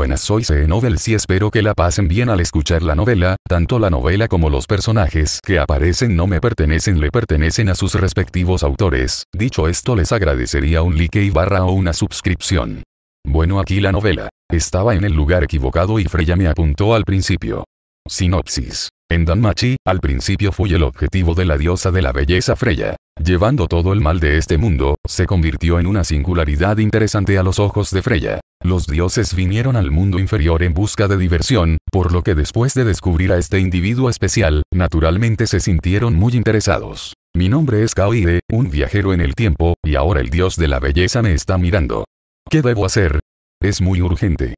buenas soy C y e espero que la pasen bien al escuchar la novela, tanto la novela como los personajes que aparecen no me pertenecen le pertenecen a sus respectivos autores, dicho esto les agradecería un like y barra o una suscripción. Bueno aquí la novela. Estaba en el lugar equivocado y Freya me apuntó al principio. Sinopsis. En Danmachi, al principio fue el objetivo de la diosa de la belleza Freya. Llevando todo el mal de este mundo, se convirtió en una singularidad interesante a los ojos de Freya. Los dioses vinieron al mundo inferior en busca de diversión, por lo que después de descubrir a este individuo especial, naturalmente se sintieron muy interesados. Mi nombre es Kaoide, un viajero en el tiempo, y ahora el dios de la belleza me está mirando. ¿Qué debo hacer? Es muy urgente.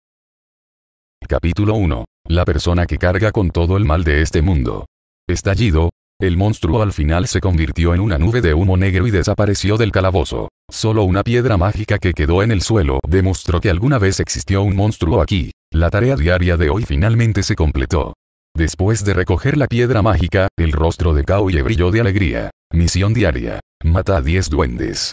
Capítulo 1. La persona que carga con todo el mal de este mundo. Estallido. El monstruo al final se convirtió en una nube de humo negro y desapareció del calabozo. Solo una piedra mágica que quedó en el suelo demostró que alguna vez existió un monstruo aquí. La tarea diaria de hoy finalmente se completó. Después de recoger la piedra mágica, el rostro de Kaoye brilló de alegría. Misión diaria. Mata a 10 duendes.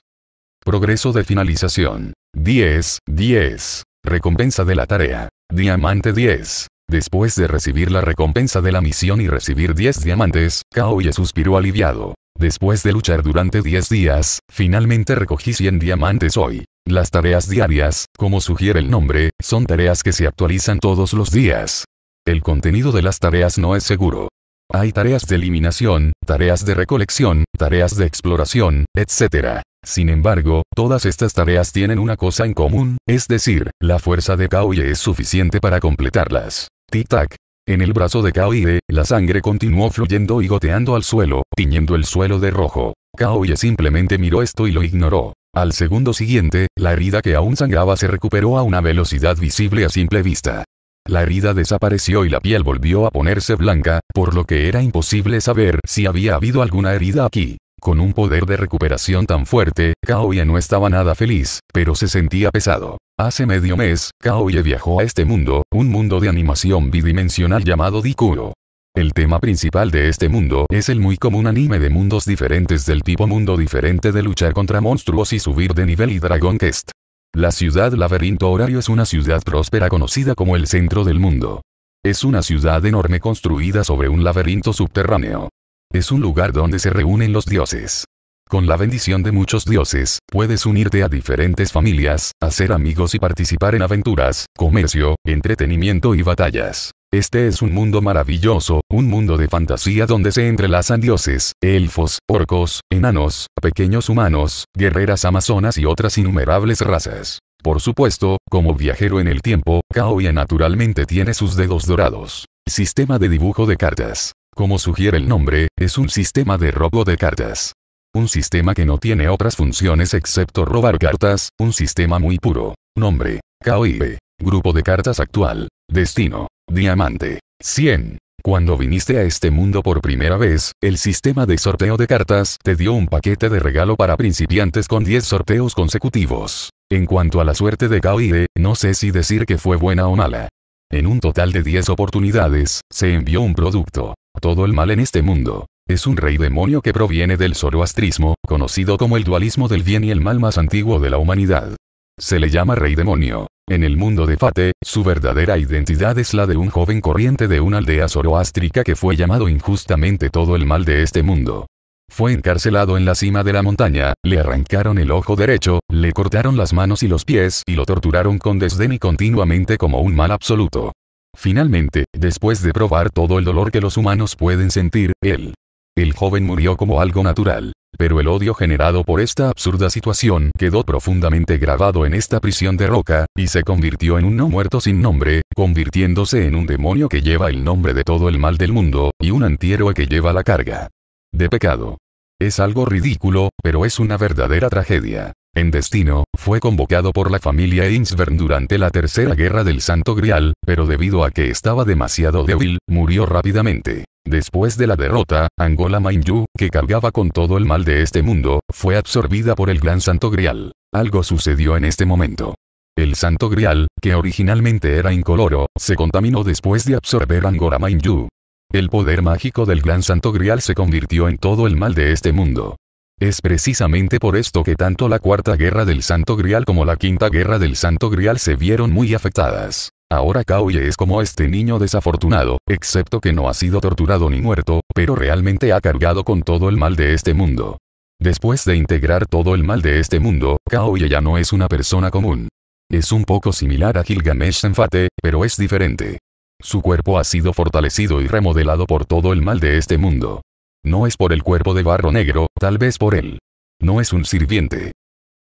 Progreso de finalización. 10, 10. Recompensa de la tarea. Diamante 10. Después de recibir la recompensa de la misión y recibir 10 diamantes, Kaoye suspiró aliviado. Después de luchar durante 10 días, finalmente recogí 100 diamantes hoy. Las tareas diarias, como sugiere el nombre, son tareas que se actualizan todos los días. El contenido de las tareas no es seguro. Hay tareas de eliminación, tareas de recolección, tareas de exploración, etc. Sin embargo, todas estas tareas tienen una cosa en común, es decir, la fuerza de Kaoye es suficiente para completarlas. Tic-tac. En el brazo de Kaoide, la sangre continuó fluyendo y goteando al suelo, tiñendo el suelo de rojo. Kaoye simplemente miró esto y lo ignoró. Al segundo siguiente, la herida que aún sangraba se recuperó a una velocidad visible a simple vista. La herida desapareció y la piel volvió a ponerse blanca, por lo que era imposible saber si había habido alguna herida aquí. Con un poder de recuperación tan fuerte, Kaoye no estaba nada feliz, pero se sentía pesado. Hace medio mes, Kaoye viajó a este mundo, un mundo de animación bidimensional llamado Dikuro. El tema principal de este mundo es el muy común anime de mundos diferentes del tipo mundo diferente de luchar contra monstruos y subir de nivel y Dragon Quest. La ciudad Laberinto Horario es una ciudad próspera conocida como el centro del mundo. Es una ciudad enorme construida sobre un laberinto subterráneo. Es un lugar donde se reúnen los dioses. Con la bendición de muchos dioses, puedes unirte a diferentes familias, hacer amigos y participar en aventuras, comercio, entretenimiento y batallas. Este es un mundo maravilloso, un mundo de fantasía donde se entrelazan dioses, elfos, orcos, enanos, pequeños humanos, guerreras amazonas y otras innumerables razas. Por supuesto, como viajero en el tiempo, Kaoya naturalmente tiene sus dedos dorados. Sistema de dibujo de cartas. Como sugiere el nombre, es un sistema de robo de cartas. Un sistema que no tiene otras funciones excepto robar cartas, un sistema muy puro. Nombre. KOIB. Grupo de cartas actual. Destino. Diamante. 100. Cuando viniste a este mundo por primera vez, el sistema de sorteo de cartas te dio un paquete de regalo para principiantes con 10 sorteos consecutivos. En cuanto a la suerte de KOIB, no sé si decir que fue buena o mala. En un total de 10 oportunidades, se envió un producto. Todo el mal en este mundo, es un rey demonio que proviene del zoroastrismo, conocido como el dualismo del bien y el mal más antiguo de la humanidad. Se le llama rey demonio. En el mundo de Fate, su verdadera identidad es la de un joven corriente de una aldea zoroástrica que fue llamado injustamente todo el mal de este mundo. Fue encarcelado en la cima de la montaña, le arrancaron el ojo derecho, le cortaron las manos y los pies y lo torturaron con desdén y continuamente como un mal absoluto. Finalmente, después de probar todo el dolor que los humanos pueden sentir, él, el joven murió como algo natural, pero el odio generado por esta absurda situación quedó profundamente grabado en esta prisión de roca, y se convirtió en un no muerto sin nombre, convirtiéndose en un demonio que lleva el nombre de todo el mal del mundo, y un antihéroe que lleva la carga de pecado. Es algo ridículo, pero es una verdadera tragedia. En destino, fue convocado por la familia Innsbern durante la Tercera Guerra del Santo Grial, pero debido a que estaba demasiado débil, murió rápidamente. Después de la derrota, Angola Mainyu, que cargaba con todo el mal de este mundo, fue absorbida por el Gran Santo Grial. Algo sucedió en este momento. El Santo Grial, que originalmente era incoloro, se contaminó después de absorber Angola Mainyu. El poder mágico del Gran Santo Grial se convirtió en todo el mal de este mundo. Es precisamente por esto que tanto la Cuarta Guerra del Santo Grial como la Quinta Guerra del Santo Grial se vieron muy afectadas. Ahora Kaoye es como este niño desafortunado, excepto que no ha sido torturado ni muerto, pero realmente ha cargado con todo el mal de este mundo. Después de integrar todo el mal de este mundo, Kaoye ya no es una persona común. Es un poco similar a Gilgamesh Senfate, pero es diferente. Su cuerpo ha sido fortalecido y remodelado por todo el mal de este mundo. No es por el cuerpo de barro negro, tal vez por él. No es un sirviente.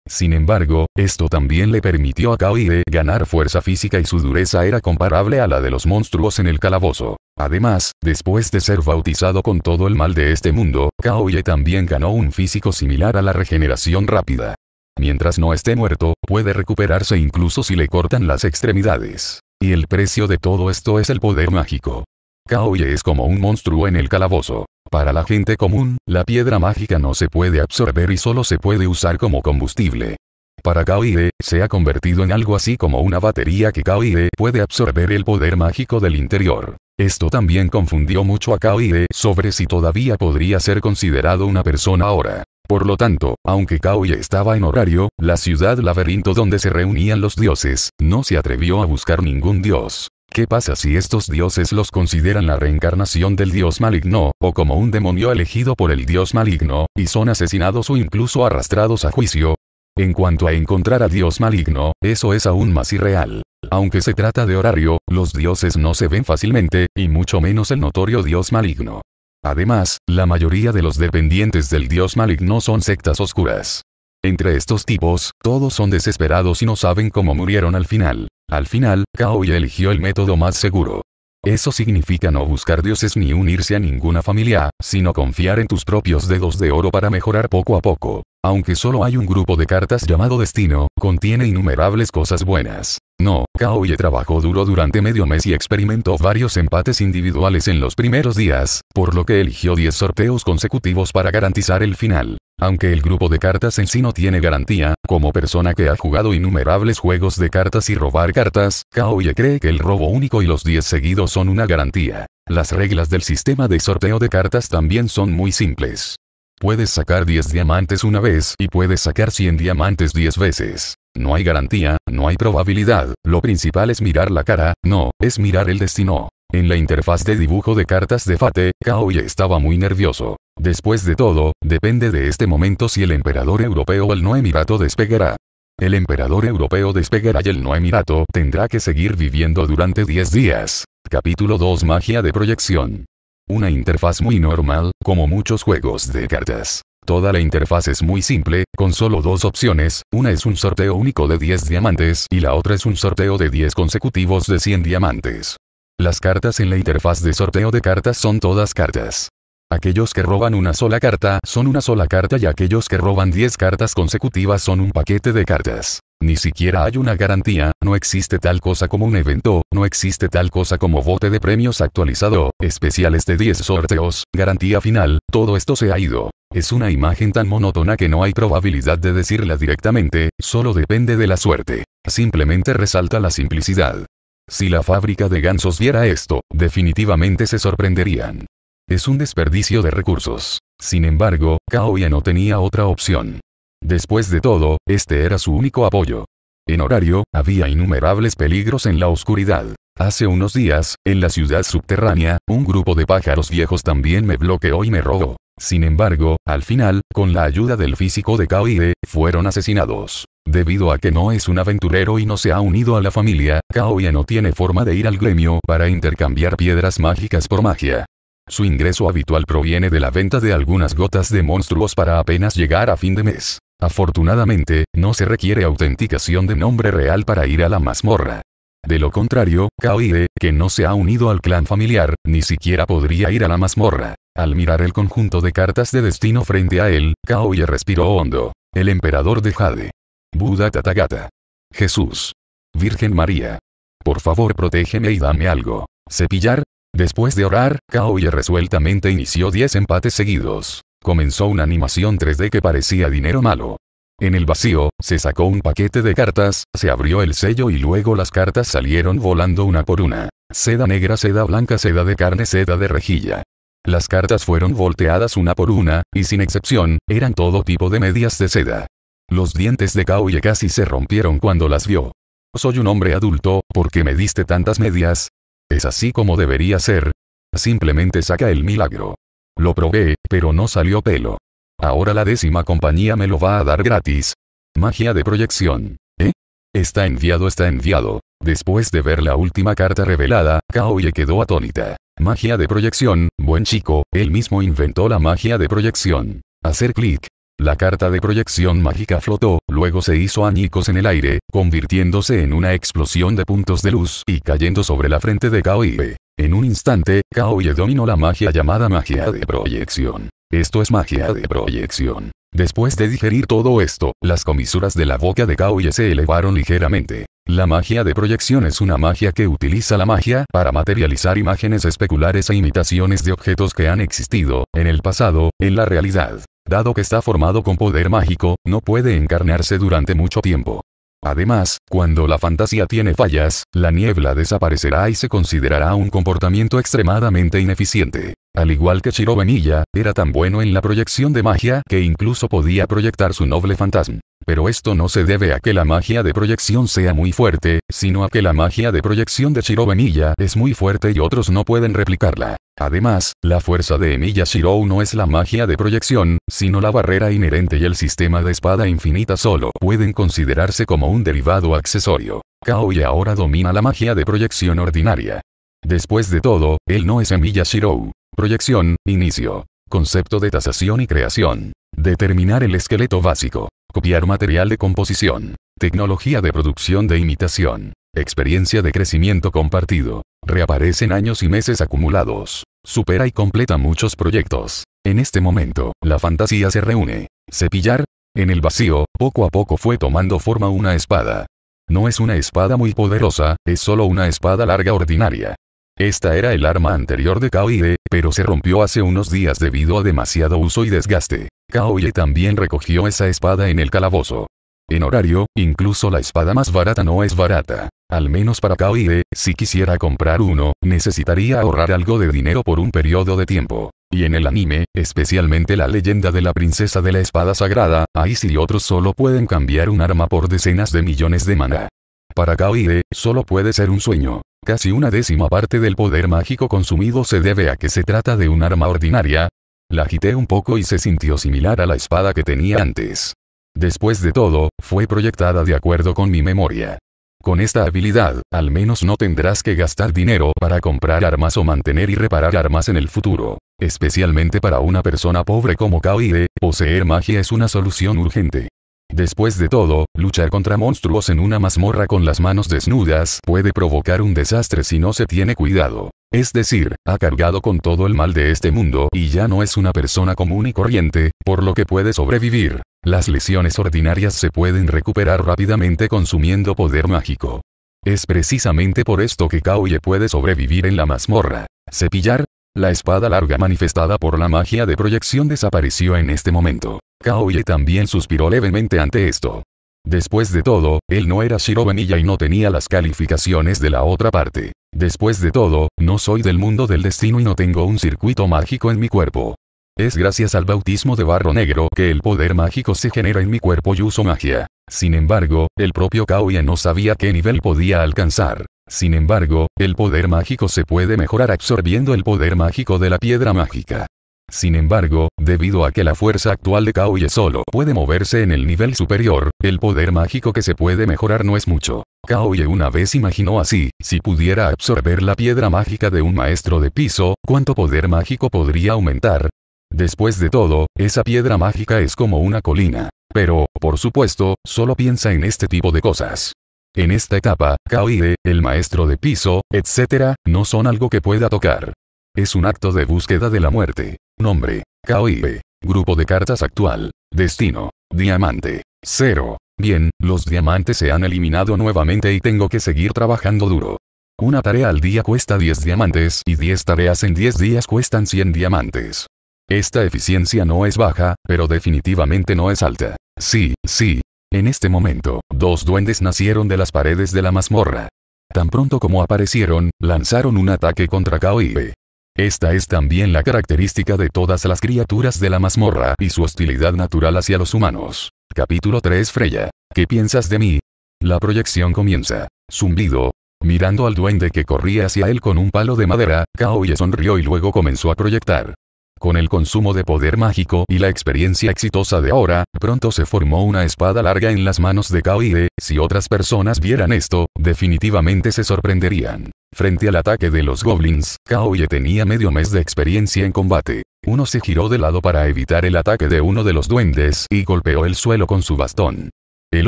Sin embargo, esto también le permitió a Kaoide ganar fuerza física y su dureza era comparable a la de los monstruos en el calabozo. Además, después de ser bautizado con todo el mal de este mundo, Kaoye también ganó un físico similar a la regeneración rápida. Mientras no esté muerto, puede recuperarse incluso si le cortan las extremidades. Y el precio de todo esto es el poder mágico. Kaoye es como un monstruo en el calabozo. Para la gente común, la piedra mágica no se puede absorber y solo se puede usar como combustible. Para Kaoye, se ha convertido en algo así como una batería que Kaoye puede absorber el poder mágico del interior. Esto también confundió mucho a Kaoye sobre si todavía podría ser considerado una persona ahora. Por lo tanto, aunque Kaoye estaba en horario, la ciudad laberinto donde se reunían los dioses, no se atrevió a buscar ningún dios. ¿Qué pasa si estos dioses los consideran la reencarnación del dios maligno, o como un demonio elegido por el dios maligno, y son asesinados o incluso arrastrados a juicio? En cuanto a encontrar a Dios maligno, eso es aún más irreal. Aunque se trata de horario, los dioses no se ven fácilmente, y mucho menos el notorio Dios maligno. Además, la mayoría de los dependientes del Dios maligno son sectas oscuras. Entre estos tipos, todos son desesperados y no saben cómo murieron al final. Al final, Kaoya eligió el método más seguro. Eso significa no buscar dioses ni unirse a ninguna familia, sino confiar en tus propios dedos de oro para mejorar poco a poco. Aunque solo hay un grupo de cartas llamado destino, contiene innumerables cosas buenas. No, Kaoye trabajó duro durante medio mes y experimentó varios empates individuales en los primeros días, por lo que eligió 10 sorteos consecutivos para garantizar el final. Aunque el grupo de cartas en sí no tiene garantía, como persona que ha jugado innumerables juegos de cartas y robar cartas, Kaoye cree que el robo único y los 10 seguidos son una garantía. Las reglas del sistema de sorteo de cartas también son muy simples. Puedes sacar 10 diamantes una vez y puedes sacar 100 diamantes 10 veces. No hay garantía, no hay probabilidad, lo principal es mirar la cara, no, es mirar el destino. En la interfaz de dibujo de cartas de Fate, Kaoi estaba muy nervioso. Después de todo, depende de este momento si el emperador europeo o el no emirato despegará. El emperador europeo despegará y el no emirato tendrá que seguir viviendo durante 10 días. Capítulo 2 Magia de proyección. Una interfaz muy normal, como muchos juegos de cartas. Toda la interfaz es muy simple, con solo dos opciones, una es un sorteo único de 10 diamantes y la otra es un sorteo de 10 consecutivos de 100 diamantes. Las cartas en la interfaz de sorteo de cartas son todas cartas. Aquellos que roban una sola carta son una sola carta y aquellos que roban 10 cartas consecutivas son un paquete de cartas. Ni siquiera hay una garantía, no existe tal cosa como un evento, no existe tal cosa como bote de premios actualizado, especiales de 10 sorteos, garantía final, todo esto se ha ido. Es una imagen tan monótona que no hay probabilidad de decirla directamente, solo depende de la suerte. Simplemente resalta la simplicidad. Si la fábrica de gansos viera esto, definitivamente se sorprenderían. Es un desperdicio de recursos. Sin embargo, ya e no tenía otra opción. Después de todo, este era su único apoyo. En horario, había innumerables peligros en la oscuridad. Hace unos días, en la ciudad subterránea, un grupo de pájaros viejos también me bloqueó y me robó. Sin embargo, al final, con la ayuda del físico de Kaoide, fueron asesinados. Debido a que no es un aventurero y no se ha unido a la familia, Kaoide no tiene forma de ir al gremio para intercambiar piedras mágicas por magia. Su ingreso habitual proviene de la venta de algunas gotas de monstruos para apenas llegar a fin de mes. Afortunadamente, no se requiere autenticación de nombre real para ir a la mazmorra. De lo contrario, Kaoide, que no se ha unido al clan familiar, ni siquiera podría ir a la mazmorra. Al mirar el conjunto de cartas de destino frente a él, Kaoye respiró hondo. El emperador de Jade. Buda Tatagata. Jesús. Virgen María. Por favor protégeme y dame algo. ¿Cepillar? Después de orar, Kaoye resueltamente inició 10 empates seguidos. Comenzó una animación 3D que parecía dinero malo. En el vacío, se sacó un paquete de cartas, se abrió el sello y luego las cartas salieron volando una por una. Seda negra, seda blanca, seda de carne, seda de rejilla. Las cartas fueron volteadas una por una, y sin excepción, eran todo tipo de medias de seda. Los dientes de Kaoye casi se rompieron cuando las vio. Soy un hombre adulto, ¿por qué me diste tantas medias? ¿Es así como debería ser? Simplemente saca el milagro. Lo probé, pero no salió pelo. Ahora la décima compañía me lo va a dar gratis. Magia de proyección. ¿Eh? Está enviado, está enviado. Después de ver la última carta revelada, Kaoye quedó atónita. Magia de proyección, buen chico, él mismo inventó la magia de proyección. Hacer clic. La carta de proyección mágica flotó, luego se hizo añicos en el aire, convirtiéndose en una explosión de puntos de luz y cayendo sobre la frente de Kaoye. En un instante, Kaoye dominó la magia llamada magia de proyección. Esto es magia de proyección. Después de digerir todo esto, las comisuras de la boca de Kaoye se elevaron ligeramente. La magia de proyección es una magia que utiliza la magia para materializar imágenes especulares e imitaciones de objetos que han existido, en el pasado, en la realidad. Dado que está formado con poder mágico, no puede encarnarse durante mucho tiempo. Además, cuando la fantasía tiene fallas, la niebla desaparecerá y se considerará un comportamiento extremadamente ineficiente. Al igual que Shiro Benilla, era tan bueno en la proyección de magia que incluso podía proyectar su noble fantasma. Pero esto no se debe a que la magia de proyección sea muy fuerte, sino a que la magia de proyección de Shiro Benilla es muy fuerte y otros no pueden replicarla. Además, la fuerza de Emilia Shirou no es la magia de proyección, sino la barrera inherente y el sistema de espada infinita solo pueden considerarse como un derivado accesorio. ya ahora domina la magia de proyección ordinaria. Después de todo, él no es Emilia Shirou. Proyección, inicio. Concepto de tasación y creación. Determinar el esqueleto básico. Copiar material de composición. Tecnología de producción de imitación. Experiencia de crecimiento compartido. Reaparecen años y meses acumulados. Supera y completa muchos proyectos. En este momento, la fantasía se reúne. Cepillar. En el vacío, poco a poco fue tomando forma una espada. No es una espada muy poderosa, es solo una espada larga ordinaria. Esta era el arma anterior de Kaoide, pero se rompió hace unos días debido a demasiado uso y desgaste. Kaoide también recogió esa espada en el calabozo. En horario, incluso la espada más barata no es barata. Al menos para Kaoide, si quisiera comprar uno, necesitaría ahorrar algo de dinero por un periodo de tiempo. Y en el anime, especialmente la leyenda de la princesa de la espada sagrada, ahí sí otros solo pueden cambiar un arma por decenas de millones de mana. Para Kaoide, solo puede ser un sueño. Casi una décima parte del poder mágico consumido se debe a que se trata de un arma ordinaria. La agité un poco y se sintió similar a la espada que tenía antes. Después de todo, fue proyectada de acuerdo con mi memoria. Con esta habilidad, al menos no tendrás que gastar dinero para comprar armas o mantener y reparar armas en el futuro. Especialmente para una persona pobre como Kaoide, poseer magia es una solución urgente. Después de todo, luchar contra monstruos en una mazmorra con las manos desnudas puede provocar un desastre si no se tiene cuidado. Es decir, ha cargado con todo el mal de este mundo y ya no es una persona común y corriente, por lo que puede sobrevivir. Las lesiones ordinarias se pueden recuperar rápidamente consumiendo poder mágico. Es precisamente por esto que Kaoye puede sobrevivir en la mazmorra. Cepillar, la espada larga manifestada por la magia de proyección desapareció en este momento. Kaoye también suspiró levemente ante esto. Después de todo, él no era Shiro y no tenía las calificaciones de la otra parte. Después de todo, no soy del mundo del destino y no tengo un circuito mágico en mi cuerpo. Es gracias al bautismo de barro negro que el poder mágico se genera en mi cuerpo y uso magia. Sin embargo, el propio Kaoya no sabía qué nivel podía alcanzar. Sin embargo, el poder mágico se puede mejorar absorbiendo el poder mágico de la piedra mágica. Sin embargo, debido a que la fuerza actual de Kaoye solo puede moverse en el nivel superior, el poder mágico que se puede mejorar no es mucho. Kaoye una vez imaginó así, si pudiera absorber la piedra mágica de un maestro de piso, ¿cuánto poder mágico podría aumentar? Después de todo, esa piedra mágica es como una colina. Pero, por supuesto, solo piensa en este tipo de cosas. En esta etapa, Kaoye, el maestro de piso, etc., no son algo que pueda tocar. Es un acto de búsqueda de la muerte. Nombre, K.O.I.B. Grupo de cartas actual. Destino, diamante. Cero. Bien, los diamantes se han eliminado nuevamente y tengo que seguir trabajando duro. Una tarea al día cuesta 10 diamantes y 10 tareas en 10 días cuestan 100 diamantes. Esta eficiencia no es baja, pero definitivamente no es alta. Sí, sí. En este momento, dos duendes nacieron de las paredes de la mazmorra. Tan pronto como aparecieron, lanzaron un ataque contra Ibe. Esta es también la característica de todas las criaturas de la mazmorra y su hostilidad natural hacia los humanos. Capítulo 3 Freya. ¿Qué piensas de mí? La proyección comienza. Zumbido. Mirando al duende que corría hacia él con un palo de madera, Kaoye sonrió y luego comenzó a proyectar. Con el consumo de poder mágico y la experiencia exitosa de ahora, pronto se formó una espada larga en las manos de Kaoide, si otras personas vieran esto, definitivamente se sorprenderían. Frente al ataque de los goblins, Kaoye tenía medio mes de experiencia en combate. Uno se giró de lado para evitar el ataque de uno de los duendes y golpeó el suelo con su bastón. El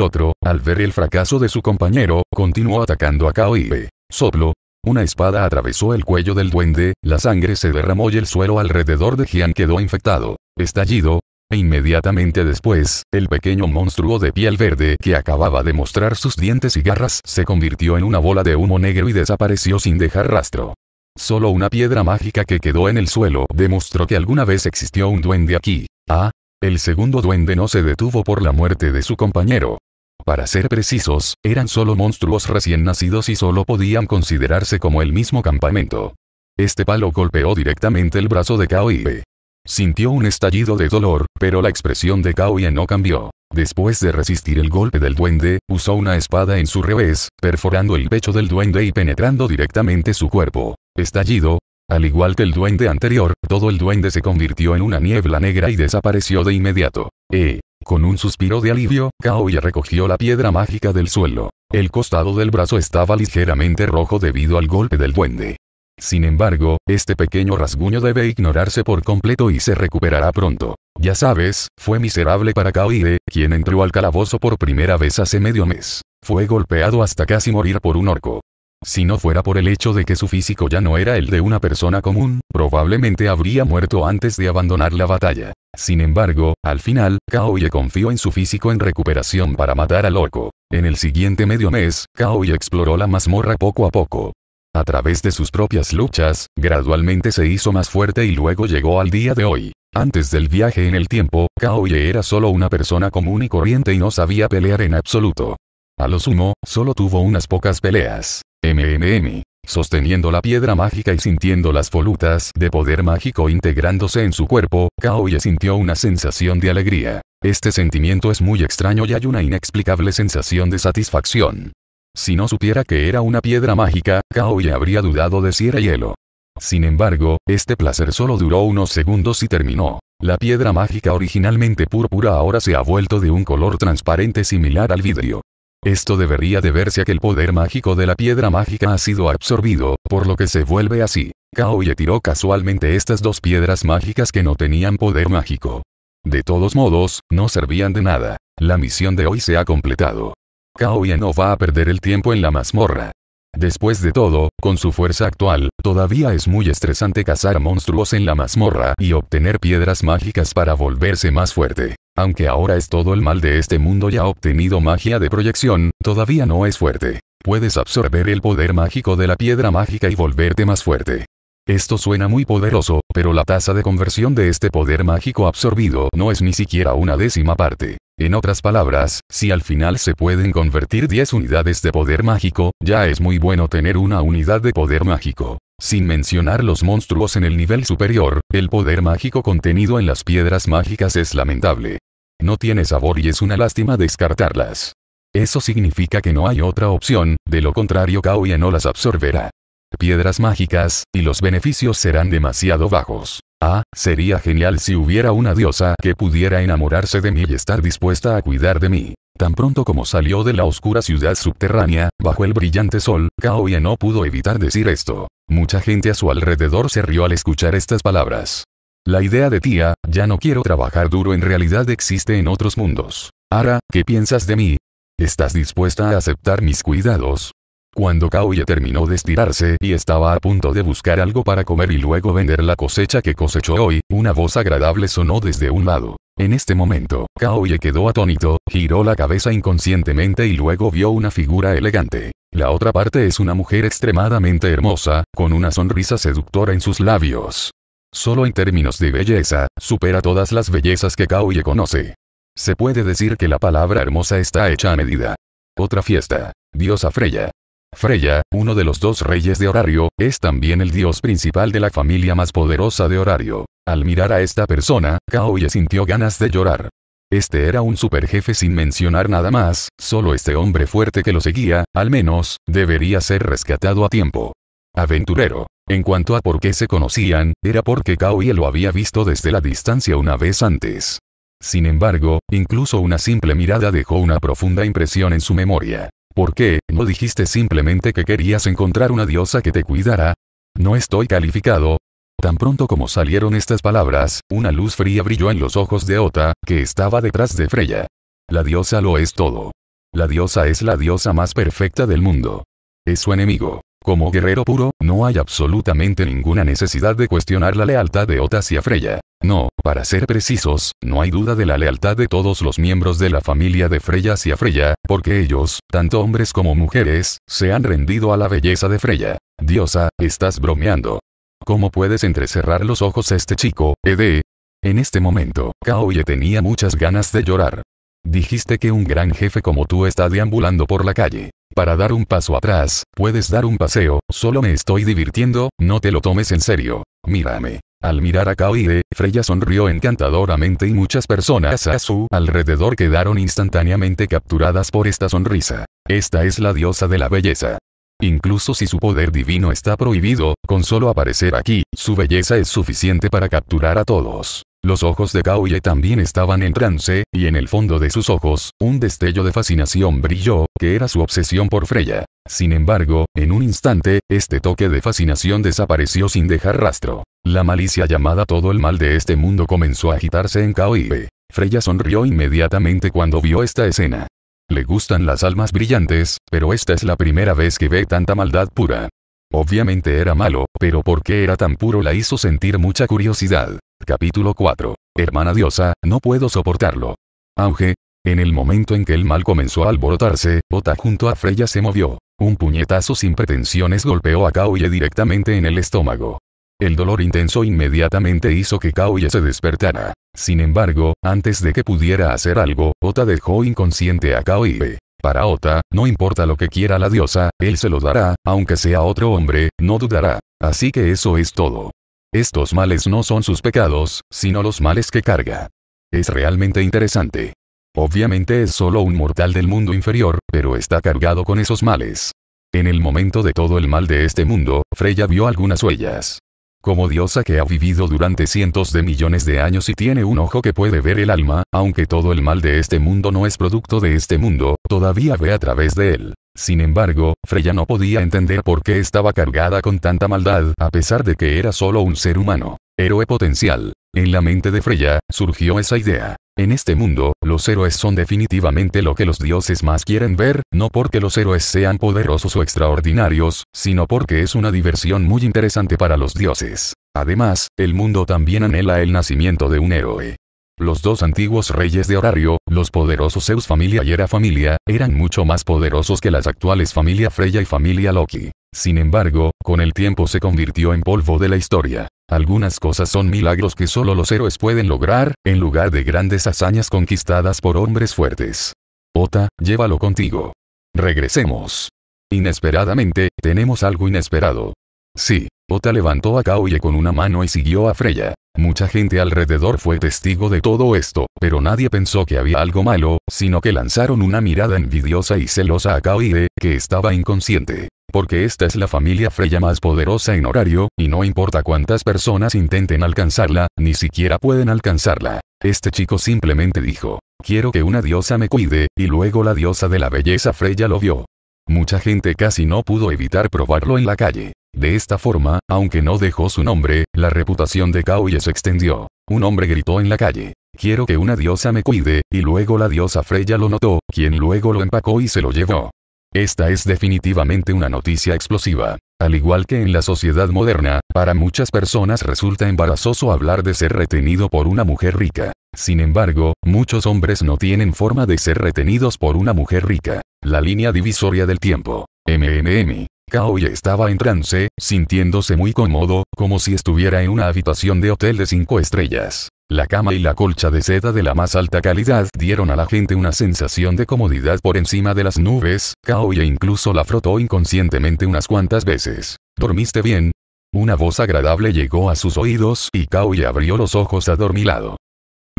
otro, al ver el fracaso de su compañero, continuó atacando a Kaoye. Soplo, una espada atravesó el cuello del duende, la sangre se derramó y el suelo alrededor de Gian quedó infectado, estallido, e inmediatamente después, el pequeño monstruo de piel verde que acababa de mostrar sus dientes y garras se convirtió en una bola de humo negro y desapareció sin dejar rastro. Solo una piedra mágica que quedó en el suelo demostró que alguna vez existió un duende aquí. Ah, el segundo duende no se detuvo por la muerte de su compañero, para ser precisos, eran solo monstruos recién nacidos y solo podían considerarse como el mismo campamento. Este palo golpeó directamente el brazo de Kaoibe. Sintió un estallido de dolor, pero la expresión de Kaoya no cambió. Después de resistir el golpe del duende, usó una espada en su revés, perforando el pecho del duende y penetrando directamente su cuerpo. Estallido. Al igual que el duende anterior, todo el duende se convirtió en una niebla negra y desapareció de inmediato. E. Con un suspiro de alivio, Kaoya recogió la piedra mágica del suelo. El costado del brazo estaba ligeramente rojo debido al golpe del duende. Sin embargo, este pequeño rasguño debe ignorarse por completo y se recuperará pronto. Ya sabes, fue miserable para Kaoide, quien entró al calabozo por primera vez hace medio mes. Fue golpeado hasta casi morir por un orco. Si no fuera por el hecho de que su físico ya no era el de una persona común, probablemente habría muerto antes de abandonar la batalla. Sin embargo, al final, Kaoye confió en su físico en recuperación para matar a Loco. En el siguiente medio mes, Kaoye exploró la mazmorra poco a poco. A través de sus propias luchas, gradualmente se hizo más fuerte y luego llegó al día de hoy. Antes del viaje en el tiempo, Kaoye era solo una persona común y corriente y no sabía pelear en absoluto. A lo sumo, solo tuvo unas pocas peleas. MMM. Sosteniendo la piedra mágica y sintiendo las volutas de poder mágico integrándose en su cuerpo, Kaoye sintió una sensación de alegría. Este sentimiento es muy extraño y hay una inexplicable sensación de satisfacción. Si no supiera que era una piedra mágica, Kaoye habría dudado de si era hielo. Sin embargo, este placer solo duró unos segundos y terminó. La piedra mágica originalmente púrpura ahora se ha vuelto de un color transparente similar al vidrio. Esto debería deberse a que el poder mágico de la piedra mágica ha sido absorbido, por lo que se vuelve así. Kaoye tiró casualmente estas dos piedras mágicas que no tenían poder mágico. De todos modos, no servían de nada. La misión de hoy se ha completado. Kaoye no va a perder el tiempo en la mazmorra. Después de todo, con su fuerza actual, todavía es muy estresante cazar monstruos en la mazmorra y obtener piedras mágicas para volverse más fuerte. Aunque ahora es todo el mal de este mundo ya ha obtenido magia de proyección, todavía no es fuerte. Puedes absorber el poder mágico de la piedra mágica y volverte más fuerte. Esto suena muy poderoso, pero la tasa de conversión de este poder mágico absorbido no es ni siquiera una décima parte. En otras palabras, si al final se pueden convertir 10 unidades de poder mágico, ya es muy bueno tener una unidad de poder mágico. Sin mencionar los monstruos en el nivel superior, el poder mágico contenido en las piedras mágicas es lamentable. No tiene sabor y es una lástima descartarlas. Eso significa que no hay otra opción, de lo contrario Kaoya no las absorberá piedras mágicas, y los beneficios serán demasiado bajos. Ah, sería genial si hubiera una diosa que pudiera enamorarse de mí y estar dispuesta a cuidar de mí. Tan pronto como salió de la oscura ciudad subterránea, bajo el brillante sol, Kaoya no pudo evitar decir esto. Mucha gente a su alrededor se rió al escuchar estas palabras. La idea de tía, ya no quiero trabajar duro en realidad existe en otros mundos. Ara, ¿qué piensas de mí? ¿Estás dispuesta a aceptar mis cuidados? Cuando Kaoye terminó de estirarse y estaba a punto de buscar algo para comer y luego vender la cosecha que cosechó hoy, una voz agradable sonó desde un lado. En este momento, Kaoye quedó atónito, giró la cabeza inconscientemente y luego vio una figura elegante. La otra parte es una mujer extremadamente hermosa, con una sonrisa seductora en sus labios. Solo en términos de belleza, supera todas las bellezas que Kaoye conoce. Se puede decir que la palabra hermosa está hecha a medida. Otra fiesta. Diosa Freya. Freya, uno de los dos reyes de Horario, es también el dios principal de la familia más poderosa de Horario. Al mirar a esta persona, Kaoye sintió ganas de llorar. Este era un superjefe sin mencionar nada más, solo este hombre fuerte que lo seguía, al menos, debería ser rescatado a tiempo. Aventurero. En cuanto a por qué se conocían, era porque Kaoye lo había visto desde la distancia una vez antes. Sin embargo, incluso una simple mirada dejó una profunda impresión en su memoria. ¿Por qué no dijiste simplemente que querías encontrar una diosa que te cuidara? No estoy calificado. Tan pronto como salieron estas palabras, una luz fría brilló en los ojos de Ota, que estaba detrás de Freya. La diosa lo es todo. La diosa es la diosa más perfecta del mundo. Es su enemigo. Como guerrero puro, no hay absolutamente ninguna necesidad de cuestionar la lealtad de Otas y Freya. No, para ser precisos, no hay duda de la lealtad de todos los miembros de la familia de Freya hacia Freya, porque ellos, tanto hombres como mujeres, se han rendido a la belleza de Freya. Diosa, estás bromeando. ¿Cómo puedes entrecerrar los ojos a este chico, Ede? En este momento, Kaoye tenía muchas ganas de llorar. Dijiste que un gran jefe como tú está deambulando por la calle. Para dar un paso atrás, puedes dar un paseo, solo me estoy divirtiendo, no te lo tomes en serio. Mírame. Al mirar a Kaoide, Freya sonrió encantadoramente y muchas personas a su alrededor quedaron instantáneamente capturadas por esta sonrisa. Esta es la diosa de la belleza. Incluso si su poder divino está prohibido, con solo aparecer aquí, su belleza es suficiente para capturar a todos. Los ojos de Kaoye también estaban en trance, y en el fondo de sus ojos, un destello de fascinación brilló, que era su obsesión por Freya. Sin embargo, en un instante, este toque de fascinación desapareció sin dejar rastro. La malicia llamada todo el mal de este mundo comenzó a agitarse en Kaoye. Freya sonrió inmediatamente cuando vio esta escena. Le gustan las almas brillantes, pero esta es la primera vez que ve tanta maldad pura. Obviamente era malo, pero porque era tan puro la hizo sentir mucha curiosidad. Capítulo 4. Hermana diosa, no puedo soportarlo. Auge. En el momento en que el mal comenzó a alborotarse, Ota junto a Freya se movió. Un puñetazo sin pretensiones golpeó a Kaoye directamente en el estómago. El dolor intenso inmediatamente hizo que Kaoye se despertara. Sin embargo, antes de que pudiera hacer algo, Ota dejó inconsciente a Kaoye. Para Ota, no importa lo que quiera la diosa, él se lo dará, aunque sea otro hombre, no dudará. Así que eso es todo. Estos males no son sus pecados, sino los males que carga. Es realmente interesante. Obviamente es solo un mortal del mundo inferior, pero está cargado con esos males. En el momento de todo el mal de este mundo, Freya vio algunas huellas como diosa que ha vivido durante cientos de millones de años y tiene un ojo que puede ver el alma, aunque todo el mal de este mundo no es producto de este mundo, todavía ve a través de él. Sin embargo, Freya no podía entender por qué estaba cargada con tanta maldad, a pesar de que era solo un ser humano. Héroe potencial. En la mente de Freya, surgió esa idea. En este mundo, los héroes son definitivamente lo que los dioses más quieren ver, no porque los héroes sean poderosos o extraordinarios, sino porque es una diversión muy interesante para los dioses. Además, el mundo también anhela el nacimiento de un héroe. Los dos antiguos reyes de Horario, los poderosos Zeus familia y Era familia, eran mucho más poderosos que las actuales familia Freya y familia Loki. Sin embargo, con el tiempo se convirtió en polvo de la historia. Algunas cosas son milagros que solo los héroes pueden lograr, en lugar de grandes hazañas conquistadas por hombres fuertes. Ota, llévalo contigo. Regresemos. Inesperadamente, tenemos algo inesperado. Sí, Ota levantó a Kaoye con una mano y siguió a Freya. Mucha gente alrededor fue testigo de todo esto, pero nadie pensó que había algo malo, sino que lanzaron una mirada envidiosa y celosa a Kaoide, que estaba inconsciente. Porque esta es la familia Freya más poderosa en horario, y no importa cuántas personas intenten alcanzarla, ni siquiera pueden alcanzarla. Este chico simplemente dijo, quiero que una diosa me cuide, y luego la diosa de la belleza Freya lo vio. Mucha gente casi no pudo evitar probarlo en la calle. De esta forma, aunque no dejó su nombre, la reputación de Kaoye se extendió. Un hombre gritó en la calle. Quiero que una diosa me cuide, y luego la diosa Freya lo notó, quien luego lo empacó y se lo llevó. Esta es definitivamente una noticia explosiva. Al igual que en la sociedad moderna, para muchas personas resulta embarazoso hablar de ser retenido por una mujer rica. Sin embargo, muchos hombres no tienen forma de ser retenidos por una mujer rica. La línea divisoria del tiempo. MNM Kaoya estaba en trance, sintiéndose muy cómodo, como si estuviera en una habitación de hotel de cinco estrellas. La cama y la colcha de seda de la más alta calidad dieron a la gente una sensación de comodidad por encima de las nubes, Kaoye incluso la frotó inconscientemente unas cuantas veces. ¿Dormiste bien? Una voz agradable llegó a sus oídos y Kaoya abrió los ojos adormilado.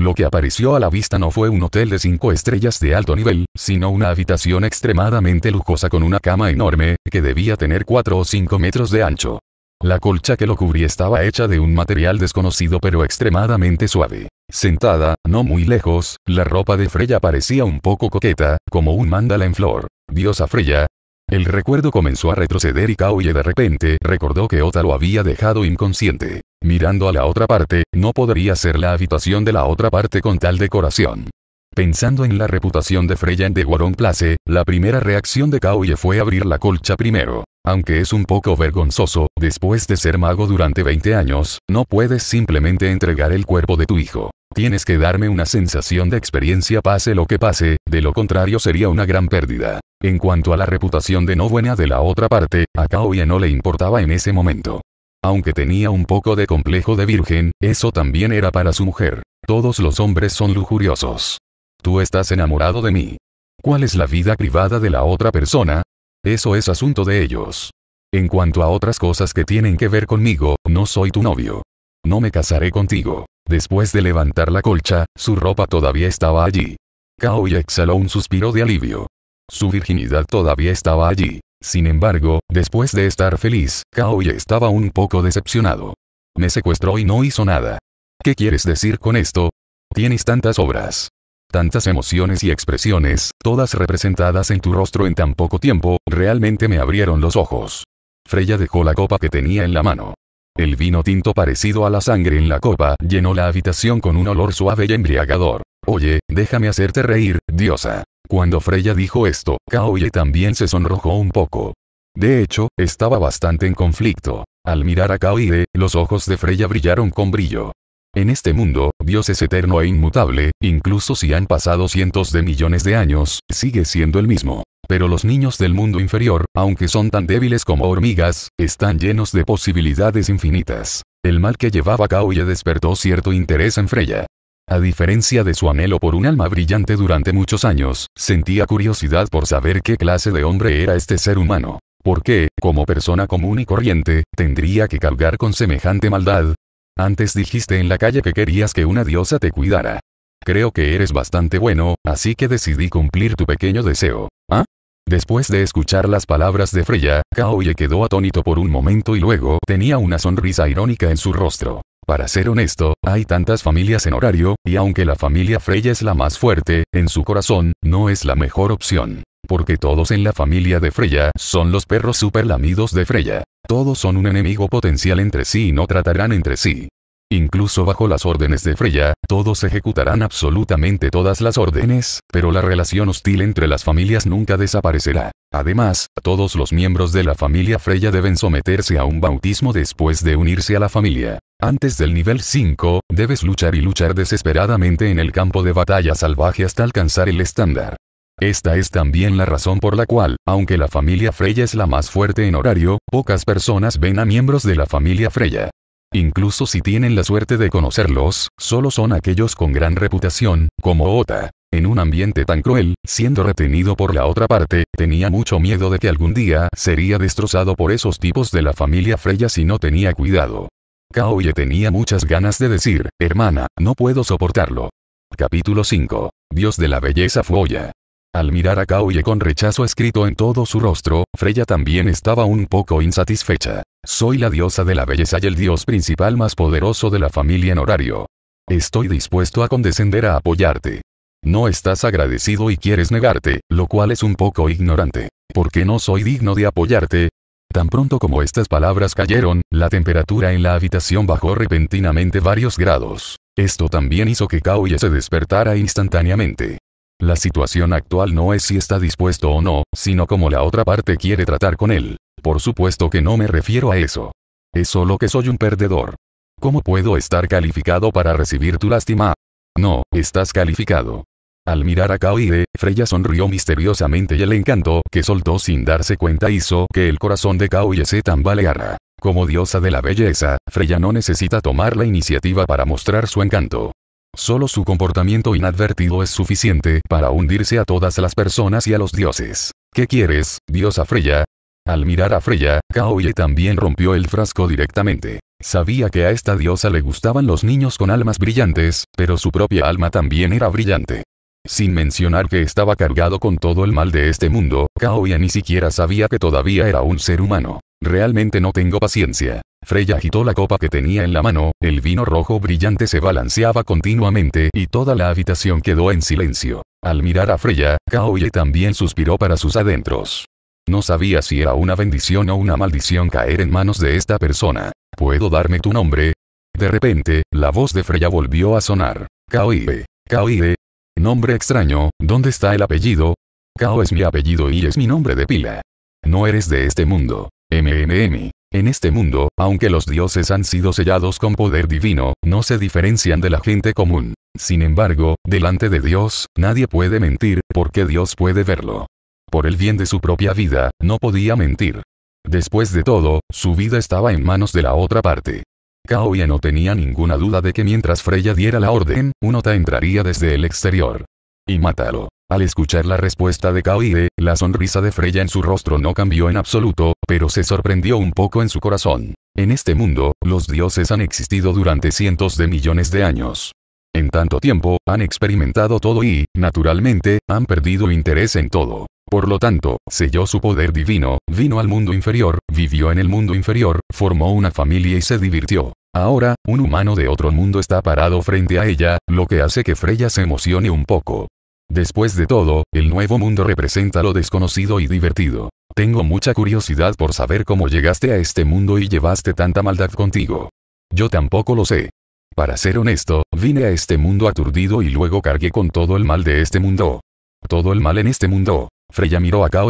Lo que apareció a la vista no fue un hotel de cinco estrellas de alto nivel, sino una habitación extremadamente lujosa con una cama enorme, que debía tener cuatro o 5 metros de ancho. La colcha que lo cubría estaba hecha de un material desconocido pero extremadamente suave. Sentada, no muy lejos, la ropa de Freya parecía un poco coqueta, como un mandala en flor. Diosa Freya, el recuerdo comenzó a retroceder y Kaoye de repente recordó que Ota lo había dejado inconsciente mirando a la otra parte, no podría ser la habitación de la otra parte con tal decoración. Pensando en la reputación de Freya en The Place, la primera reacción de Kaoye fue abrir la colcha primero. Aunque es un poco vergonzoso, después de ser mago durante 20 años, no puedes simplemente entregar el cuerpo de tu hijo. Tienes que darme una sensación de experiencia pase lo que pase, de lo contrario sería una gran pérdida. En cuanto a la reputación de no buena de la otra parte, a Kaoye no le importaba en ese momento. Aunque tenía un poco de complejo de virgen, eso también era para su mujer. Todos los hombres son lujuriosos. Tú estás enamorado de mí. ¿Cuál es la vida privada de la otra persona? Eso es asunto de ellos. En cuanto a otras cosas que tienen que ver conmigo, no soy tu novio. No me casaré contigo. Después de levantar la colcha, su ropa todavía estaba allí. Kaoya exhaló un suspiro de alivio. Su virginidad todavía estaba allí. Sin embargo, después de estar feliz, ya estaba un poco decepcionado. Me secuestró y no hizo nada. ¿Qué quieres decir con esto? Tienes tantas obras. Tantas emociones y expresiones, todas representadas en tu rostro en tan poco tiempo, realmente me abrieron los ojos. Freya dejó la copa que tenía en la mano. El vino tinto parecido a la sangre en la copa llenó la habitación con un olor suave y embriagador. Oye, déjame hacerte reír, diosa. Cuando Freya dijo esto, Kaoye también se sonrojó un poco. De hecho, estaba bastante en conflicto. Al mirar a Kaoye, los ojos de Freya brillaron con brillo. En este mundo, Dios es eterno e inmutable, incluso si han pasado cientos de millones de años, sigue siendo el mismo. Pero los niños del mundo inferior, aunque son tan débiles como hormigas, están llenos de posibilidades infinitas. El mal que llevaba Kaoye despertó cierto interés en Freya. A diferencia de su anhelo por un alma brillante durante muchos años, sentía curiosidad por saber qué clase de hombre era este ser humano. ¿Por qué, como persona común y corriente, tendría que cargar con semejante maldad? Antes dijiste en la calle que querías que una diosa te cuidara. Creo que eres bastante bueno, así que decidí cumplir tu pequeño deseo. ¿Ah? Después de escuchar las palabras de Freya, Kaoye quedó atónito por un momento y luego tenía una sonrisa irónica en su rostro. Para ser honesto, hay tantas familias en horario, y aunque la familia Freya es la más fuerte, en su corazón, no es la mejor opción. Porque todos en la familia de Freya son los perros super lamidos de Freya. Todos son un enemigo potencial entre sí y no tratarán entre sí. Incluso bajo las órdenes de Freya, todos ejecutarán absolutamente todas las órdenes, pero la relación hostil entre las familias nunca desaparecerá. Además, todos los miembros de la familia Freya deben someterse a un bautismo después de unirse a la familia. Antes del nivel 5, debes luchar y luchar desesperadamente en el campo de batalla salvaje hasta alcanzar el estándar. Esta es también la razón por la cual, aunque la familia Freya es la más fuerte en horario, pocas personas ven a miembros de la familia Freya. Incluso si tienen la suerte de conocerlos, solo son aquellos con gran reputación, como Ota. En un ambiente tan cruel, siendo retenido por la otra parte, tenía mucho miedo de que algún día sería destrozado por esos tipos de la familia Freya si no tenía cuidado. Kaoye tenía muchas ganas de decir, hermana, no puedo soportarlo. Capítulo 5. Dios de la belleza Oya. Al mirar a Kaoye con rechazo escrito en todo su rostro, Freya también estaba un poco insatisfecha. Soy la diosa de la belleza y el dios principal más poderoso de la familia en horario. Estoy dispuesto a condescender a apoyarte. No estás agradecido y quieres negarte, lo cual es un poco ignorante. ¿Por qué no soy digno de apoyarte? Tan pronto como estas palabras cayeron, la temperatura en la habitación bajó repentinamente varios grados. Esto también hizo que Kaoya se despertara instantáneamente. La situación actual no es si está dispuesto o no, sino cómo la otra parte quiere tratar con él. Por supuesto que no me refiero a eso. Es solo que soy un perdedor. ¿Cómo puedo estar calificado para recibir tu lástima? No, estás calificado. Al mirar a Kaoide, Freya sonrió misteriosamente y el encanto que soltó sin darse cuenta hizo que el corazón de Kaoide se tambaleara. Como diosa de la belleza, Freya no necesita tomar la iniciativa para mostrar su encanto. Solo su comportamiento inadvertido es suficiente para hundirse a todas las personas y a los dioses. ¿Qué quieres, diosa Freya? Al mirar a Freya, Kaoye también rompió el frasco directamente. Sabía que a esta diosa le gustaban los niños con almas brillantes, pero su propia alma también era brillante. Sin mencionar que estaba cargado con todo el mal de este mundo, Kaoya ni siquiera sabía que todavía era un ser humano. Realmente no tengo paciencia. Freya agitó la copa que tenía en la mano, el vino rojo brillante se balanceaba continuamente y toda la habitación quedó en silencio. Al mirar a Freya, Kaoye también suspiró para sus adentros. No sabía si era una bendición o una maldición caer en manos de esta persona. ¿Puedo darme tu nombre? De repente, la voz de Freya volvió a sonar. Kaoide. Kaoide. Nombre extraño, ¿dónde está el apellido? Kao es mi apellido y es mi nombre de pila. No eres de este mundo. MMM. En este mundo, aunque los dioses han sido sellados con poder divino, no se diferencian de la gente común. Sin embargo, delante de Dios, nadie puede mentir, porque Dios puede verlo. Por el bien de su propia vida, no podía mentir. Después de todo, su vida estaba en manos de la otra parte. Kaoya no tenía ninguna duda de que mientras Freya diera la orden, Unota entraría desde el exterior. Y mátalo. Al escuchar la respuesta de Kaoye, la sonrisa de Freya en su rostro no cambió en absoluto, pero se sorprendió un poco en su corazón. En este mundo, los dioses han existido durante cientos de millones de años. En tanto tiempo, han experimentado todo y, naturalmente, han perdido interés en todo. Por lo tanto, selló su poder divino, vino al mundo inferior, vivió en el mundo inferior, formó una familia y se divirtió. Ahora, un humano de otro mundo está parado frente a ella, lo que hace que Freya se emocione un poco. Después de todo, el nuevo mundo representa lo desconocido y divertido. Tengo mucha curiosidad por saber cómo llegaste a este mundo y llevaste tanta maldad contigo. Yo tampoco lo sé. Para ser honesto, vine a este mundo aturdido y luego cargué con todo el mal de este mundo. Todo el mal en este mundo. Freya miró a Kao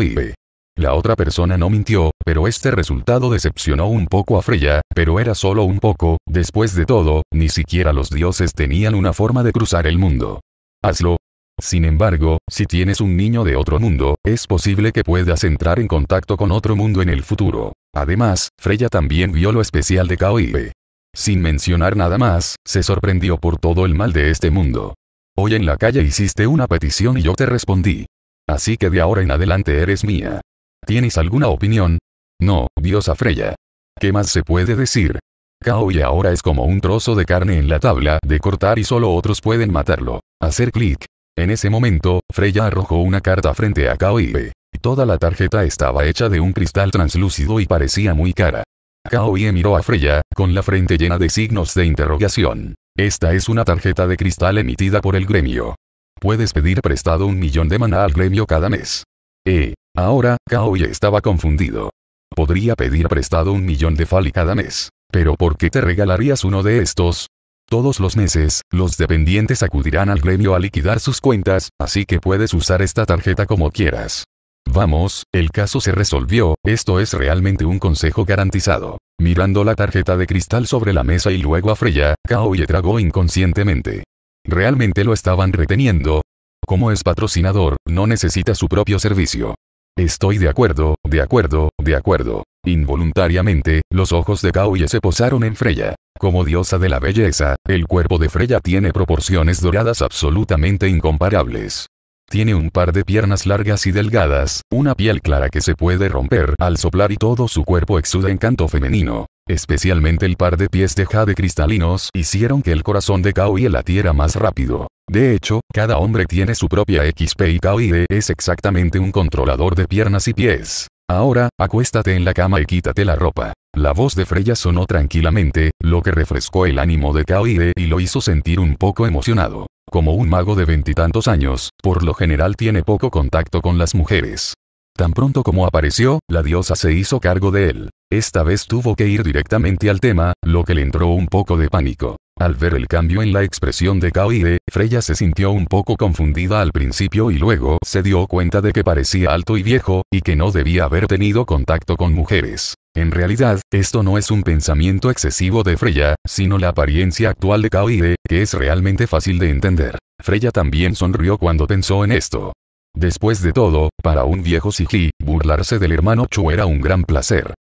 La otra persona no mintió, pero este resultado decepcionó un poco a Freya, pero era solo un poco, después de todo, ni siquiera los dioses tenían una forma de cruzar el mundo. Hazlo. Sin embargo, si tienes un niño de otro mundo, es posible que puedas entrar en contacto con otro mundo en el futuro. Además, Freya también vio lo especial de Kao sin mencionar nada más, se sorprendió por todo el mal de este mundo. Hoy en la calle hiciste una petición y yo te respondí. Así que de ahora en adelante eres mía. ¿Tienes alguna opinión? No, diosa Freya. ¿Qué más se puede decir? Kao y ahora es como un trozo de carne en la tabla de cortar y solo otros pueden matarlo. Hacer clic. En ese momento, Freya arrojó una carta frente a y Toda la tarjeta estaba hecha de un cristal translúcido y parecía muy cara. Kaoye miró a Freya, con la frente llena de signos de interrogación. Esta es una tarjeta de cristal emitida por el gremio. Puedes pedir prestado un millón de mana al gremio cada mes. Eh, ahora, Kaoye estaba confundido. Podría pedir prestado un millón de Fali cada mes. Pero ¿por qué te regalarías uno de estos? Todos los meses, los dependientes acudirán al gremio a liquidar sus cuentas, así que puedes usar esta tarjeta como quieras. Vamos, el caso se resolvió, esto es realmente un consejo garantizado. Mirando la tarjeta de cristal sobre la mesa y luego a Freya, Kaoye tragó inconscientemente. ¿Realmente lo estaban reteniendo? Como es patrocinador, no necesita su propio servicio. Estoy de acuerdo, de acuerdo, de acuerdo. Involuntariamente, los ojos de Kaoye se posaron en Freya. Como diosa de la belleza, el cuerpo de Freya tiene proporciones doradas absolutamente incomparables. Tiene un par de piernas largas y delgadas, una piel clara que se puede romper al soplar y todo su cuerpo exuda encanto femenino. Especialmente el par de pies de jade cristalinos hicieron que el corazón de Kaoye latiera más rápido. De hecho, cada hombre tiene su propia XP y Kaoye es exactamente un controlador de piernas y pies. Ahora, acuéstate en la cama y quítate la ropa. La voz de Freya sonó tranquilamente, lo que refrescó el ánimo de Kaoide y lo hizo sentir un poco emocionado. Como un mago de veintitantos años, por lo general tiene poco contacto con las mujeres. Tan pronto como apareció, la diosa se hizo cargo de él. Esta vez tuvo que ir directamente al tema, lo que le entró un poco de pánico. Al ver el cambio en la expresión de Kaoide, Freya se sintió un poco confundida al principio y luego se dio cuenta de que parecía alto y viejo, y que no debía haber tenido contacto con mujeres. En realidad, esto no es un pensamiento excesivo de Freya, sino la apariencia actual de Kaoide, que es realmente fácil de entender. Freya también sonrió cuando pensó en esto. Después de todo, para un viejo Siji, burlarse del hermano Chu era un gran placer.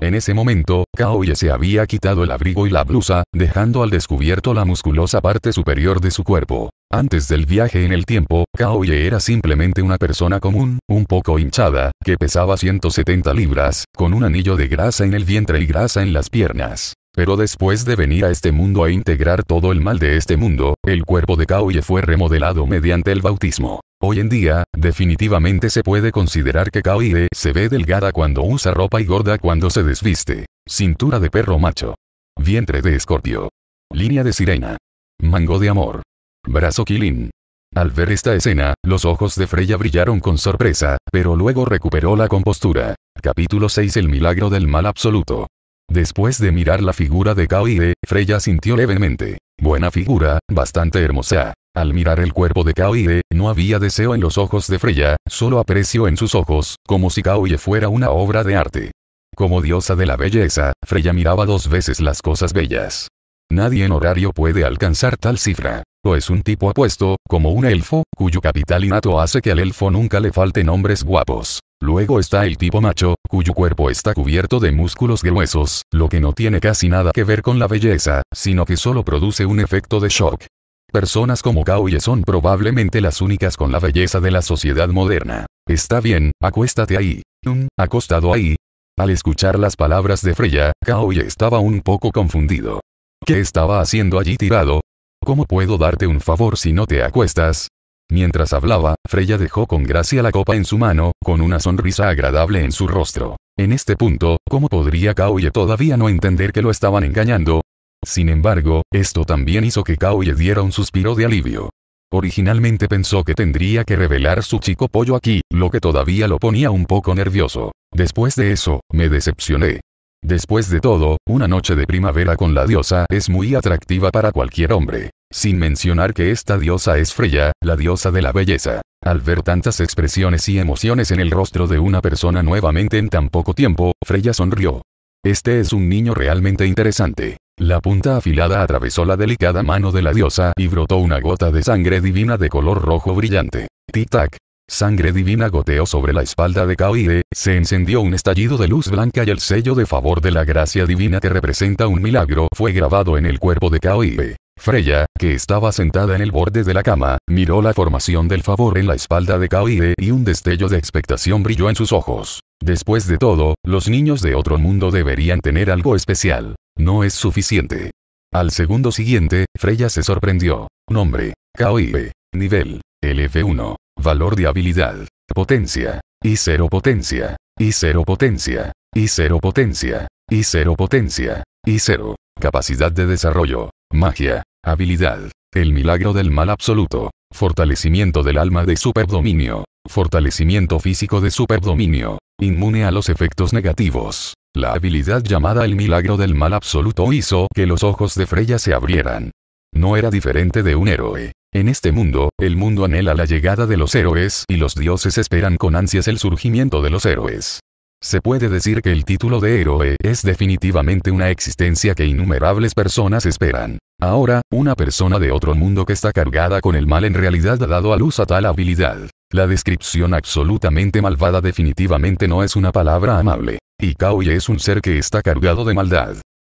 En ese momento, Kaoye se había quitado el abrigo y la blusa, dejando al descubierto la musculosa parte superior de su cuerpo. Antes del viaje en el tiempo, Kaoye era simplemente una persona común, un poco hinchada, que pesaba 170 libras, con un anillo de grasa en el vientre y grasa en las piernas. Pero después de venir a este mundo a e integrar todo el mal de este mundo, el cuerpo de Kaoye fue remodelado mediante el bautismo. Hoy en día, definitivamente se puede considerar que Kaoide se ve delgada cuando usa ropa y gorda cuando se desviste. Cintura de perro macho. Vientre de escorpio. Línea de sirena. Mango de amor. Brazo quilín. Al ver esta escena, los ojos de Freya brillaron con sorpresa, pero luego recuperó la compostura. Capítulo 6 El milagro del mal absoluto. Después de mirar la figura de Kaoide, Freya sintió levemente. Buena figura, bastante hermosa. Al mirar el cuerpo de Kaoide, no había deseo en los ojos de Freya, solo aprecio en sus ojos, como si Kaoye fuera una obra de arte. Como diosa de la belleza, Freya miraba dos veces las cosas bellas. Nadie en horario puede alcanzar tal cifra. O es un tipo apuesto, como un elfo, cuyo capital innato hace que al elfo nunca le falten hombres guapos. Luego está el tipo macho, cuyo cuerpo está cubierto de músculos gruesos, lo que no tiene casi nada que ver con la belleza, sino que solo produce un efecto de shock. Personas como Kaoye son probablemente las únicas con la belleza de la sociedad moderna. Está bien, acuéstate ahí. un mm, acostado ahí. Al escuchar las palabras de Freya, Kaoye estaba un poco confundido. ¿Qué estaba haciendo allí tirado? ¿Cómo puedo darte un favor si no te acuestas? Mientras hablaba, Freya dejó con gracia la copa en su mano, con una sonrisa agradable en su rostro. En este punto, ¿cómo podría Kaoye todavía no entender que lo estaban engañando? Sin embargo, esto también hizo que le diera un suspiro de alivio. Originalmente pensó que tendría que revelar su chico pollo aquí, lo que todavía lo ponía un poco nervioso. Después de eso, me decepcioné. Después de todo, una noche de primavera con la diosa es muy atractiva para cualquier hombre. Sin mencionar que esta diosa es Freya, la diosa de la belleza. Al ver tantas expresiones y emociones en el rostro de una persona nuevamente en tan poco tiempo, Freya sonrió. Este es un niño realmente interesante. La punta afilada atravesó la delicada mano de la diosa y brotó una gota de sangre divina de color rojo brillante. Tic-tac. Sangre divina goteó sobre la espalda de Kao-Ie, se encendió un estallido de luz blanca y el sello de favor de la gracia divina que representa un milagro fue grabado en el cuerpo de Kao-Ie. Freya, que estaba sentada en el borde de la cama, miró la formación del favor en la espalda de Kao-Ie y un destello de expectación brilló en sus ojos. Después de todo, los niños de otro mundo deberían tener algo especial. No es suficiente. Al segundo siguiente, Freya se sorprendió. Nombre. KOIB. Nivel. LF1. Valor de habilidad. Potencia. Y cero potencia. Y cero potencia. Y cero potencia. Y cero potencia. Y cero. Capacidad de desarrollo. Magia. Habilidad. El milagro del mal absoluto. Fortalecimiento del alma de superdominio. Fortalecimiento físico de superdominio. Inmune a los efectos negativos. La habilidad llamada el milagro del mal absoluto hizo que los ojos de Freya se abrieran. No era diferente de un héroe. En este mundo, el mundo anhela la llegada de los héroes y los dioses esperan con ansias el surgimiento de los héroes. Se puede decir que el título de héroe es definitivamente una existencia que innumerables personas esperan. Ahora, una persona de otro mundo que está cargada con el mal en realidad ha dado a luz a tal habilidad. La descripción absolutamente malvada definitivamente no es una palabra amable. Y Kaoye es un ser que está cargado de maldad.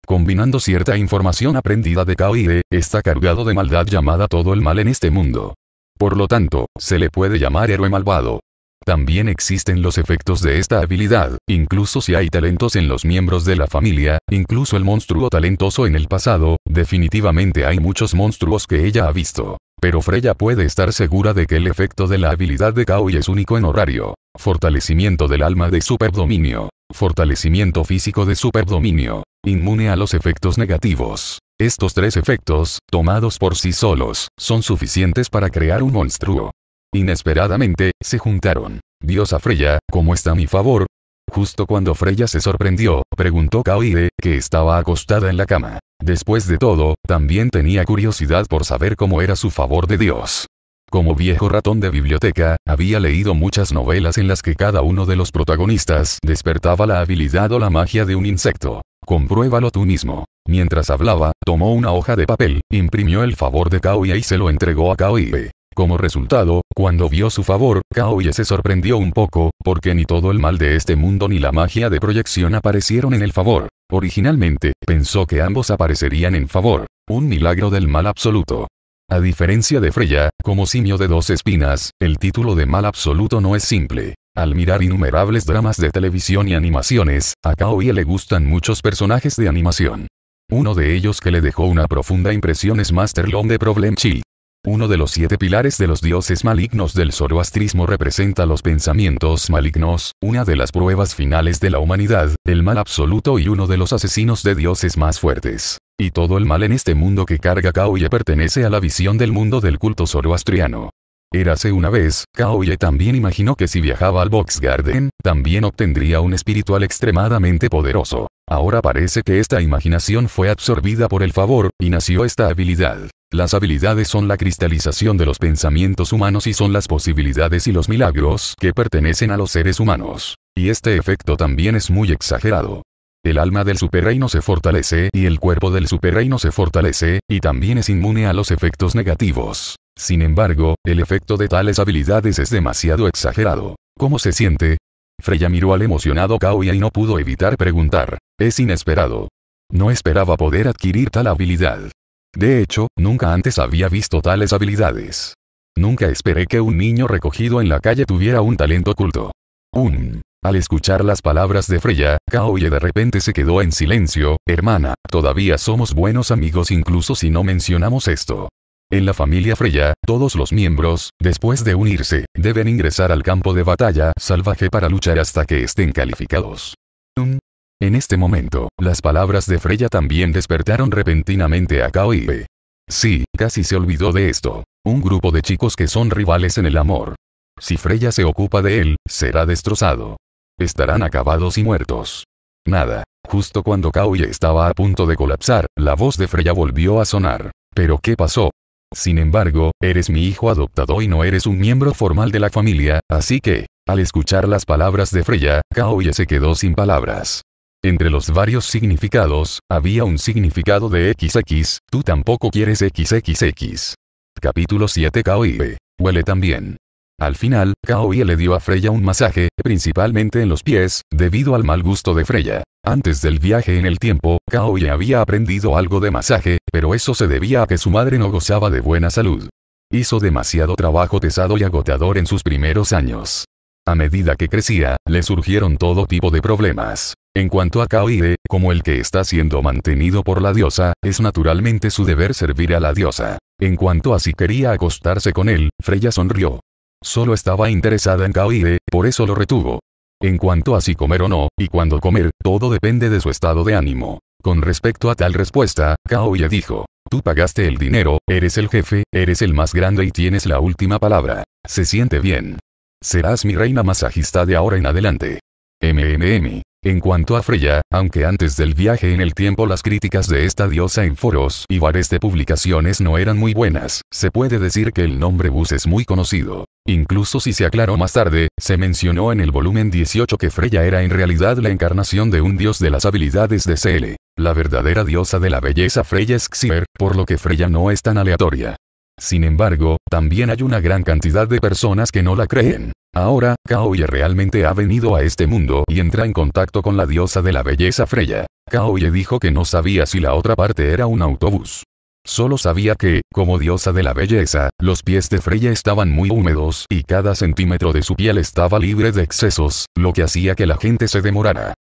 Combinando cierta información aprendida de Kaoye, está cargado de maldad llamada todo el mal en este mundo. Por lo tanto, se le puede llamar héroe malvado. También existen los efectos de esta habilidad, incluso si hay talentos en los miembros de la familia, incluso el monstruo talentoso en el pasado, definitivamente hay muchos monstruos que ella ha visto. Pero Freya puede estar segura de que el efecto de la habilidad de Kaoi es único en horario. Fortalecimiento del alma de dominio. Fortalecimiento físico de superdominio. Inmune a los efectos negativos. Estos tres efectos, tomados por sí solos, son suficientes para crear un monstruo. Inesperadamente, se juntaron. dios a Freya, ¿cómo está mi favor? Justo cuando Freya se sorprendió, preguntó Kaoide, que estaba acostada en la cama. Después de todo, también tenía curiosidad por saber cómo era su favor de Dios. Como viejo ratón de biblioteca, había leído muchas novelas en las que cada uno de los protagonistas despertaba la habilidad o la magia de un insecto. Compruébalo tú mismo. Mientras hablaba, tomó una hoja de papel, imprimió el favor de Kaoya y se lo entregó a Kaoye. Como resultado, cuando vio su favor, Kaoye se sorprendió un poco, porque ni todo el mal de este mundo ni la magia de proyección aparecieron en el favor. Originalmente, pensó que ambos aparecerían en favor. Un milagro del mal absoluto. A diferencia de Freya, como simio de dos espinas, el título de mal absoluto no es simple. Al mirar innumerables dramas de televisión y animaciones, a Kaoye le gustan muchos personajes de animación. Uno de ellos que le dejó una profunda impresión es Master Long de Problem Child. Uno de los siete pilares de los dioses malignos del zoroastrismo representa los pensamientos malignos, una de las pruebas finales de la humanidad, el mal absoluto y uno de los asesinos de dioses más fuertes. Y todo el mal en este mundo que carga Kaoye pertenece a la visión del mundo del culto zoroastriano. Érase una vez, Kaoye también imaginó que si viajaba al Box Garden, también obtendría un espiritual extremadamente poderoso. Ahora parece que esta imaginación fue absorbida por el favor, y nació esta habilidad. Las habilidades son la cristalización de los pensamientos humanos y son las posibilidades y los milagros que pertenecen a los seres humanos. Y este efecto también es muy exagerado. El alma del superreino se fortalece y el cuerpo del superreino se fortalece, y también es inmune a los efectos negativos. Sin embargo, el efecto de tales habilidades es demasiado exagerado. ¿Cómo se siente? Freya miró al emocionado Kaoya y no pudo evitar preguntar. Es inesperado. No esperaba poder adquirir tal habilidad. De hecho, nunca antes había visto tales habilidades. Nunca esperé que un niño recogido en la calle tuviera un talento oculto. Un al escuchar las palabras de Freya, Kaoye de repente se quedó en silencio, hermana, todavía somos buenos amigos incluso si no mencionamos esto. En la familia Freya, todos los miembros, después de unirse, deben ingresar al campo de batalla salvaje para luchar hasta que estén calificados. En este momento, las palabras de Freya también despertaron repentinamente a Kaoye. Sí, casi se olvidó de esto. Un grupo de chicos que son rivales en el amor. Si Freya se ocupa de él, será destrozado. Estarán acabados y muertos. Nada. Justo cuando Kaoye estaba a punto de colapsar, la voz de Freya volvió a sonar. ¿Pero qué pasó? Sin embargo, eres mi hijo adoptado y no eres un miembro formal de la familia, así que, al escuchar las palabras de Freya, Kaoye se quedó sin palabras. Entre los varios significados, había un significado de XX, tú tampoco quieres XXX. Capítulo 7 Kaoye. Huele también. Al final, Kaoye le dio a Freya un masaje, principalmente en los pies, debido al mal gusto de Freya. Antes del viaje en el tiempo, Kaoye había aprendido algo de masaje, pero eso se debía a que su madre no gozaba de buena salud. Hizo demasiado trabajo pesado y agotador en sus primeros años. A medida que crecía, le surgieron todo tipo de problemas. En cuanto a Kaoye, como el que está siendo mantenido por la diosa, es naturalmente su deber servir a la diosa. En cuanto a si quería acostarse con él, Freya sonrió. Solo estaba interesada en Kaoide, por eso lo retuvo. En cuanto a si comer o no, y cuando comer, todo depende de su estado de ánimo. Con respecto a tal respuesta, Kaoye dijo, Tú pagaste el dinero, eres el jefe, eres el más grande y tienes la última palabra. Se siente bien. Serás mi reina masajista de ahora en adelante. MMM. En cuanto a Freya, aunque antes del viaje en el tiempo las críticas de esta diosa en foros y bares de publicaciones no eran muy buenas, se puede decir que el nombre Bus es muy conocido. Incluso si se aclaró más tarde, se mencionó en el volumen 18 que Freya era en realidad la encarnación de un dios de las habilidades de CL. La verdadera diosa de la belleza Freya es por lo que Freya no es tan aleatoria. Sin embargo, también hay una gran cantidad de personas que no la creen. Ahora, Kaoye realmente ha venido a este mundo y entra en contacto con la diosa de la belleza Freya. Kaoye dijo que no sabía si la otra parte era un autobús. Solo sabía que, como diosa de la belleza, los pies de Freya estaban muy húmedos y cada centímetro de su piel estaba libre de excesos, lo que hacía que la gente se demorara.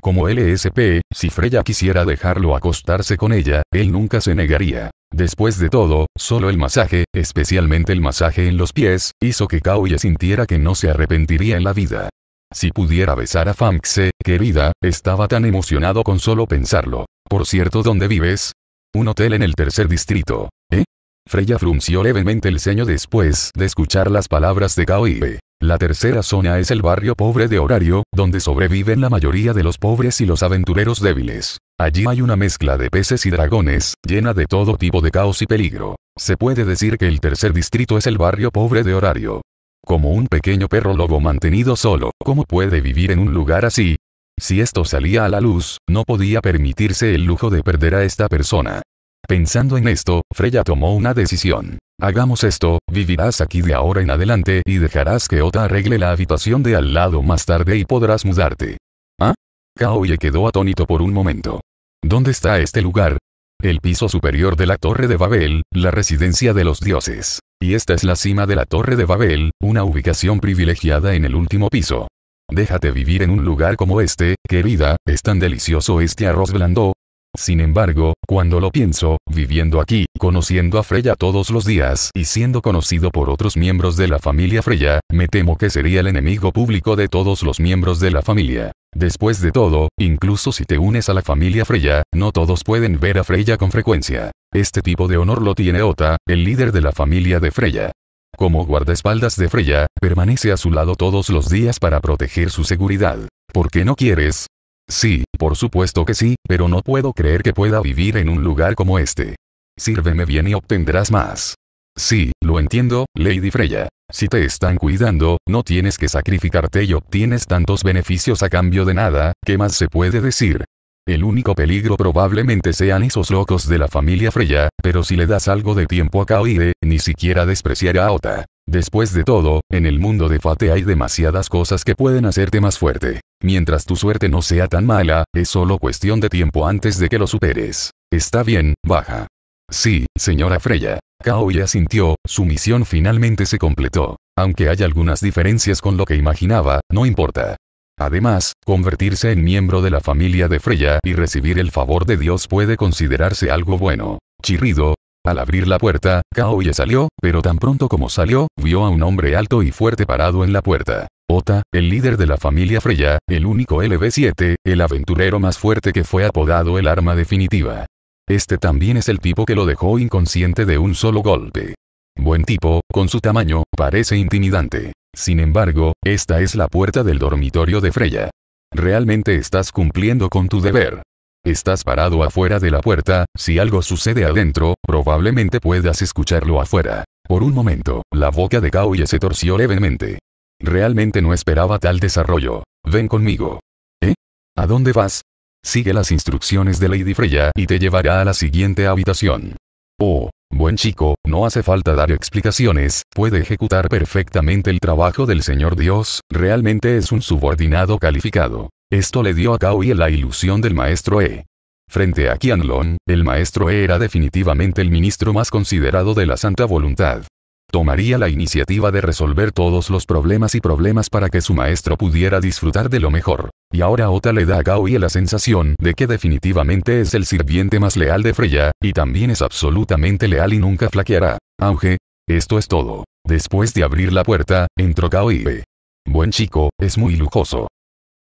Como LSP, si Freya quisiera dejarlo acostarse con ella, él nunca se negaría. Después de todo, solo el masaje, especialmente el masaje en los pies, hizo que Kaoya sintiera que no se arrepentiría en la vida. Si pudiera besar a Famxe, querida, estaba tan emocionado con solo pensarlo. Por cierto, ¿dónde vives? Un hotel en el tercer distrito. ¿Eh? Freya frunció levemente el ceño después de escuchar las palabras de Kaoye. La tercera zona es el barrio pobre de Horario, donde sobreviven la mayoría de los pobres y los aventureros débiles. Allí hay una mezcla de peces y dragones, llena de todo tipo de caos y peligro. Se puede decir que el tercer distrito es el barrio pobre de Horario. Como un pequeño perro lobo mantenido solo, ¿cómo puede vivir en un lugar así? Si esto salía a la luz, no podía permitirse el lujo de perder a esta persona. Pensando en esto, Freya tomó una decisión. Hagamos esto, vivirás aquí de ahora en adelante y dejarás que Ota arregle la habitación de al lado más tarde y podrás mudarte. ¿Ah? Kaoye quedó atónito por un momento. ¿Dónde está este lugar? El piso superior de la Torre de Babel, la residencia de los dioses. Y esta es la cima de la Torre de Babel, una ubicación privilegiada en el último piso. Déjate vivir en un lugar como este, querida, es tan delicioso este arroz blando, sin embargo, cuando lo pienso, viviendo aquí, conociendo a Freya todos los días y siendo conocido por otros miembros de la familia Freya, me temo que sería el enemigo público de todos los miembros de la familia. Después de todo, incluso si te unes a la familia Freya, no todos pueden ver a Freya con frecuencia. Este tipo de honor lo tiene Ota, el líder de la familia de Freya. Como guardaespaldas de Freya, permanece a su lado todos los días para proteger su seguridad. ¿Por qué no quieres? Sí, por supuesto que sí, pero no puedo creer que pueda vivir en un lugar como este. Sírveme bien y obtendrás más. Sí, lo entiendo, Lady Freya. Si te están cuidando, no tienes que sacrificarte y obtienes tantos beneficios a cambio de nada, ¿qué más se puede decir? El único peligro probablemente sean esos locos de la familia Freya, pero si le das algo de tiempo a Kaoide, ni siquiera despreciará a Ota. Después de todo, en el mundo de Fate hay demasiadas cosas que pueden hacerte más fuerte. Mientras tu suerte no sea tan mala, es solo cuestión de tiempo antes de que lo superes. Está bien, baja. Sí, señora Freya. ya sintió, su misión finalmente se completó. Aunque hay algunas diferencias con lo que imaginaba, no importa. Además, convertirse en miembro de la familia de Freya y recibir el favor de Dios puede considerarse algo bueno. Chirrido. Al abrir la puerta, Kaoya salió, pero tan pronto como salió, vio a un hombre alto y fuerte parado en la puerta. Ota, el líder de la familia Freya, el único LB7, el aventurero más fuerte que fue apodado el arma definitiva. Este también es el tipo que lo dejó inconsciente de un solo golpe. Buen tipo, con su tamaño, parece intimidante. Sin embargo, esta es la puerta del dormitorio de Freya. Realmente estás cumpliendo con tu deber. Estás parado afuera de la puerta, si algo sucede adentro, probablemente puedas escucharlo afuera. Por un momento, la boca de Kaoye se torció levemente. Realmente no esperaba tal desarrollo. Ven conmigo. ¿Eh? ¿A dónde vas? Sigue las instrucciones de Lady Freya y te llevará a la siguiente habitación. Oh, buen chico, no hace falta dar explicaciones, puede ejecutar perfectamente el trabajo del Señor Dios, realmente es un subordinado calificado. Esto le dio a a la ilusión del maestro E. Frente a Qianlong, el maestro E era definitivamente el ministro más considerado de la santa voluntad tomaría la iniciativa de resolver todos los problemas y problemas para que su maestro pudiera disfrutar de lo mejor. Y ahora Ota le da a Gaoye la sensación de que definitivamente es el sirviente más leal de Freya, y también es absolutamente leal y nunca flaqueará. Auge. Esto es todo. Después de abrir la puerta, entró Gaoye. Buen chico, es muy lujoso.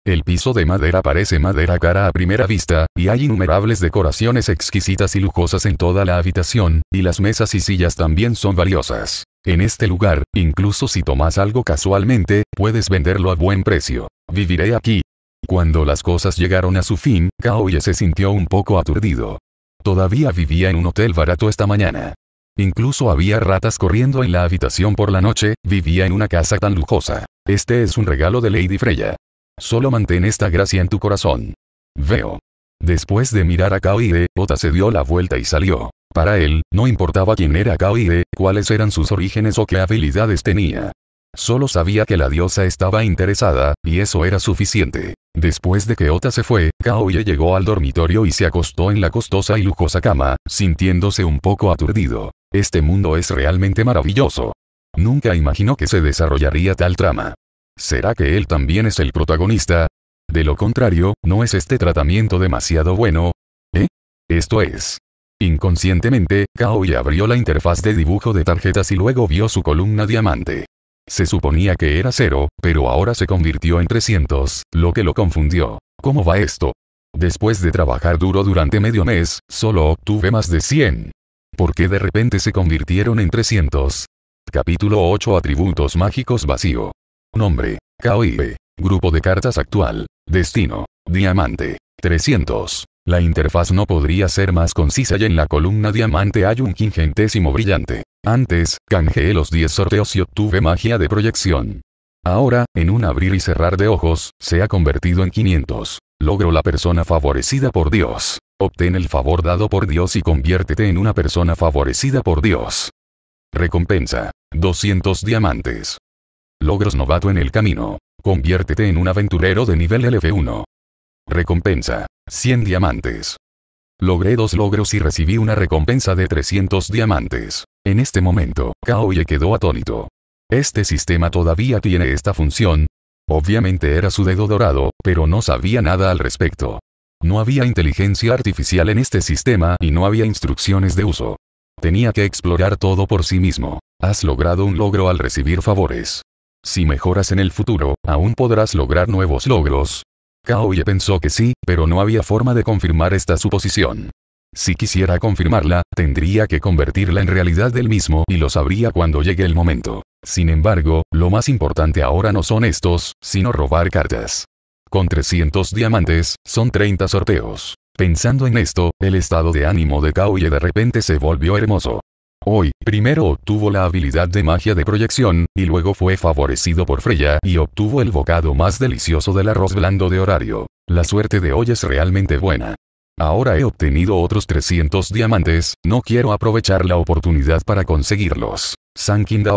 El piso de madera parece madera cara a primera vista, y hay innumerables decoraciones exquisitas y lujosas en toda la habitación, y las mesas y sillas también son valiosas. En este lugar, incluso si tomas algo casualmente, puedes venderlo a buen precio. Viviré aquí. Cuando las cosas llegaron a su fin, Kaoye se sintió un poco aturdido. Todavía vivía en un hotel barato esta mañana. Incluso había ratas corriendo en la habitación por la noche, vivía en una casa tan lujosa. Este es un regalo de Lady Freya. Solo mantén esta gracia en tu corazón. Veo. Después de mirar a Kaoide, Ota se dio la vuelta y salió. Para él, no importaba quién era Kaoide, cuáles eran sus orígenes o qué habilidades tenía. Solo sabía que la diosa estaba interesada, y eso era suficiente. Después de que Ota se fue, Kaoye llegó al dormitorio y se acostó en la costosa y lujosa cama, sintiéndose un poco aturdido. Este mundo es realmente maravilloso. Nunca imaginó que se desarrollaría tal trama. ¿Será que él también es el protagonista? De lo contrario, ¿no es este tratamiento demasiado bueno? ¿Eh? Esto es. Inconscientemente, Kaoya abrió la interfaz de dibujo de tarjetas y luego vio su columna diamante. Se suponía que era cero, pero ahora se convirtió en 300, lo que lo confundió. ¿Cómo va esto? Después de trabajar duro durante medio mes, solo obtuve más de 100. ¿Por qué de repente se convirtieron en 300? Capítulo 8 Atributos mágicos vacío. Nombre. KOIB. Grupo de cartas actual. Destino. Diamante. 300. La interfaz no podría ser más concisa y en la columna diamante hay un quingentésimo brillante. Antes, canjeé los 10 sorteos y obtuve magia de proyección. Ahora, en un abrir y cerrar de ojos, se ha convertido en 500. Logro la persona favorecida por Dios. Obtén el favor dado por Dios y conviértete en una persona favorecida por Dios. Recompensa. 200 diamantes. Logros novato en el camino. Conviértete en un aventurero de nivel LV1. Recompensa. 100 diamantes. Logré dos logros y recibí una recompensa de 300 diamantes. En este momento, Kaoye quedó atónito. ¿Este sistema todavía tiene esta función? Obviamente era su dedo dorado, pero no sabía nada al respecto. No había inteligencia artificial en este sistema y no había instrucciones de uso. Tenía que explorar todo por sí mismo. Has logrado un logro al recibir favores. Si mejoras en el futuro, aún podrás lograr nuevos logros. Kaoye pensó que sí, pero no había forma de confirmar esta suposición. Si quisiera confirmarla, tendría que convertirla en realidad del mismo y lo sabría cuando llegue el momento. Sin embargo, lo más importante ahora no son estos, sino robar cartas. Con 300 diamantes, son 30 sorteos. Pensando en esto, el estado de ánimo de Kaoye de repente se volvió hermoso. Hoy, primero obtuvo la habilidad de magia de proyección, y luego fue favorecido por Freya y obtuvo el bocado más delicioso del arroz blando de horario. La suerte de hoy es realmente buena. Ahora he obtenido otros 300 diamantes, no quiero aprovechar la oportunidad para conseguirlos. Sankinda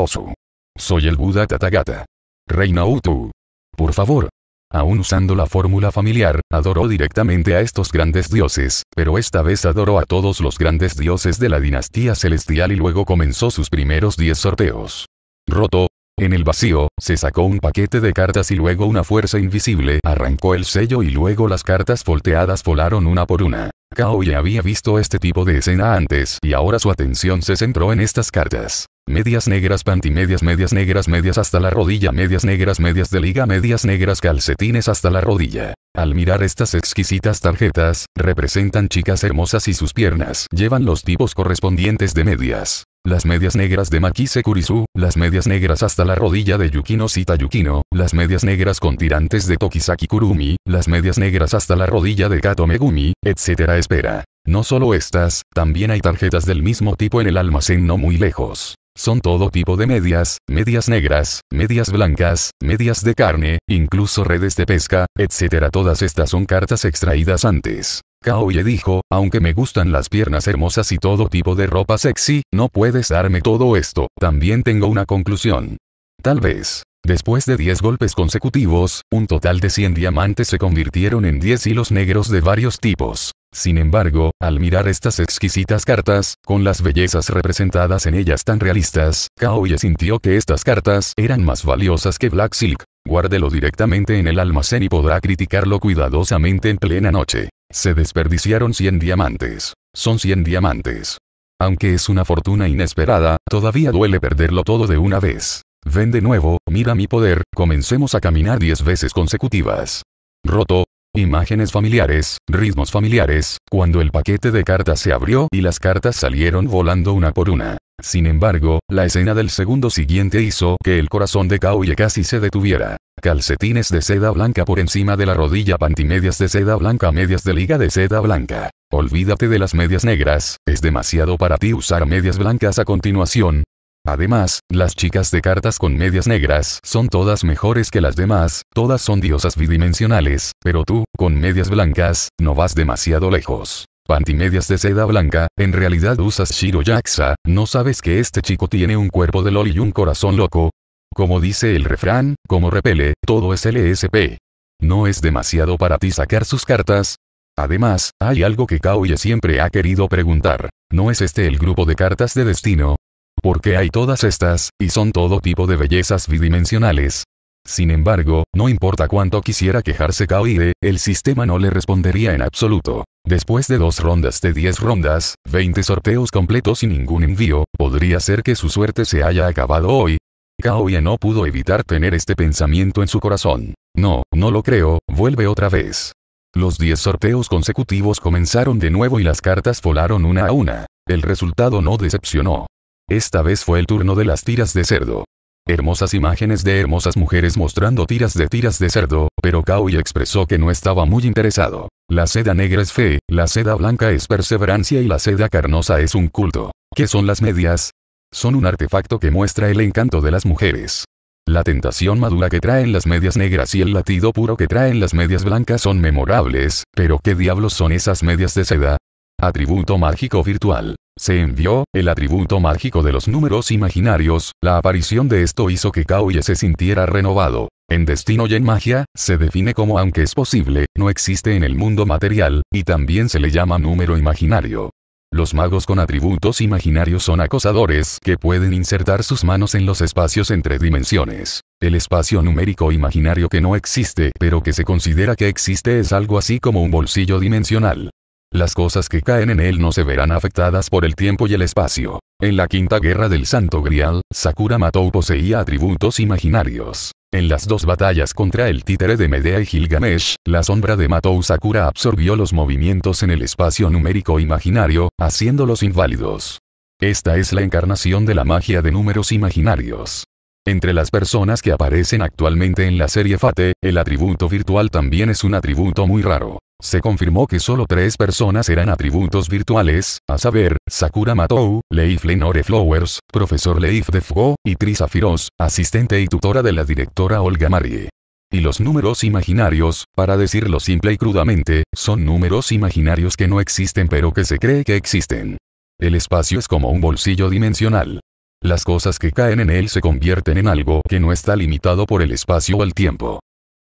Soy el Buda Tatagata. Reina Utu. Por favor, Aún usando la fórmula familiar, adoró directamente a estos grandes dioses, pero esta vez adoró a todos los grandes dioses de la dinastía celestial y luego comenzó sus primeros 10 sorteos. Roto, en el vacío, se sacó un paquete de cartas y luego una fuerza invisible arrancó el sello y luego las cartas volteadas volaron una por una. Kao ya había visto este tipo de escena antes y ahora su atención se centró en estas cartas. Medias negras, pantimedias, medias negras, medias hasta la rodilla, medias negras, medias de liga, medias negras, calcetines hasta la rodilla. Al mirar estas exquisitas tarjetas, representan chicas hermosas y sus piernas llevan los tipos correspondientes de medias las medias negras de Makise Kurisu, las medias negras hasta la rodilla de Yukino Sita Yukino, las medias negras con tirantes de Tokisaki Kurumi, las medias negras hasta la rodilla de Kato Megumi, etc. Espera. No solo estas, también hay tarjetas del mismo tipo en el almacén no muy lejos. Son todo tipo de medias, medias negras, medias blancas, medias de carne, incluso redes de pesca, etc. Todas estas son cartas extraídas antes. Kaoye dijo, aunque me gustan las piernas hermosas y todo tipo de ropa sexy, no puedes darme todo esto. También tengo una conclusión. Tal vez. Después de 10 golpes consecutivos, un total de 100 diamantes se convirtieron en 10 hilos negros de varios tipos. Sin embargo, al mirar estas exquisitas cartas, con las bellezas representadas en ellas tan realistas, Kaoye sintió que estas cartas eran más valiosas que Black Silk guárdelo directamente en el almacén y podrá criticarlo cuidadosamente en plena noche. Se desperdiciaron 100 diamantes. Son 100 diamantes. Aunque es una fortuna inesperada, todavía duele perderlo todo de una vez. Ven de nuevo, mira mi poder, comencemos a caminar 10 veces consecutivas. Roto. Imágenes familiares, ritmos familiares, cuando el paquete de cartas se abrió y las cartas salieron volando una por una. Sin embargo, la escena del segundo siguiente hizo que el corazón de Kaoye casi se detuviera. Calcetines de seda blanca por encima de la rodilla, pantimedias de seda blanca, medias de liga de seda blanca. Olvídate de las medias negras, es demasiado para ti usar medias blancas a continuación. Además, las chicas de cartas con medias negras son todas mejores que las demás, todas son diosas bidimensionales, pero tú, con medias blancas, no vas demasiado lejos. Pantimedias de seda blanca, en realidad usas Shiro Yaksa, ¿no sabes que este chico tiene un cuerpo de loli y un corazón loco? Como dice el refrán, como repele, todo es LSP. ¿No es demasiado para ti sacar sus cartas? Además, hay algo que Kaoye siempre ha querido preguntar. ¿No es este el grupo de cartas de destino? Porque hay todas estas, y son todo tipo de bellezas bidimensionales. Sin embargo, no importa cuánto quisiera quejarse Kaide, el sistema no le respondería en absoluto. Después de dos rondas de 10 rondas, 20 sorteos completos y ningún envío, podría ser que su suerte se haya acabado hoy. Kaoya no pudo evitar tener este pensamiento en su corazón. No, no lo creo, vuelve otra vez. Los 10 sorteos consecutivos comenzaron de nuevo y las cartas volaron una a una. El resultado no decepcionó. Esta vez fue el turno de las tiras de cerdo hermosas imágenes de hermosas mujeres mostrando tiras de tiras de cerdo, pero y expresó que no estaba muy interesado. La seda negra es fe, la seda blanca es perseverancia y la seda carnosa es un culto. ¿Qué son las medias? Son un artefacto que muestra el encanto de las mujeres. La tentación madura que traen las medias negras y el latido puro que traen las medias blancas son memorables, pero ¿qué diablos son esas medias de seda? Atributo mágico virtual. Se envió, el atributo mágico de los números imaginarios, la aparición de esto hizo que Kaoye se sintiera renovado. En destino y en magia, se define como aunque es posible, no existe en el mundo material, y también se le llama número imaginario. Los magos con atributos imaginarios son acosadores que pueden insertar sus manos en los espacios entre dimensiones. El espacio numérico imaginario que no existe pero que se considera que existe es algo así como un bolsillo dimensional. Las cosas que caen en él no se verán afectadas por el tiempo y el espacio. En la quinta guerra del Santo Grial, Sakura Matou poseía atributos imaginarios. En las dos batallas contra el títere de Medea y Gilgamesh, la sombra de Matou Sakura absorbió los movimientos en el espacio numérico imaginario, haciéndolos inválidos. Esta es la encarnación de la magia de números imaginarios. Entre las personas que aparecen actualmente en la serie Fate, el atributo virtual también es un atributo muy raro. Se confirmó que solo tres personas eran atributos virtuales, a saber, Sakura Matou, Leif Lenore Flowers, profesor Leif Defgo, y Trisa Firoz, asistente y tutora de la directora Olga Marie. Y los números imaginarios, para decirlo simple y crudamente, son números imaginarios que no existen pero que se cree que existen. El espacio es como un bolsillo dimensional. Las cosas que caen en él se convierten en algo que no está limitado por el espacio o el tiempo.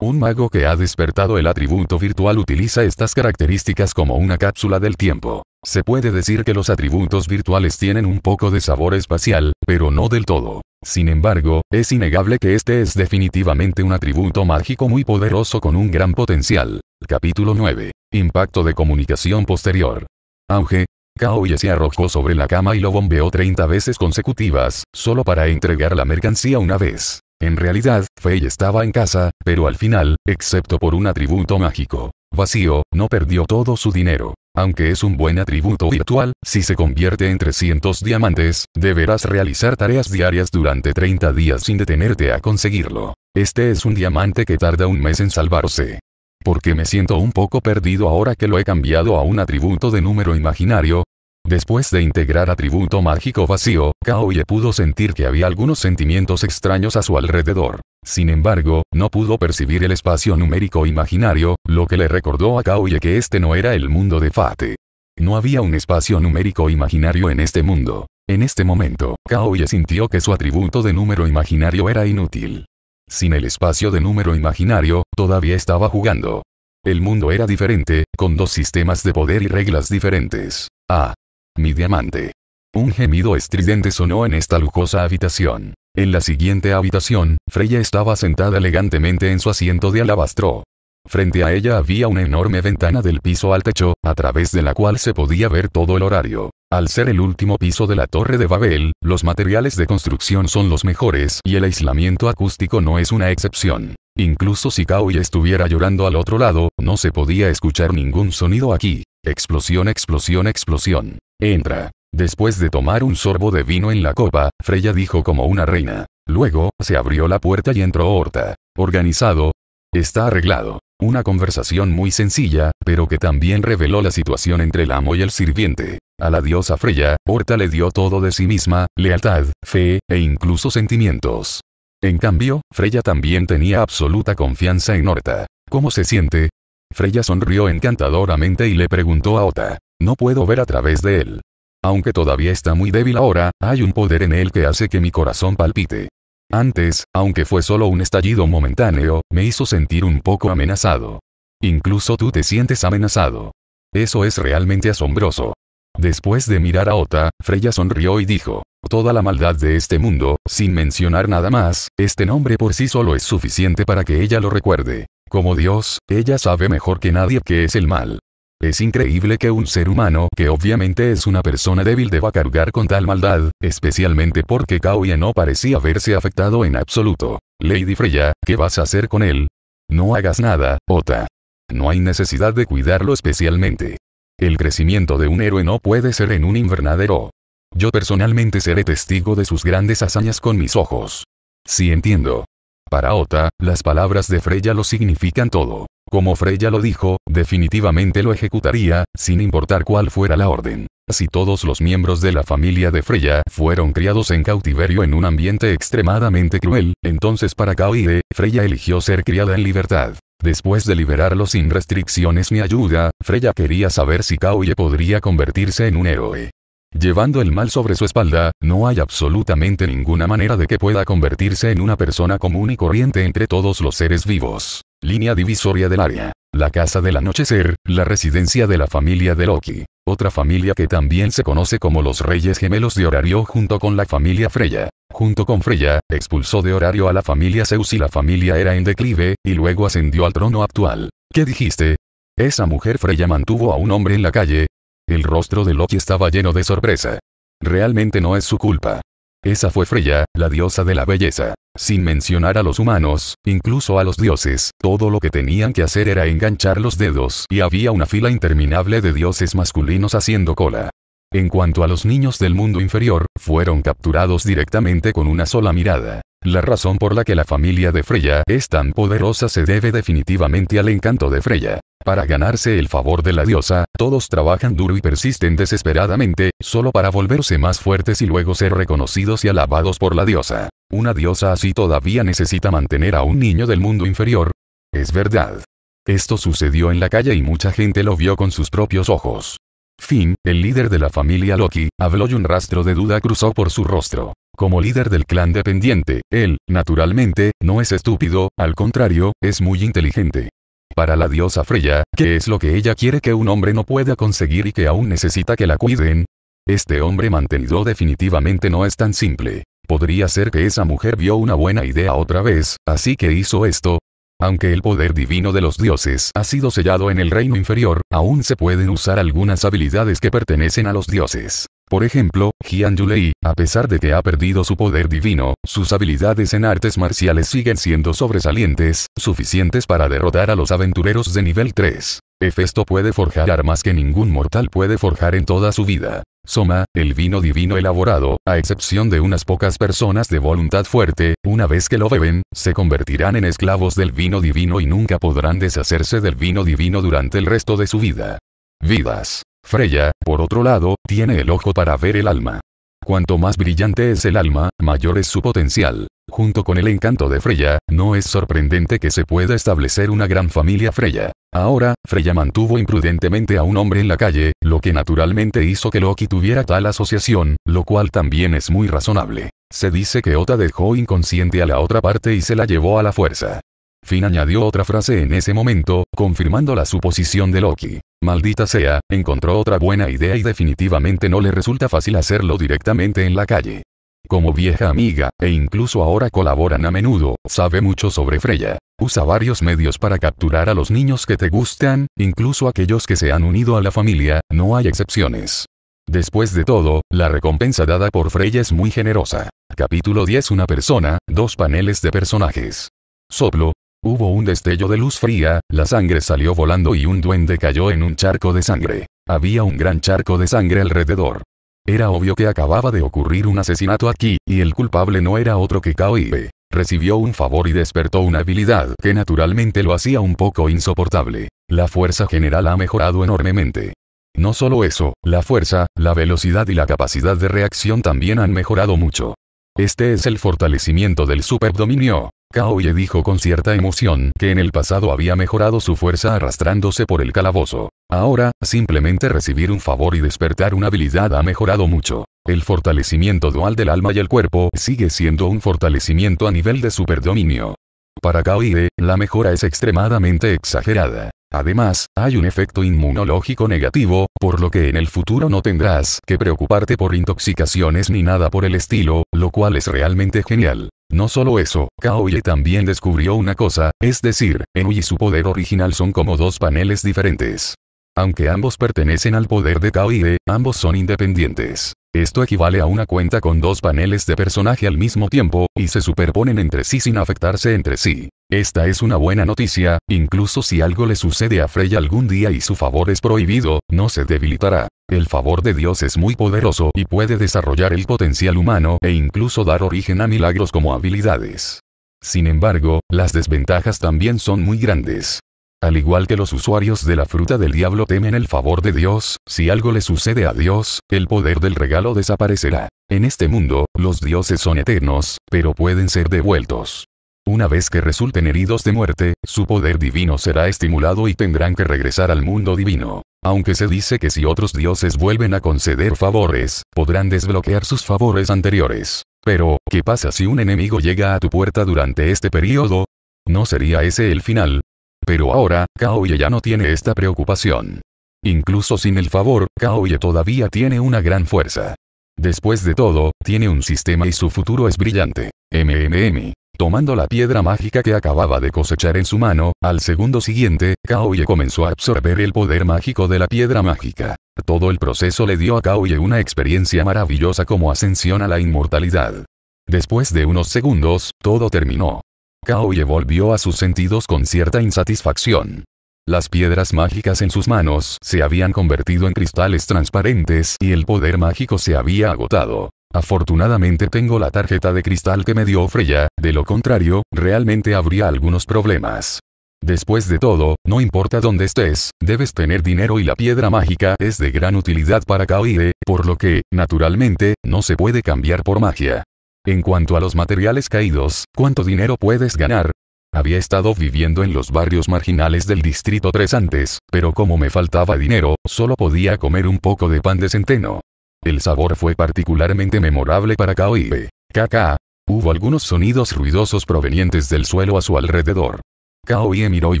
Un mago que ha despertado el atributo virtual utiliza estas características como una cápsula del tiempo. Se puede decir que los atributos virtuales tienen un poco de sabor espacial, pero no del todo. Sin embargo, es innegable que este es definitivamente un atributo mágico muy poderoso con un gran potencial. Capítulo 9. Impacto de comunicación posterior. Auge. Kaoye se arrojó sobre la cama y lo bombeó 30 veces consecutivas, solo para entregar la mercancía una vez. En realidad, Fey estaba en casa, pero al final, excepto por un atributo mágico, vacío, no perdió todo su dinero. Aunque es un buen atributo virtual, si se convierte en 300 diamantes, deberás realizar tareas diarias durante 30 días sin detenerte a conseguirlo. Este es un diamante que tarda un mes en salvarse. Porque me siento un poco perdido ahora que lo he cambiado a un atributo de número imaginario, Después de integrar atributo mágico vacío, Kaoye pudo sentir que había algunos sentimientos extraños a su alrededor. Sin embargo, no pudo percibir el espacio numérico imaginario, lo que le recordó a Kaoye que este no era el mundo de Fate. No había un espacio numérico imaginario en este mundo. En este momento, Kaoye sintió que su atributo de número imaginario era inútil. Sin el espacio de número imaginario, todavía estaba jugando. El mundo era diferente, con dos sistemas de poder y reglas diferentes. A. Ah, mi diamante. Un gemido estridente sonó en esta lujosa habitación. En la siguiente habitación, Freya estaba sentada elegantemente en su asiento de alabastro. Frente a ella había una enorme ventana del piso al techo, a través de la cual se podía ver todo el horario. Al ser el último piso de la Torre de Babel, los materiales de construcción son los mejores y el aislamiento acústico no es una excepción. Incluso si Kaui estuviera llorando al otro lado, no se podía escuchar ningún sonido aquí. Explosión, explosión, explosión. Entra. Después de tomar un sorbo de vino en la copa, Freya dijo como una reina. Luego, se abrió la puerta y entró Horta. Organizado. Está arreglado. Una conversación muy sencilla, pero que también reveló la situación entre el amo y el sirviente. A la diosa Freya, Horta le dio todo de sí misma, lealtad, fe, e incluso sentimientos. En cambio, Freya también tenía absoluta confianza en Horta. ¿Cómo se siente? Freya sonrió encantadoramente y le preguntó a Ota. No puedo ver a través de él. Aunque todavía está muy débil ahora, hay un poder en él que hace que mi corazón palpite. Antes, aunque fue solo un estallido momentáneo, me hizo sentir un poco amenazado. Incluso tú te sientes amenazado. Eso es realmente asombroso. Después de mirar a Ota, Freya sonrió y dijo, Toda la maldad de este mundo, sin mencionar nada más, este nombre por sí solo es suficiente para que ella lo recuerde. Como Dios, ella sabe mejor que nadie qué es el mal. Es increíble que un ser humano que obviamente es una persona débil deba cargar con tal maldad, especialmente porque Kaoya no parecía haberse afectado en absoluto. Lady Freya, ¿qué vas a hacer con él? No hagas nada, Ota. No hay necesidad de cuidarlo especialmente. El crecimiento de un héroe no puede ser en un invernadero. Yo personalmente seré testigo de sus grandes hazañas con mis ojos. Sí entiendo. Para Ota, las palabras de Freya lo significan todo. Como Freya lo dijo, definitivamente lo ejecutaría, sin importar cuál fuera la orden. Si todos los miembros de la familia de Freya fueron criados en cautiverio en un ambiente extremadamente cruel, entonces para Kaoye, Freya eligió ser criada en libertad. Después de liberarlo sin restricciones ni ayuda, Freya quería saber si Kaoye podría convertirse en un héroe. Llevando el mal sobre su espalda, no hay absolutamente ninguna manera de que pueda convertirse en una persona común y corriente entre todos los seres vivos. Línea divisoria del área. La casa del anochecer, la residencia de la familia de Loki. Otra familia que también se conoce como los Reyes Gemelos de Horario junto con la familia Freya. Junto con Freya, expulsó de Horario a la familia Zeus y la familia era en declive, y luego ascendió al trono actual. ¿Qué dijiste? Esa mujer Freya mantuvo a un hombre en la calle, el rostro de Loki estaba lleno de sorpresa. Realmente no es su culpa. Esa fue Freya, la diosa de la belleza. Sin mencionar a los humanos, incluso a los dioses, todo lo que tenían que hacer era enganchar los dedos y había una fila interminable de dioses masculinos haciendo cola. En cuanto a los niños del mundo inferior, fueron capturados directamente con una sola mirada. La razón por la que la familia de Freya es tan poderosa se debe definitivamente al encanto de Freya. Para ganarse el favor de la diosa, todos trabajan duro y persisten desesperadamente, solo para volverse más fuertes y luego ser reconocidos y alabados por la diosa. Una diosa así todavía necesita mantener a un niño del mundo inferior. Es verdad. Esto sucedió en la calle y mucha gente lo vio con sus propios ojos. Fin. el líder de la familia Loki, habló y un rastro de duda cruzó por su rostro. Como líder del clan dependiente, él, naturalmente, no es estúpido, al contrario, es muy inteligente. Para la diosa Freya, ¿qué es lo que ella quiere que un hombre no pueda conseguir y que aún necesita que la cuiden? Este hombre mantenido definitivamente no es tan simple. Podría ser que esa mujer vio una buena idea otra vez, así que hizo esto. Aunque el poder divino de los dioses ha sido sellado en el reino inferior, aún se pueden usar algunas habilidades que pertenecen a los dioses. Por ejemplo, Jian Yulei, a pesar de que ha perdido su poder divino, sus habilidades en artes marciales siguen siendo sobresalientes, suficientes para derrotar a los aventureros de nivel 3. Hefesto puede forjar armas que ningún mortal puede forjar en toda su vida. Soma, el vino divino elaborado, a excepción de unas pocas personas de voluntad fuerte, una vez que lo beben, se convertirán en esclavos del vino divino y nunca podrán deshacerse del vino divino durante el resto de su vida. Vidas. Freya, por otro lado, tiene el ojo para ver el alma. Cuanto más brillante es el alma, mayor es su potencial. Junto con el encanto de Freya, no es sorprendente que se pueda establecer una gran familia Freya. Ahora, Freya mantuvo imprudentemente a un hombre en la calle, lo que naturalmente hizo que Loki tuviera tal asociación, lo cual también es muy razonable. Se dice que Ota dejó inconsciente a la otra parte y se la llevó a la fuerza. Finn añadió otra frase en ese momento, confirmando la suposición de Loki. Maldita sea, encontró otra buena idea y definitivamente no le resulta fácil hacerlo directamente en la calle. Como vieja amiga, e incluso ahora colaboran a menudo, sabe mucho sobre Freya. Usa varios medios para capturar a los niños que te gustan, incluso aquellos que se han unido a la familia, no hay excepciones. Después de todo, la recompensa dada por Freya es muy generosa. Capítulo 10 Una persona, dos paneles de personajes. Soplo, Hubo un destello de luz fría, la sangre salió volando y un duende cayó en un charco de sangre. Había un gran charco de sangre alrededor. Era obvio que acababa de ocurrir un asesinato aquí, y el culpable no era otro que Kao-Ibe. Recibió un favor y despertó una habilidad que naturalmente lo hacía un poco insoportable. La fuerza general ha mejorado enormemente. No solo eso, la fuerza, la velocidad y la capacidad de reacción también han mejorado mucho. Este es el fortalecimiento del superdominio. Kaoye dijo con cierta emoción que en el pasado había mejorado su fuerza arrastrándose por el calabozo. Ahora, simplemente recibir un favor y despertar una habilidad ha mejorado mucho. El fortalecimiento dual del alma y el cuerpo sigue siendo un fortalecimiento a nivel de superdominio. Para Kaoye, la mejora es extremadamente exagerada. Además, hay un efecto inmunológico negativo, por lo que en el futuro no tendrás que preocuparte por intoxicaciones ni nada por el estilo, lo cual es realmente genial. No solo eso, Kaoye también descubrió una cosa, es decir, Enui y su poder original son como dos paneles diferentes. Aunque ambos pertenecen al poder de Kaoye, ambos son independientes. Esto equivale a una cuenta con dos paneles de personaje al mismo tiempo, y se superponen entre sí sin afectarse entre sí. Esta es una buena noticia, incluso si algo le sucede a Freya algún día y su favor es prohibido, no se debilitará. El favor de Dios es muy poderoso y puede desarrollar el potencial humano e incluso dar origen a milagros como habilidades. Sin embargo, las desventajas también son muy grandes. Al igual que los usuarios de la fruta del diablo temen el favor de Dios, si algo le sucede a Dios, el poder del regalo desaparecerá. En este mundo, los dioses son eternos, pero pueden ser devueltos. Una vez que resulten heridos de muerte, su poder divino será estimulado y tendrán que regresar al mundo divino. Aunque se dice que si otros dioses vuelven a conceder favores, podrán desbloquear sus favores anteriores. Pero, ¿qué pasa si un enemigo llega a tu puerta durante este periodo? ¿No sería ese el final? Pero ahora, Kaoye ya no tiene esta preocupación. Incluso sin el favor, Kaoye todavía tiene una gran fuerza. Después de todo, tiene un sistema y su futuro es brillante. MMM. Tomando la piedra mágica que acababa de cosechar en su mano, al segundo siguiente, Kaoye comenzó a absorber el poder mágico de la piedra mágica. Todo el proceso le dio a Kaoye una experiencia maravillosa como ascensión a la inmortalidad. Después de unos segundos, todo terminó. Kaoye volvió a sus sentidos con cierta insatisfacción. Las piedras mágicas en sus manos se habían convertido en cristales transparentes y el poder mágico se había agotado. Afortunadamente tengo la tarjeta de cristal que me dio Freya, de lo contrario, realmente habría algunos problemas. Después de todo, no importa dónde estés, debes tener dinero y la piedra mágica es de gran utilidad para Kaoide, por lo que, naturalmente, no se puede cambiar por magia. En cuanto a los materiales caídos, ¿cuánto dinero puedes ganar? Había estado viviendo en los barrios marginales del Distrito 3 antes, pero como me faltaba dinero, solo podía comer un poco de pan de centeno. El sabor fue particularmente memorable para Kaoibe. Kaká. Hubo algunos sonidos ruidosos provenientes del suelo a su alrededor. Kaoie miró y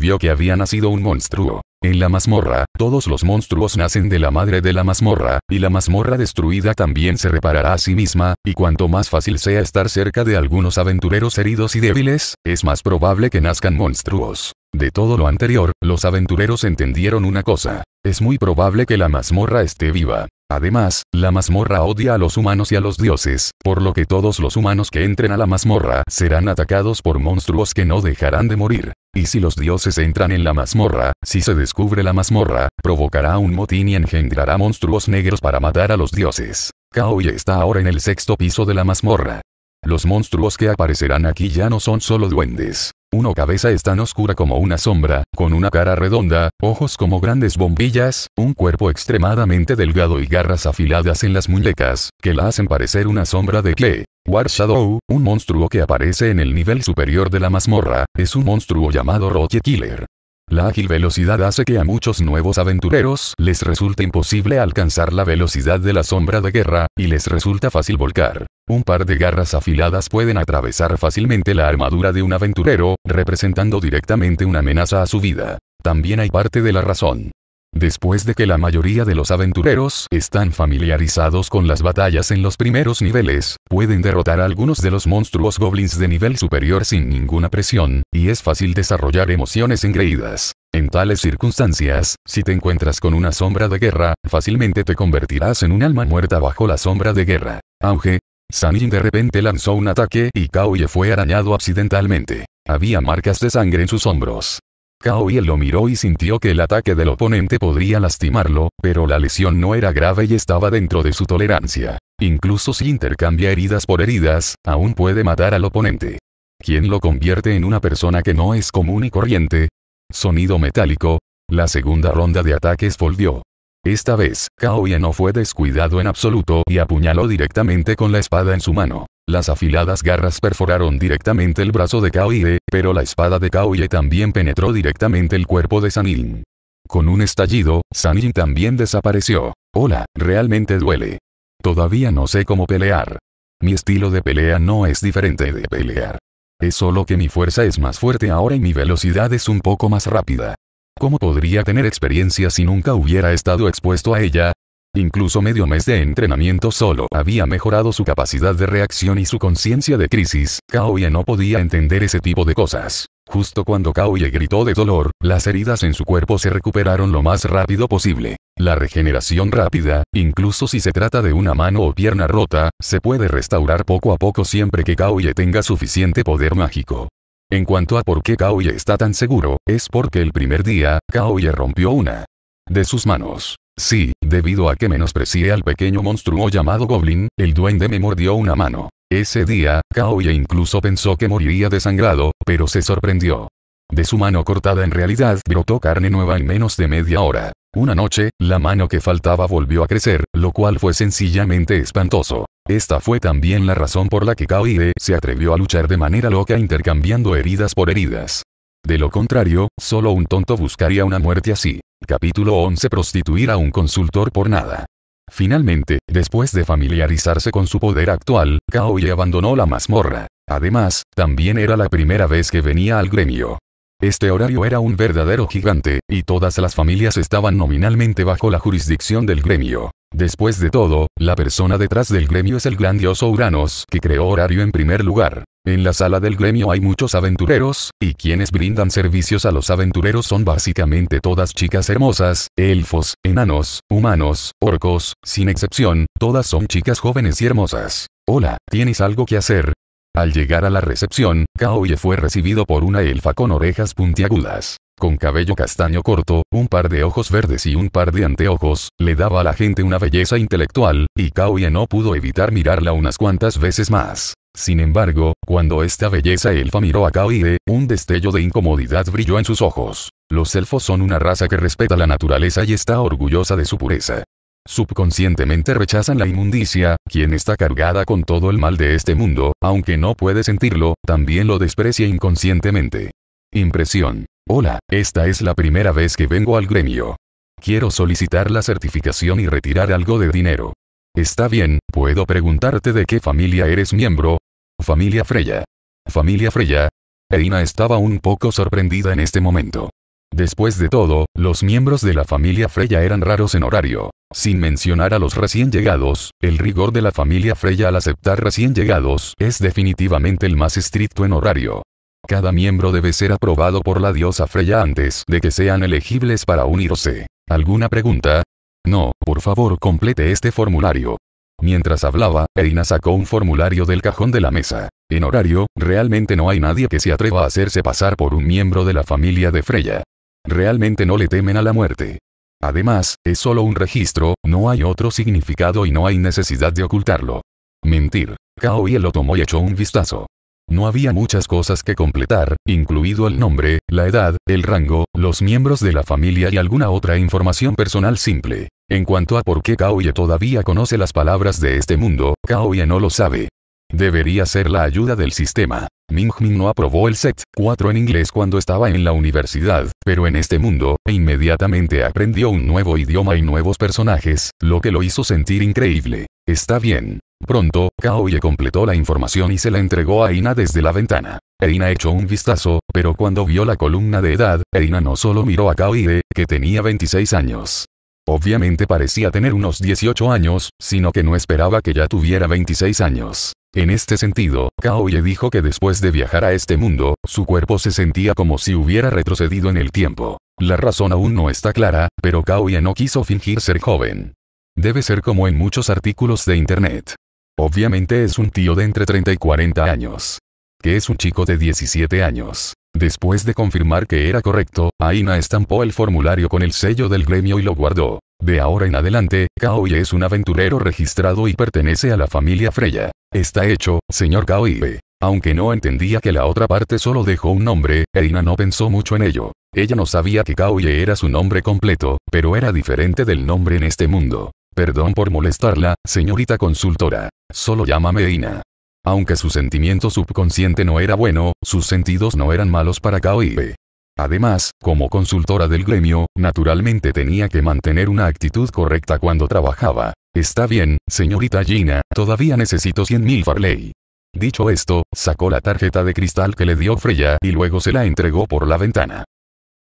vio que había nacido un monstruo. En la mazmorra, todos los monstruos nacen de la madre de la mazmorra, y la mazmorra destruida también se reparará a sí misma, y cuanto más fácil sea estar cerca de algunos aventureros heridos y débiles, es más probable que nazcan monstruos. De todo lo anterior, los aventureros entendieron una cosa. Es muy probable que la mazmorra esté viva. Además, la mazmorra odia a los humanos y a los dioses, por lo que todos los humanos que entren a la mazmorra serán atacados por monstruos que no dejarán de morir. Y si los dioses entran en la mazmorra, si se descubre la mazmorra, provocará un motín y engendrará monstruos negros para matar a los dioses. ya está ahora en el sexto piso de la mazmorra. Los monstruos que aparecerán aquí ya no son solo duendes. Uno cabeza es tan oscura como una sombra, con una cara redonda, ojos como grandes bombillas, un cuerpo extremadamente delgado y garras afiladas en las muñecas, que la hacen parecer una sombra de Klee. War Shadow, un monstruo que aparece en el nivel superior de la mazmorra, es un monstruo llamado Rocket Killer. La ágil velocidad hace que a muchos nuevos aventureros les resulte imposible alcanzar la velocidad de la sombra de guerra, y les resulta fácil volcar. Un par de garras afiladas pueden atravesar fácilmente la armadura de un aventurero, representando directamente una amenaza a su vida. También hay parte de la razón. Después de que la mayoría de los aventureros están familiarizados con las batallas en los primeros niveles, pueden derrotar algunos de los monstruos goblins de nivel superior sin ninguna presión, y es fácil desarrollar emociones engreídas. En tales circunstancias, si te encuentras con una sombra de guerra, fácilmente te convertirás en un alma muerta bajo la sombra de guerra. Auge, Sanin de repente lanzó un ataque y Kaoye fue arañado accidentalmente. Había marcas de sangre en sus hombros. Kaoye lo miró y sintió que el ataque del oponente podría lastimarlo, pero la lesión no era grave y estaba dentro de su tolerancia. Incluso si intercambia heridas por heridas, aún puede matar al oponente. ¿Quién lo convierte en una persona que no es común y corriente? Sonido metálico. La segunda ronda de ataques volvió. Esta vez, Kaoya no fue descuidado en absoluto y apuñaló directamente con la espada en su mano. Las afiladas garras perforaron directamente el brazo de Kaoye, pero la espada de Kaoye también penetró directamente el cuerpo de Sanin. Con un estallido, Sanin también desapareció. Hola, realmente duele. Todavía no sé cómo pelear. Mi estilo de pelea no es diferente de pelear. Es solo que mi fuerza es más fuerte ahora y mi velocidad es un poco más rápida. ¿Cómo podría tener experiencia si nunca hubiera estado expuesto a ella? Incluso medio mes de entrenamiento solo había mejorado su capacidad de reacción y su conciencia de crisis. Kaoye no podía entender ese tipo de cosas. Justo cuando Kaoye gritó de dolor, las heridas en su cuerpo se recuperaron lo más rápido posible. La regeneración rápida, incluso si se trata de una mano o pierna rota, se puede restaurar poco a poco siempre que Kaoye tenga suficiente poder mágico. En cuanto a por qué Kaoye está tan seguro, es porque el primer día, Kaoye rompió una de sus manos. Sí, debido a que menosprecié al pequeño monstruo llamado Goblin, el duende me mordió una mano. Ese día, Kaoye incluso pensó que moriría desangrado, pero se sorprendió. De su mano cortada en realidad brotó carne nueva en menos de media hora. Una noche, la mano que faltaba volvió a crecer, lo cual fue sencillamente espantoso. Esta fue también la razón por la que Kaoide se atrevió a luchar de manera loca intercambiando heridas por heridas. De lo contrario, solo un tonto buscaría una muerte así. Capítulo 11 Prostituir a un consultor por nada. Finalmente, después de familiarizarse con su poder actual, Kaoye abandonó la mazmorra. Además, también era la primera vez que venía al gremio. Este horario era un verdadero gigante, y todas las familias estaban nominalmente bajo la jurisdicción del gremio. Después de todo, la persona detrás del gremio es el grandioso Uranos que creó horario en primer lugar. En la sala del gremio hay muchos aventureros, y quienes brindan servicios a los aventureros son básicamente todas chicas hermosas, elfos, enanos, humanos, orcos, sin excepción, todas son chicas jóvenes y hermosas. Hola, ¿tienes algo que hacer? Al llegar a la recepción, Kaoye fue recibido por una elfa con orejas puntiagudas. Con cabello castaño corto, un par de ojos verdes y un par de anteojos, le daba a la gente una belleza intelectual, y Kaoye no pudo evitar mirarla unas cuantas veces más. Sin embargo, cuando esta belleza elfa miró a Kaoye, un destello de incomodidad brilló en sus ojos. Los elfos son una raza que respeta la naturaleza y está orgullosa de su pureza. Subconscientemente rechazan la inmundicia, quien está cargada con todo el mal de este mundo, aunque no puede sentirlo, también lo desprecia inconscientemente. Impresión. Hola, esta es la primera vez que vengo al gremio. Quiero solicitar la certificación y retirar algo de dinero. Está bien, puedo preguntarte de qué familia eres miembro. Familia Freya. Familia Freya. Eina estaba un poco sorprendida en este momento. Después de todo, los miembros de la familia Freya eran raros en horario. Sin mencionar a los recién llegados, el rigor de la familia Freya al aceptar recién llegados es definitivamente el más estricto en horario. Cada miembro debe ser aprobado por la diosa Freya antes de que sean elegibles para unirse. ¿Alguna pregunta? No, por favor complete este formulario. Mientras hablaba, Eina sacó un formulario del cajón de la mesa. En horario, realmente no hay nadie que se atreva a hacerse pasar por un miembro de la familia de Freya. Realmente no le temen a la muerte. Además, es solo un registro, no hay otro significado y no hay necesidad de ocultarlo. Mentir. Kaoye lo tomó y echó un vistazo. No había muchas cosas que completar, incluido el nombre, la edad, el rango, los miembros de la familia y alguna otra información personal simple. En cuanto a por qué Kaoye todavía conoce las palabras de este mundo, Kaoye no lo sabe. Debería ser la ayuda del sistema. Ming Ming no aprobó el set 4 en inglés cuando estaba en la universidad, pero en este mundo, e inmediatamente aprendió un nuevo idioma y nuevos personajes, lo que lo hizo sentir increíble. Está bien, Pronto, Kaoye completó la información y se la entregó a Ina desde la ventana. Eina echó un vistazo, pero cuando vio la columna de edad, Eina no solo miró a Kaoye, que tenía 26 años. Obviamente parecía tener unos 18 años, sino que no esperaba que ya tuviera 26 años. En este sentido, Kaoye dijo que después de viajar a este mundo, su cuerpo se sentía como si hubiera retrocedido en el tiempo. La razón aún no está clara, pero Kaoye no quiso fingir ser joven. Debe ser como en muchos artículos de Internet. Obviamente es un tío de entre 30 y 40 años. Que es un chico de 17 años. Después de confirmar que era correcto, Aina estampó el formulario con el sello del gremio y lo guardó. De ahora en adelante, Kaoye es un aventurero registrado y pertenece a la familia Freya. Está hecho, señor Kaoye. Aunque no entendía que la otra parte solo dejó un nombre, Aina no pensó mucho en ello. Ella no sabía que Kaoye era su nombre completo, pero era diferente del nombre en este mundo. Perdón por molestarla, señorita consultora. Solo llámame Ina. Aunque su sentimiento subconsciente no era bueno, sus sentidos no eran malos para Kaoibe. Además, como consultora del gremio, naturalmente tenía que mantener una actitud correcta cuando trabajaba. Está bien, señorita Gina, todavía necesito 100.000 Farley. Dicho esto, sacó la tarjeta de cristal que le dio Freya y luego se la entregó por la ventana.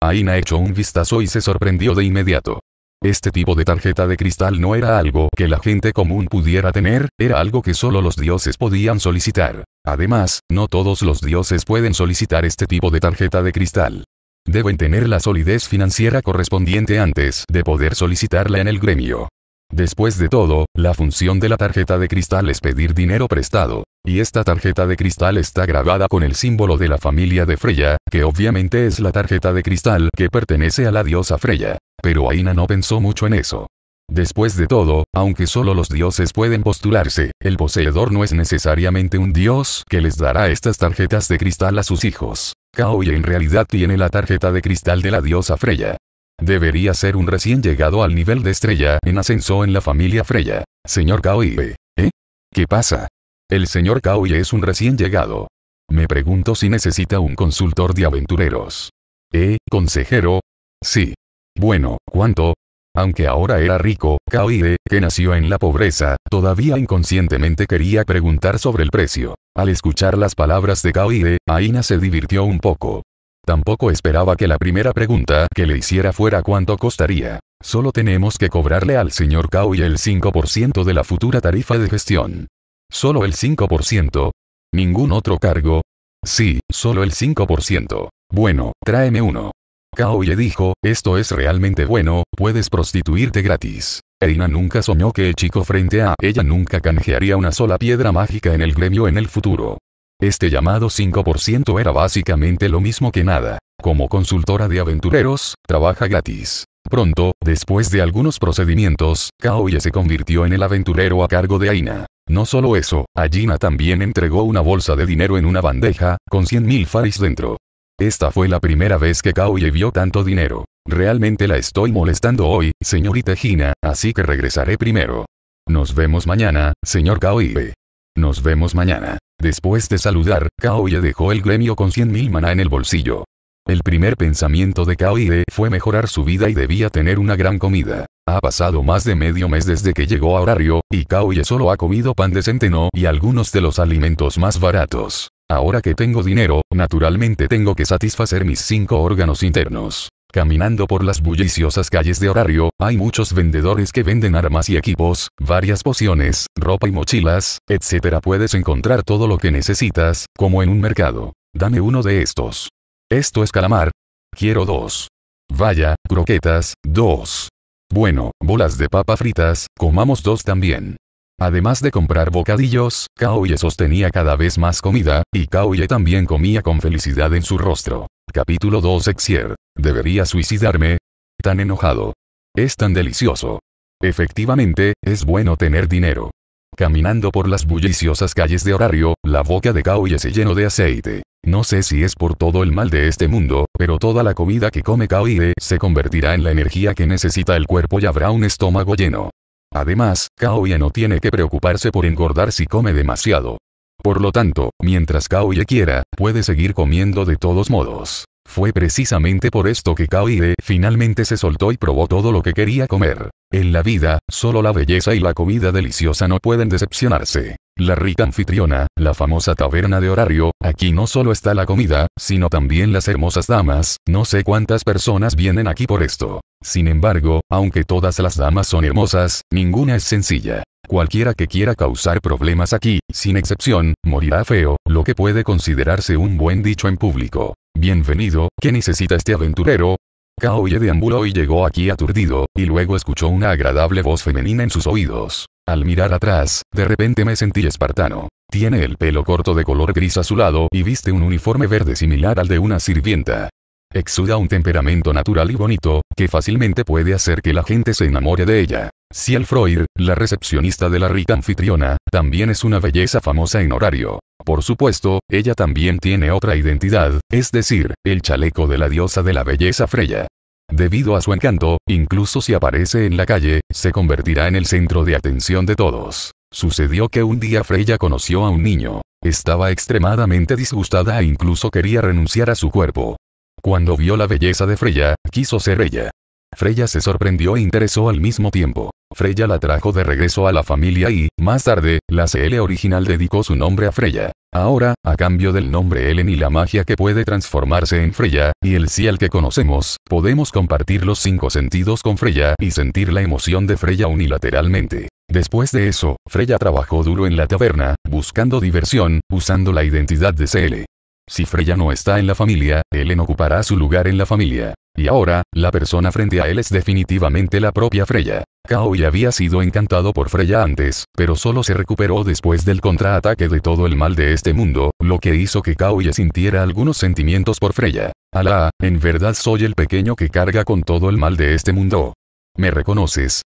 Aina echó un vistazo y se sorprendió de inmediato. Este tipo de tarjeta de cristal no era algo que la gente común pudiera tener, era algo que solo los dioses podían solicitar. Además, no todos los dioses pueden solicitar este tipo de tarjeta de cristal. Deben tener la solidez financiera correspondiente antes de poder solicitarla en el gremio. Después de todo, la función de la tarjeta de cristal es pedir dinero prestado. Y esta tarjeta de cristal está grabada con el símbolo de la familia de Freya, que obviamente es la tarjeta de cristal que pertenece a la diosa Freya. Pero Aina no pensó mucho en eso. Después de todo, aunque solo los dioses pueden postularse, el poseedor no es necesariamente un dios que les dará estas tarjetas de cristal a sus hijos. Kaoya en realidad tiene la tarjeta de cristal de la diosa Freya. Debería ser un recién llegado al nivel de estrella en ascenso en la familia Freya. Señor Kaoye. ¿Eh? ¿Qué pasa? El señor Kaui es un recién llegado. Me pregunto si necesita un consultor de aventureros. ¿Eh, consejero? Sí. Bueno, ¿cuánto? Aunque ahora era rico, Kaoide, ¿eh? que nació en la pobreza, todavía inconscientemente quería preguntar sobre el precio. Al escuchar las palabras de Kaoide, ¿eh? Aina se divirtió un poco. Tampoco esperaba que la primera pregunta que le hiciera fuera cuánto costaría. Solo tenemos que cobrarle al señor y el 5% de la futura tarifa de gestión. Solo el 5%. Ningún otro cargo. Sí, solo el 5%. Bueno, tráeme uno. Kaoye dijo, esto es realmente bueno, puedes prostituirte gratis. Eina nunca soñó que el chico frente a ella nunca canjearía una sola piedra mágica en el gremio en el futuro. Este llamado 5% era básicamente lo mismo que nada. Como consultora de aventureros, trabaja gratis. Pronto, después de algunos procedimientos, Kaoye se convirtió en el aventurero a cargo de Aina. No solo eso, Aina también entregó una bolsa de dinero en una bandeja, con 100.000 faris dentro. Esta fue la primera vez que Kaoye vio tanto dinero. Realmente la estoy molestando hoy, señorita Gina, así que regresaré primero. Nos vemos mañana, señor Kaoye. Nos vemos mañana. Después de saludar, Kaoye dejó el gremio con 100.000 mana en el bolsillo. El primer pensamiento de Kaoye fue mejorar su vida y debía tener una gran comida. Ha pasado más de medio mes desde que llegó a horario, y Kaoye solo ha comido pan de centeno y algunos de los alimentos más baratos. Ahora que tengo dinero, naturalmente tengo que satisfacer mis cinco órganos internos. Caminando por las bulliciosas calles de horario, hay muchos vendedores que venden armas y equipos, varias pociones, ropa y mochilas, etc. Puedes encontrar todo lo que necesitas, como en un mercado. Dame uno de estos. Esto es calamar. Quiero dos. Vaya, croquetas, dos. Bueno, bolas de papa fritas, comamos dos también. Además de comprar bocadillos, Kaoye sostenía cada vez más comida, y Kaoye también comía con felicidad en su rostro. Capítulo 2 Exier. ¿Debería suicidarme? Tan enojado. Es tan delicioso. Efectivamente, es bueno tener dinero. Caminando por las bulliciosas calles de Horario, la boca de Kaoye se llenó de aceite. No sé si es por todo el mal de este mundo, pero toda la comida que come Kaoye se convertirá en la energía que necesita el cuerpo y habrá un estómago lleno. Además, Kaoye no tiene que preocuparse por engordar si come demasiado. Por lo tanto, mientras Kaoye quiera, puede seguir comiendo de todos modos. Fue precisamente por esto que Kaoye finalmente se soltó y probó todo lo que quería comer. En la vida, solo la belleza y la comida deliciosa no pueden decepcionarse. La rica anfitriona, la famosa taberna de horario, aquí no solo está la comida, sino también las hermosas damas, no sé cuántas personas vienen aquí por esto. Sin embargo, aunque todas las damas son hermosas, ninguna es sencilla. Cualquiera que quiera causar problemas aquí, sin excepción, morirá feo, lo que puede considerarse un buen dicho en público. Bienvenido, ¿qué necesita este aventurero? Kaoye deambuló y llegó aquí aturdido, y luego escuchó una agradable voz femenina en sus oídos. Al mirar atrás, de repente me sentí espartano. Tiene el pelo corto de color gris azulado y viste un uniforme verde similar al de una sirvienta. Exuda un temperamento natural y bonito, que fácilmente puede hacer que la gente se enamore de ella. Si Freud, la recepcionista de la rica anfitriona, también es una belleza famosa en horario. Por supuesto, ella también tiene otra identidad, es decir, el chaleco de la diosa de la belleza Freya. Debido a su encanto, incluso si aparece en la calle, se convertirá en el centro de atención de todos. Sucedió que un día Freya conoció a un niño. Estaba extremadamente disgustada e incluso quería renunciar a su cuerpo. Cuando vio la belleza de Freya, quiso ser ella. Freya se sorprendió e interesó al mismo tiempo. Freya la trajo de regreso a la familia y, más tarde, la CL original dedicó su nombre a Freya. Ahora, a cambio del nombre Ellen y la magia que puede transformarse en Freya, y el Ciel que conocemos, podemos compartir los cinco sentidos con Freya y sentir la emoción de Freya unilateralmente. Después de eso, Freya trabajó duro en la taberna, buscando diversión, usando la identidad de CL. Si Freya no está en la familia, Ellen ocupará su lugar en la familia. Y ahora, la persona frente a él es definitivamente la propia Freya. Kaoi había sido encantado por Freya antes, pero solo se recuperó después del contraataque de todo el mal de este mundo, lo que hizo que Kaoi sintiera algunos sentimientos por Freya. Alá, en verdad soy el pequeño que carga con todo el mal de este mundo. ¿Me reconoces?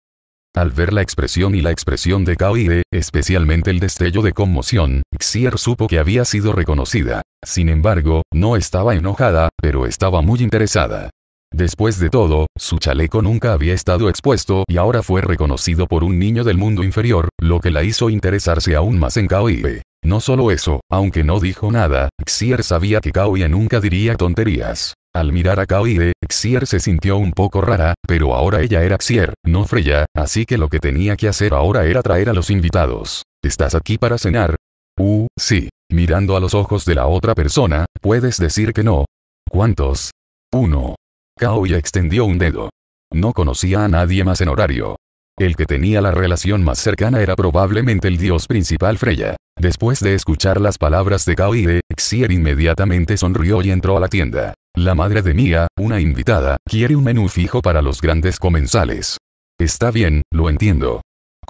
Al ver la expresión y la expresión de Kaoi, especialmente el destello de conmoción, Xier supo que había sido reconocida. Sin embargo, no estaba enojada, pero estaba muy interesada. Después de todo, su chaleco nunca había estado expuesto y ahora fue reconocido por un niño del mundo inferior, lo que la hizo interesarse aún más en Kaoibe. No solo eso, aunque no dijo nada, Xier sabía que Kao-Ie nunca diría tonterías. Al mirar a Kao-Ie, Xier se sintió un poco rara, pero ahora ella era Xier, no Freya, así que lo que tenía que hacer ahora era traer a los invitados. ¿Estás aquí para cenar? sí, mirando a los ojos de la otra persona, puedes decir que no. ¿Cuántos? Uno. ya extendió un dedo. No conocía a nadie más en horario. El que tenía la relación más cercana era probablemente el dios principal Freya. Después de escuchar las palabras de Kao y de Xier inmediatamente sonrió y entró a la tienda. La madre de Mia, una invitada, quiere un menú fijo para los grandes comensales. Está bien, lo entiendo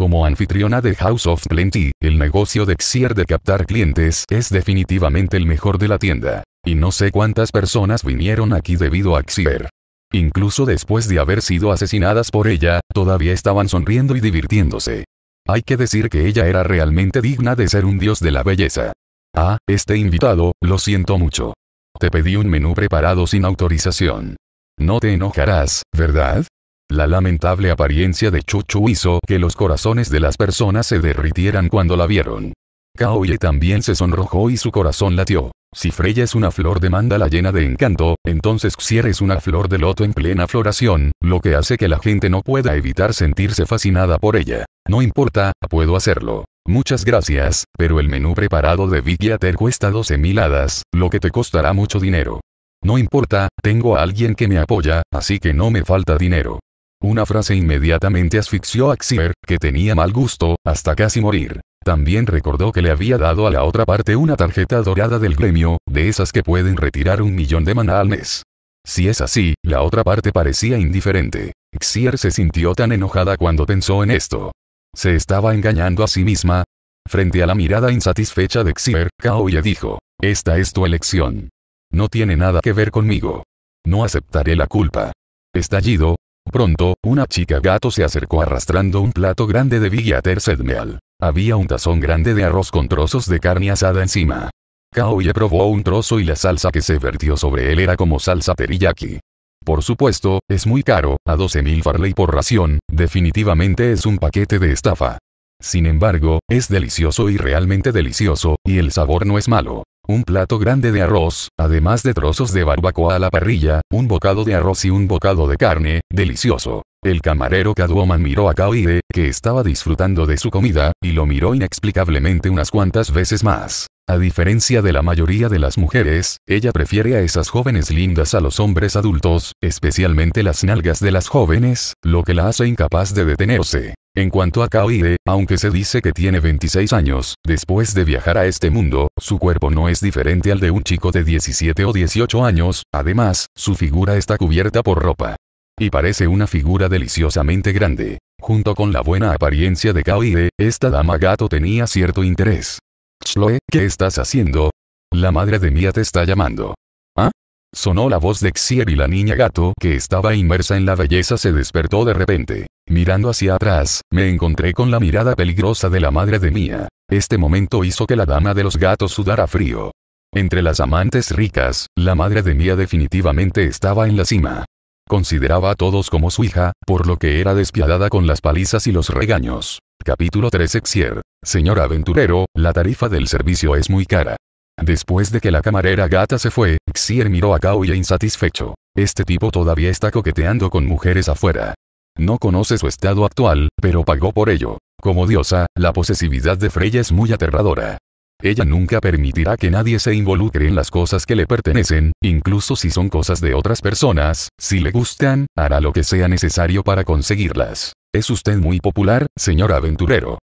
como anfitriona de House of Plenty, el negocio de Xier de captar clientes es definitivamente el mejor de la tienda. Y no sé cuántas personas vinieron aquí debido a Xier. Incluso después de haber sido asesinadas por ella, todavía estaban sonriendo y divirtiéndose. Hay que decir que ella era realmente digna de ser un dios de la belleza. Ah, este invitado, lo siento mucho. Te pedí un menú preparado sin autorización. No te enojarás, ¿verdad? La lamentable apariencia de Chuchu hizo que los corazones de las personas se derritieran cuando la vieron. Kaoye también se sonrojó y su corazón latió. Si Freya es una flor de mandala llena de encanto, entonces Xier es una flor de loto en plena floración, lo que hace que la gente no pueda evitar sentirse fascinada por ella. No importa, puedo hacerlo. Muchas gracias, pero el menú preparado de Vicky Yater cuesta mil hadas, lo que te costará mucho dinero. No importa, tengo a alguien que me apoya, así que no me falta dinero. Una frase inmediatamente asfixió a Xier, que tenía mal gusto, hasta casi morir. También recordó que le había dado a la otra parte una tarjeta dorada del gremio, de esas que pueden retirar un millón de mana al mes. Si es así, la otra parte parecía indiferente. Xier se sintió tan enojada cuando pensó en esto. ¿Se estaba engañando a sí misma? Frente a la mirada insatisfecha de Xier, Kaoya dijo, esta es tu elección. No tiene nada que ver conmigo. No aceptaré la culpa. Estallido, Pronto, una chica gato se acercó arrastrando un plato grande de Villater sedmeal. Había un tazón grande de arroz con trozos de carne asada encima. Kaoye probó un trozo y la salsa que se vertió sobre él era como salsa teriyaki. Por supuesto, es muy caro, a 12.000 farley por ración, definitivamente es un paquete de estafa. Sin embargo, es delicioso y realmente delicioso, y el sabor no es malo. Un plato grande de arroz, además de trozos de barbacoa a la parrilla, un bocado de arroz y un bocado de carne, delicioso. El camarero Cadwoman miró a Kaoide, que estaba disfrutando de su comida, y lo miró inexplicablemente unas cuantas veces más. A diferencia de la mayoría de las mujeres, ella prefiere a esas jóvenes lindas a los hombres adultos, especialmente las nalgas de las jóvenes, lo que la hace incapaz de detenerse. En cuanto a Kaoide, aunque se dice que tiene 26 años, después de viajar a este mundo, su cuerpo no es diferente al de un chico de 17 o 18 años, además, su figura está cubierta por ropa. Y parece una figura deliciosamente grande. Junto con la buena apariencia de Kaoide, esta dama gato tenía cierto interés. Chloe, ¿qué estás haciendo? La madre de Mia te está llamando. Sonó la voz de Xier y la niña gato que estaba inmersa en la belleza se despertó de repente. Mirando hacia atrás, me encontré con la mirada peligrosa de la madre de Mía. Este momento hizo que la dama de los gatos sudara frío. Entre las amantes ricas, la madre de Mía definitivamente estaba en la cima. Consideraba a todos como su hija, por lo que era despiadada con las palizas y los regaños. Capítulo 3 Xier. Señor aventurero, la tarifa del servicio es muy cara. Después de que la camarera gata se fue, Xier miró a Kaoya insatisfecho. Este tipo todavía está coqueteando con mujeres afuera. No conoce su estado actual, pero pagó por ello. Como diosa, la posesividad de Freya es muy aterradora. Ella nunca permitirá que nadie se involucre en las cosas que le pertenecen, incluso si son cosas de otras personas, si le gustan, hará lo que sea necesario para conseguirlas. Es usted muy popular, señor aventurero.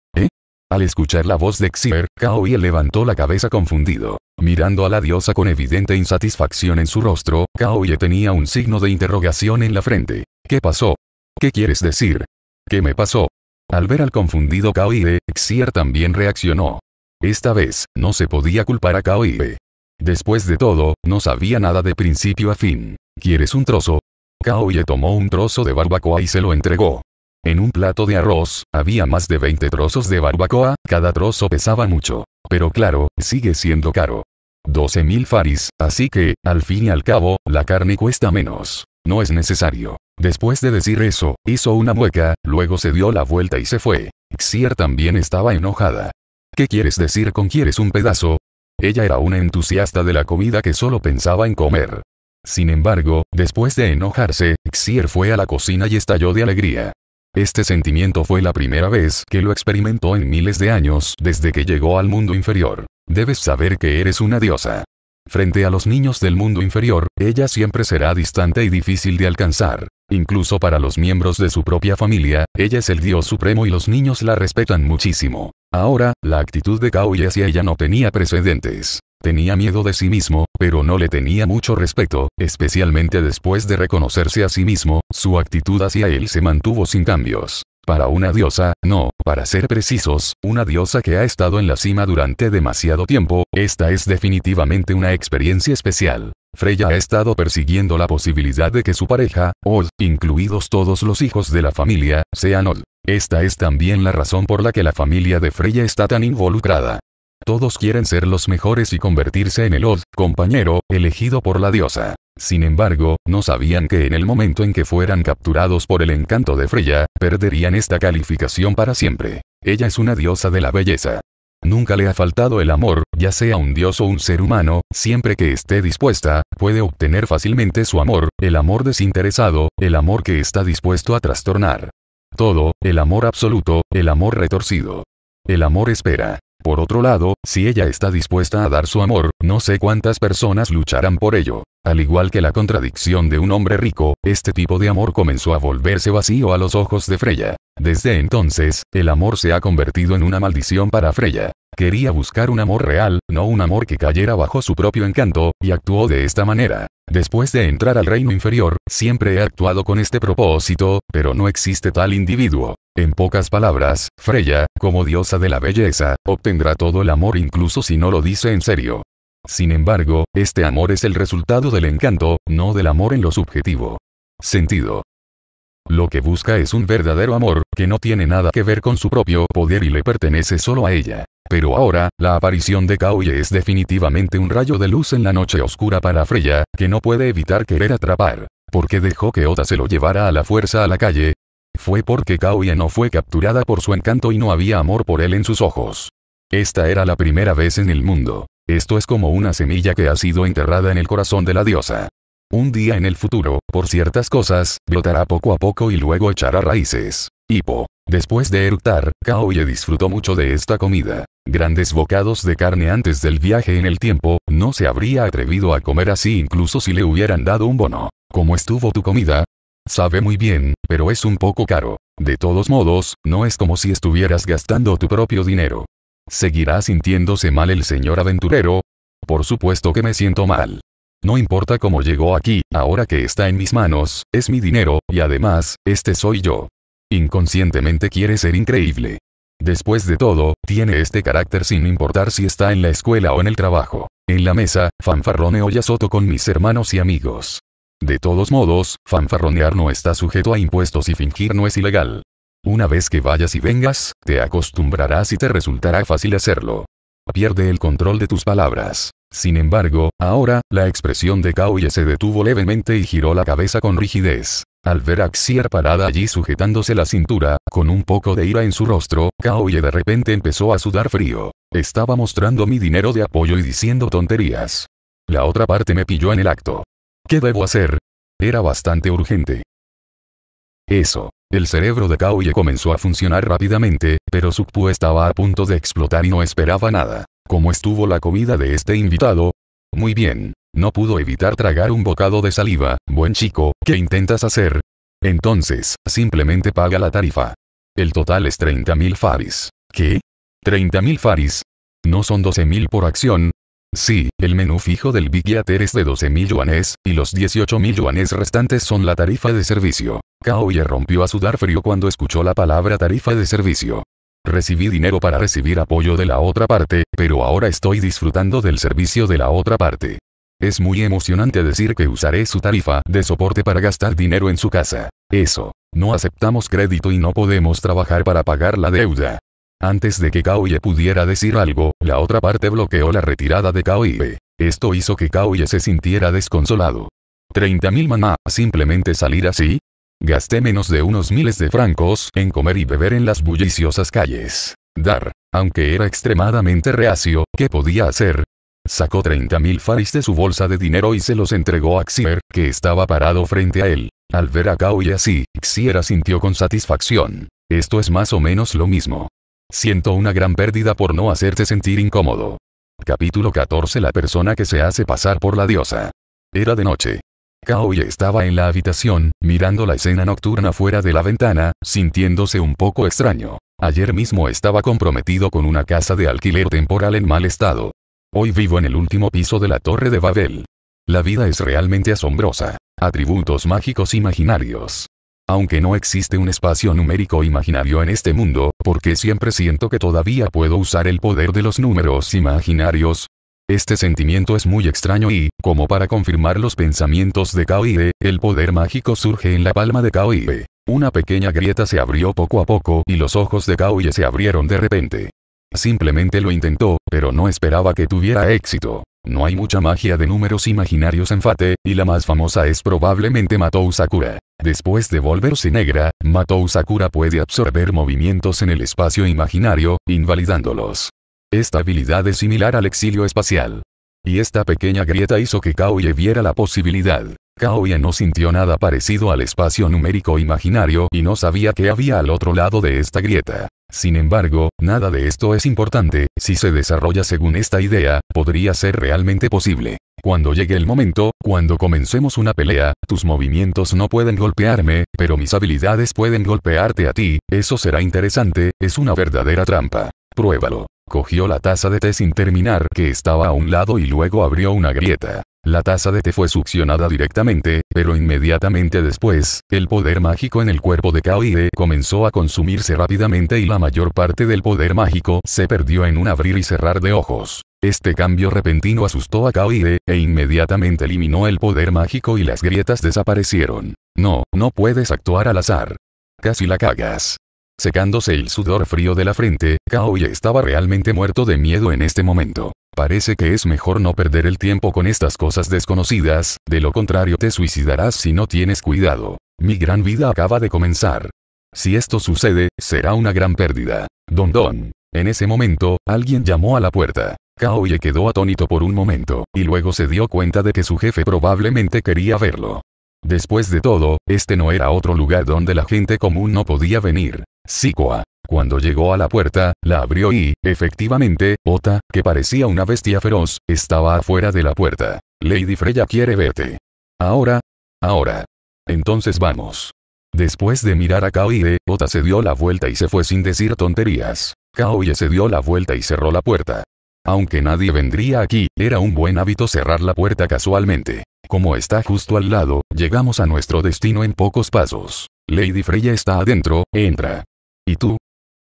Al escuchar la voz de Xier, Kaoye levantó la cabeza confundido. Mirando a la diosa con evidente insatisfacción en su rostro, Kaoye tenía un signo de interrogación en la frente. ¿Qué pasó? ¿Qué quieres decir? ¿Qué me pasó? Al ver al confundido Kaoye, Xier también reaccionó. Esta vez, no se podía culpar a Kaoye. Después de todo, no sabía nada de principio a fin. ¿Quieres un trozo? Kaoye tomó un trozo de barbacoa y se lo entregó. En un plato de arroz, había más de 20 trozos de barbacoa, cada trozo pesaba mucho. Pero claro, sigue siendo caro. 12.000 faris, así que, al fin y al cabo, la carne cuesta menos. No es necesario. Después de decir eso, hizo una mueca, luego se dio la vuelta y se fue. Xier también estaba enojada. ¿Qué quieres decir con quieres un pedazo? Ella era una entusiasta de la comida que solo pensaba en comer. Sin embargo, después de enojarse, Xier fue a la cocina y estalló de alegría. Este sentimiento fue la primera vez que lo experimentó en miles de años desde que llegó al mundo inferior. Debes saber que eres una diosa. Frente a los niños del mundo inferior, ella siempre será distante y difícil de alcanzar. Incluso para los miembros de su propia familia, ella es el dios supremo y los niños la respetan muchísimo. Ahora, la actitud de y hacia ella no tenía precedentes. Tenía miedo de sí mismo, pero no le tenía mucho respeto, especialmente después de reconocerse a sí mismo, su actitud hacia él se mantuvo sin cambios. Para una diosa, no, para ser precisos, una diosa que ha estado en la cima durante demasiado tiempo, esta es definitivamente una experiencia especial. Freya ha estado persiguiendo la posibilidad de que su pareja, Odd, incluidos todos los hijos de la familia, sean Odd. Esta es también la razón por la que la familia de Freya está tan involucrada. Todos quieren ser los mejores y convertirse en el od, compañero, elegido por la diosa. Sin embargo, no sabían que en el momento en que fueran capturados por el encanto de Freya, perderían esta calificación para siempre. Ella es una diosa de la belleza. Nunca le ha faltado el amor, ya sea un dios o un ser humano, siempre que esté dispuesta, puede obtener fácilmente su amor, el amor desinteresado, el amor que está dispuesto a trastornar. Todo, el amor absoluto, el amor retorcido. El amor espera. Por otro lado, si ella está dispuesta a dar su amor, no sé cuántas personas lucharán por ello. Al igual que la contradicción de un hombre rico, este tipo de amor comenzó a volverse vacío a los ojos de Freya. Desde entonces, el amor se ha convertido en una maldición para Freya. Quería buscar un amor real, no un amor que cayera bajo su propio encanto, y actuó de esta manera. Después de entrar al reino inferior, siempre he actuado con este propósito, pero no existe tal individuo. En pocas palabras, Freya, como diosa de la belleza, obtendrá todo el amor incluso si no lo dice en serio. Sin embargo, este amor es el resultado del encanto, no del amor en lo subjetivo. Sentido. Lo que busca es un verdadero amor, que no tiene nada que ver con su propio poder y le pertenece solo a ella. Pero ahora, la aparición de Kaoye es definitivamente un rayo de luz en la noche oscura para Freya, que no puede evitar querer atrapar. Porque dejó que Oda se lo llevara a la fuerza a la calle? Fue porque Kaoye no fue capturada por su encanto y no había amor por él en sus ojos. Esta era la primera vez en el mundo. Esto es como una semilla que ha sido enterrada en el corazón de la diosa. Un día en el futuro, por ciertas cosas, brotará poco a poco y luego echará raíces. Hipo. Después de eructar, Kaoye disfrutó mucho de esta comida. Grandes bocados de carne antes del viaje en el tiempo, no se habría atrevido a comer así incluso si le hubieran dado un bono. ¿Cómo estuvo tu comida? Sabe muy bien, pero es un poco caro. De todos modos, no es como si estuvieras gastando tu propio dinero. ¿Seguirá sintiéndose mal el señor aventurero? Por supuesto que me siento mal. No importa cómo llegó aquí, ahora que está en mis manos, es mi dinero, y además, este soy yo. Inconscientemente quiere ser increíble. Después de todo, tiene este carácter sin importar si está en la escuela o en el trabajo, en la mesa, fanfarroneo y asoto con mis hermanos y amigos. De todos modos, fanfarronear no está sujeto a impuestos y fingir no es ilegal. Una vez que vayas y vengas, te acostumbrarás y te resultará fácil hacerlo. Pierde el control de tus palabras. Sin embargo, ahora, la expresión de Kaoye se detuvo levemente y giró la cabeza con rigidez. Al ver a Xier parada allí sujetándose la cintura, con un poco de ira en su rostro, Kaoye de repente empezó a sudar frío. Estaba mostrando mi dinero de apoyo y diciendo tonterías. La otra parte me pilló en el acto. ¿Qué debo hacer? Era bastante urgente. Eso. El cerebro de Kaoye comenzó a funcionar rápidamente, pero Sukpu estaba a punto de explotar y no esperaba nada. ¿Cómo estuvo la comida de este invitado? Muy bien. No pudo evitar tragar un bocado de saliva. Buen chico, ¿qué intentas hacer? Entonces, simplemente paga la tarifa. El total es 30.000 faris. ¿Qué? ¿30.000 faris? ¿No son 12.000 por acción? Sí, el menú fijo del Big Yater es de 12.000 yuanes, y los 18.000 yuanes restantes son la tarifa de servicio. ya rompió a sudar frío cuando escuchó la palabra tarifa de servicio. Recibí dinero para recibir apoyo de la otra parte, pero ahora estoy disfrutando del servicio de la otra parte. Es muy emocionante decir que usaré su tarifa de soporte para gastar dinero en su casa. Eso. No aceptamos crédito y no podemos trabajar para pagar la deuda. Antes de que Kaoye pudiera decir algo, la otra parte bloqueó la retirada de Kaoye. Esto hizo que Kaoye se sintiera desconsolado. ¿30.000 mamá, simplemente salir así? Gasté menos de unos miles de francos en comer y beber en las bulliciosas calles. Dar, aunque era extremadamente reacio, ¿qué podía hacer? Sacó 30.000 faris de su bolsa de dinero y se los entregó a Xier, que estaba parado frente a él. Al ver a Kao y así, Xier sintió con satisfacción. Esto es más o menos lo mismo. Siento una gran pérdida por no hacerte sentir incómodo. Capítulo 14 La persona que se hace pasar por la diosa. Era de noche hoy estaba en la habitación, mirando la escena nocturna fuera de la ventana, sintiéndose un poco extraño. Ayer mismo estaba comprometido con una casa de alquiler temporal en mal estado. Hoy vivo en el último piso de la Torre de Babel. La vida es realmente asombrosa. Atributos mágicos imaginarios. Aunque no existe un espacio numérico imaginario en este mundo, porque siempre siento que todavía puedo usar el poder de los números imaginarios, este sentimiento es muy extraño y, como para confirmar los pensamientos de Kaoide, el poder mágico surge en la palma de Kaoide. Una pequeña grieta se abrió poco a poco y los ojos de Kaoide se abrieron de repente. Simplemente lo intentó, pero no esperaba que tuviera éxito. No hay mucha magia de números imaginarios en Fate, y la más famosa es probablemente Matou Sakura. Después de volverse negra, Matou Sakura puede absorber movimientos en el espacio imaginario, invalidándolos. Esta habilidad es similar al exilio espacial. Y esta pequeña grieta hizo que Kaoye viera la posibilidad. Kaoye no sintió nada parecido al espacio numérico imaginario y no sabía qué había al otro lado de esta grieta. Sin embargo, nada de esto es importante, si se desarrolla según esta idea, podría ser realmente posible. Cuando llegue el momento, cuando comencemos una pelea, tus movimientos no pueden golpearme, pero mis habilidades pueden golpearte a ti, eso será interesante, es una verdadera trampa. Pruébalo. Cogió la taza de té sin terminar que estaba a un lado y luego abrió una grieta. La taza de té fue succionada directamente, pero inmediatamente después, el poder mágico en el cuerpo de Kaoide comenzó a consumirse rápidamente y la mayor parte del poder mágico se perdió en un abrir y cerrar de ojos. Este cambio repentino asustó a Kaoide, e inmediatamente eliminó el poder mágico y las grietas desaparecieron. No, no puedes actuar al azar. Casi la cagas secándose el sudor frío de la frente, Kaoye estaba realmente muerto de miedo en este momento. Parece que es mejor no perder el tiempo con estas cosas desconocidas, de lo contrario te suicidarás si no tienes cuidado. Mi gran vida acaba de comenzar. Si esto sucede, será una gran pérdida. Don Don. En ese momento, alguien llamó a la puerta. Kaoye quedó atónito por un momento, y luego se dio cuenta de que su jefe probablemente quería verlo. Después de todo, este no era otro lugar donde la gente común no podía venir. Sicoa, Cuando llegó a la puerta, la abrió y, efectivamente, Ota, que parecía una bestia feroz, estaba afuera de la puerta. Lady Freya quiere verte. Ahora. Ahora. Entonces vamos. Después de mirar a Kaoye, Ota se dio la vuelta y se fue sin decir tonterías. Kaoye se dio la vuelta y cerró la puerta. Aunque nadie vendría aquí, era un buen hábito cerrar la puerta casualmente. Como está justo al lado, llegamos a nuestro destino en pocos pasos. Lady Freya está adentro, entra. ¿Y tú?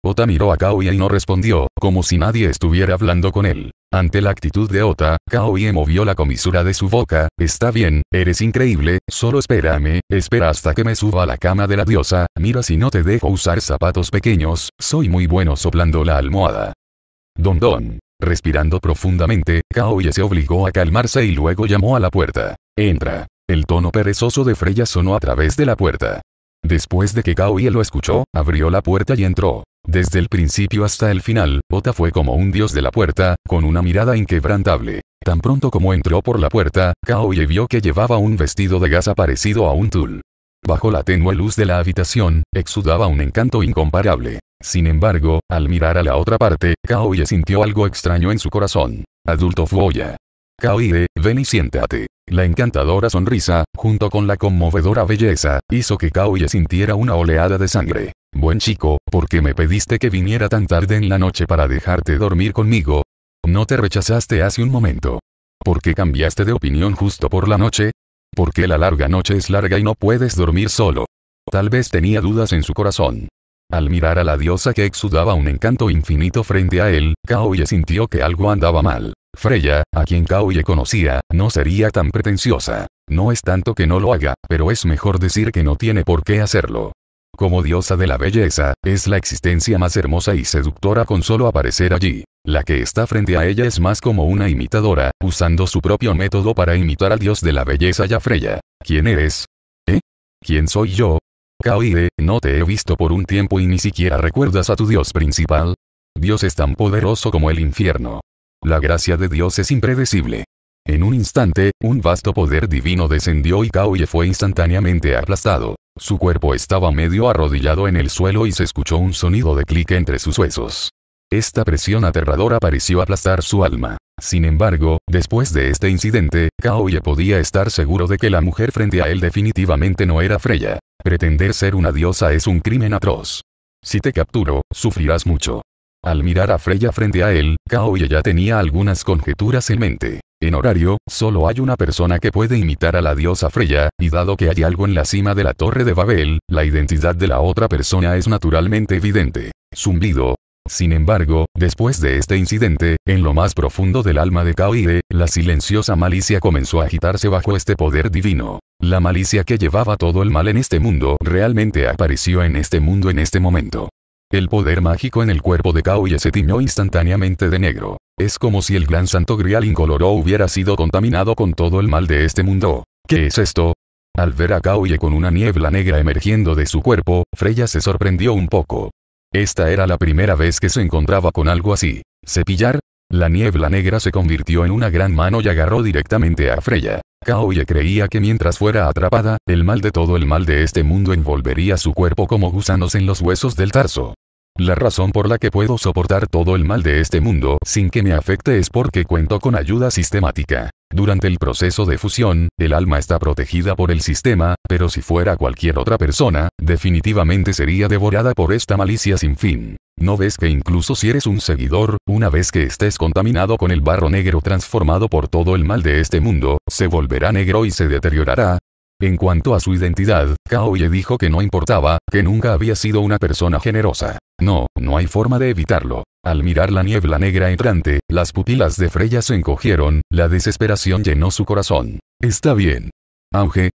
Ota miró a Kaoye y no respondió, como si nadie estuviera hablando con él. Ante la actitud de Ota, Kaoye movió la comisura de su boca, está bien, eres increíble, solo espérame, espera hasta que me suba a la cama de la diosa, mira si no te dejo usar zapatos pequeños, soy muy bueno soplando la almohada. Don Don. Respirando profundamente, Kaoye se obligó a calmarse y luego llamó a la puerta. Entra. El tono perezoso de Freya sonó a través de la puerta. Después de que Kaoye lo escuchó, abrió la puerta y entró. Desde el principio hasta el final, Ota fue como un dios de la puerta, con una mirada inquebrantable. Tan pronto como entró por la puerta, Kaoye vio que llevaba un vestido de gasa parecido a un tul. Bajo la tenue luz de la habitación, exudaba un encanto incomparable. Sin embargo, al mirar a la otra parte, Kaoye sintió algo extraño en su corazón. Adulto Fuoya. Kaoye, ven y siéntate. La encantadora sonrisa, junto con la conmovedora belleza, hizo que Kaoye sintiera una oleada de sangre. Buen chico, ¿por qué me pediste que viniera tan tarde en la noche para dejarte dormir conmigo? No te rechazaste hace un momento. ¿Por qué cambiaste de opinión justo por la noche? Porque la larga noche es larga y no puedes dormir solo. Tal vez tenía dudas en su corazón. Al mirar a la diosa que exudaba un encanto infinito frente a él, Kaoye sintió que algo andaba mal. Freya, a quien Kaoye conocía, no sería tan pretenciosa. No es tanto que no lo haga, pero es mejor decir que no tiene por qué hacerlo como diosa de la belleza, es la existencia más hermosa y seductora con solo aparecer allí. La que está frente a ella es más como una imitadora, usando su propio método para imitar al dios de la belleza Freya. ¿Quién eres? ¿Eh? ¿Quién soy yo? Kaoide, no te he visto por un tiempo y ni siquiera recuerdas a tu dios principal. Dios es tan poderoso como el infierno. La gracia de Dios es impredecible. En un instante, un vasto poder divino descendió y Kaoye fue instantáneamente aplastado. Su cuerpo estaba medio arrodillado en el suelo y se escuchó un sonido de clic entre sus huesos. Esta presión aterradora pareció aplastar su alma. Sin embargo, después de este incidente, Kaoye podía estar seguro de que la mujer frente a él definitivamente no era Freya. Pretender ser una diosa es un crimen atroz. Si te capturo, sufrirás mucho. Al mirar a Freya frente a él, Kaoye ya tenía algunas conjeturas en mente. En horario, solo hay una persona que puede imitar a la diosa Freya, y dado que hay algo en la cima de la torre de Babel, la identidad de la otra persona es naturalmente evidente. Zumbido. Sin embargo, después de este incidente, en lo más profundo del alma de Kaoide, la silenciosa malicia comenzó a agitarse bajo este poder divino. La malicia que llevaba todo el mal en este mundo realmente apareció en este mundo en este momento. El poder mágico en el cuerpo de Kaoye se tiñó instantáneamente de negro. Es como si el gran santo grial incoloro hubiera sido contaminado con todo el mal de este mundo. ¿Qué es esto? Al ver a Kaoye con una niebla negra emergiendo de su cuerpo, Freya se sorprendió un poco. Esta era la primera vez que se encontraba con algo así. ¿Cepillar? La niebla negra se convirtió en una gran mano y agarró directamente a Freya. Kaoye creía que mientras fuera atrapada, el mal de todo el mal de este mundo envolvería su cuerpo como gusanos en los huesos del tarso. La razón por la que puedo soportar todo el mal de este mundo sin que me afecte es porque cuento con ayuda sistemática. Durante el proceso de fusión, el alma está protegida por el sistema, pero si fuera cualquier otra persona, definitivamente sería devorada por esta malicia sin fin. ¿No ves que incluso si eres un seguidor, una vez que estés contaminado con el barro negro transformado por todo el mal de este mundo, se volverá negro y se deteriorará? En cuanto a su identidad, Kaoye dijo que no importaba, que nunca había sido una persona generosa. No, no hay forma de evitarlo. Al mirar la niebla negra entrante, las pupilas de Freya se encogieron, la desesperación llenó su corazón. Está bien. Auge.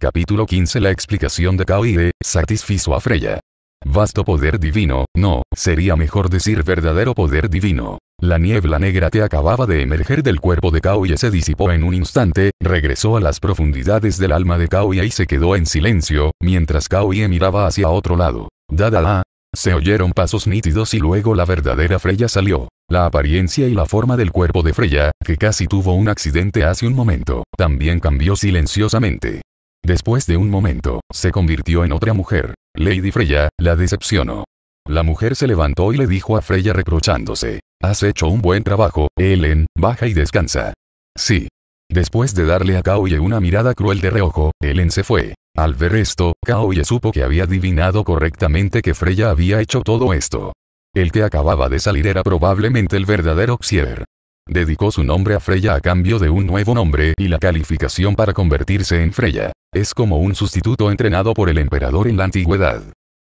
Capítulo 15 La explicación de Kaoye, satisfizo a Freya. Vasto poder divino, no, sería mejor decir verdadero poder divino. La niebla negra que acababa de emerger del cuerpo de Kaoya se disipó en un instante, regresó a las profundidades del alma de Kaoya y se quedó en silencio, mientras Kaoya miraba hacia otro lado. Dada ah, Se oyeron pasos nítidos y luego la verdadera Freya salió. La apariencia y la forma del cuerpo de Freya, que casi tuvo un accidente hace un momento, también cambió silenciosamente. Después de un momento, se convirtió en otra mujer. Lady Freya, la decepcionó. La mujer se levantó y le dijo a Freya reprochándose, Has hecho un buen trabajo, Ellen, baja y descansa. Sí. Después de darle a Kaoye una mirada cruel de reojo, Ellen se fue. Al ver esto, Kaoye supo que había adivinado correctamente que Freya había hecho todo esto. El que acababa de salir era probablemente el verdadero Xier dedicó su nombre a Freya a cambio de un nuevo nombre y la calificación para convertirse en Freya. Es como un sustituto entrenado por el emperador en la antigüedad.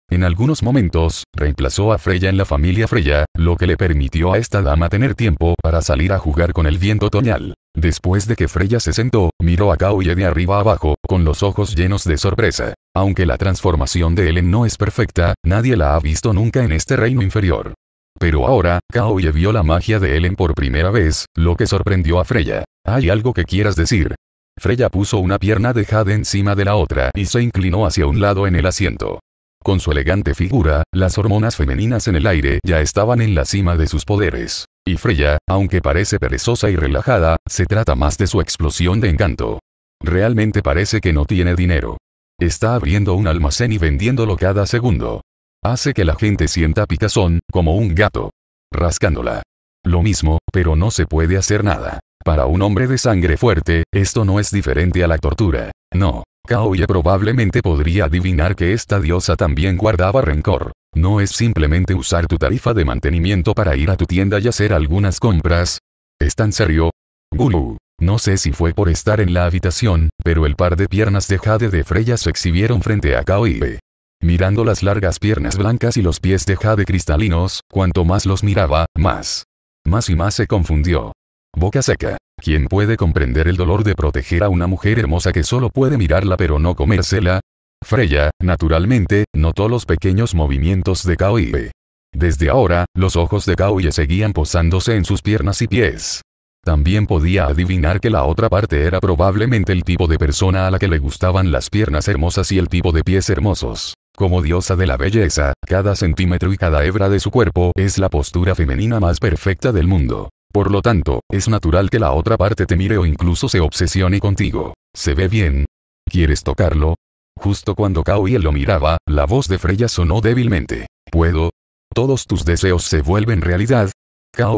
En algunos momentos, reemplazó a Freya en la familia Freya, lo que le permitió a esta dama tener tiempo para salir a jugar con el viento toñal. Después de que Freya se sentó, miró a Kaoye de arriba abajo, con los ojos llenos de sorpresa. Aunque la transformación de Ellen no es perfecta, nadie la ha visto nunca en este reino inferior. Pero ahora, Kaoye vio la magia de Ellen por primera vez, lo que sorprendió a Freya. ¿Hay algo que quieras decir? Freya puso una pierna de Jade encima de la otra y se inclinó hacia un lado en el asiento. Con su elegante figura, las hormonas femeninas en el aire ya estaban en la cima de sus poderes. Y Freya, aunque parece perezosa y relajada, se trata más de su explosión de encanto. Realmente parece que no tiene dinero. Está abriendo un almacén y vendiéndolo cada segundo. Hace que la gente sienta picazón, como un gato. Rascándola. Lo mismo, pero no se puede hacer nada. Para un hombre de sangre fuerte, esto no es diferente a la tortura. No. Kaoya probablemente podría adivinar que esta diosa también guardaba rencor. No es simplemente usar tu tarifa de mantenimiento para ir a tu tienda y hacer algunas compras. ¿Es tan serio? Gulu. No sé si fue por estar en la habitación, pero el par de piernas de Jade de Freya se exhibieron frente a Kaoya. Mirando las largas piernas blancas y los pies de jade cristalinos, cuanto más los miraba, más. Más y más se confundió. Boca seca. ¿Quién puede comprender el dolor de proteger a una mujer hermosa que solo puede mirarla pero no comérsela? Freya, naturalmente, notó los pequeños movimientos de Kaoibe. Desde ahora, los ojos de Kaoye seguían posándose en sus piernas y pies. También podía adivinar que la otra parte era probablemente el tipo de persona a la que le gustaban las piernas hermosas y el tipo de pies hermosos. Como diosa de la belleza, cada centímetro y cada hebra de su cuerpo es la postura femenina más perfecta del mundo. Por lo tanto, es natural que la otra parte te mire o incluso se obsesione contigo. ¿Se ve bien? ¿Quieres tocarlo? Justo cuando él lo miraba, la voz de Freya sonó débilmente. ¿Puedo? ¿Todos tus deseos se vuelven realidad?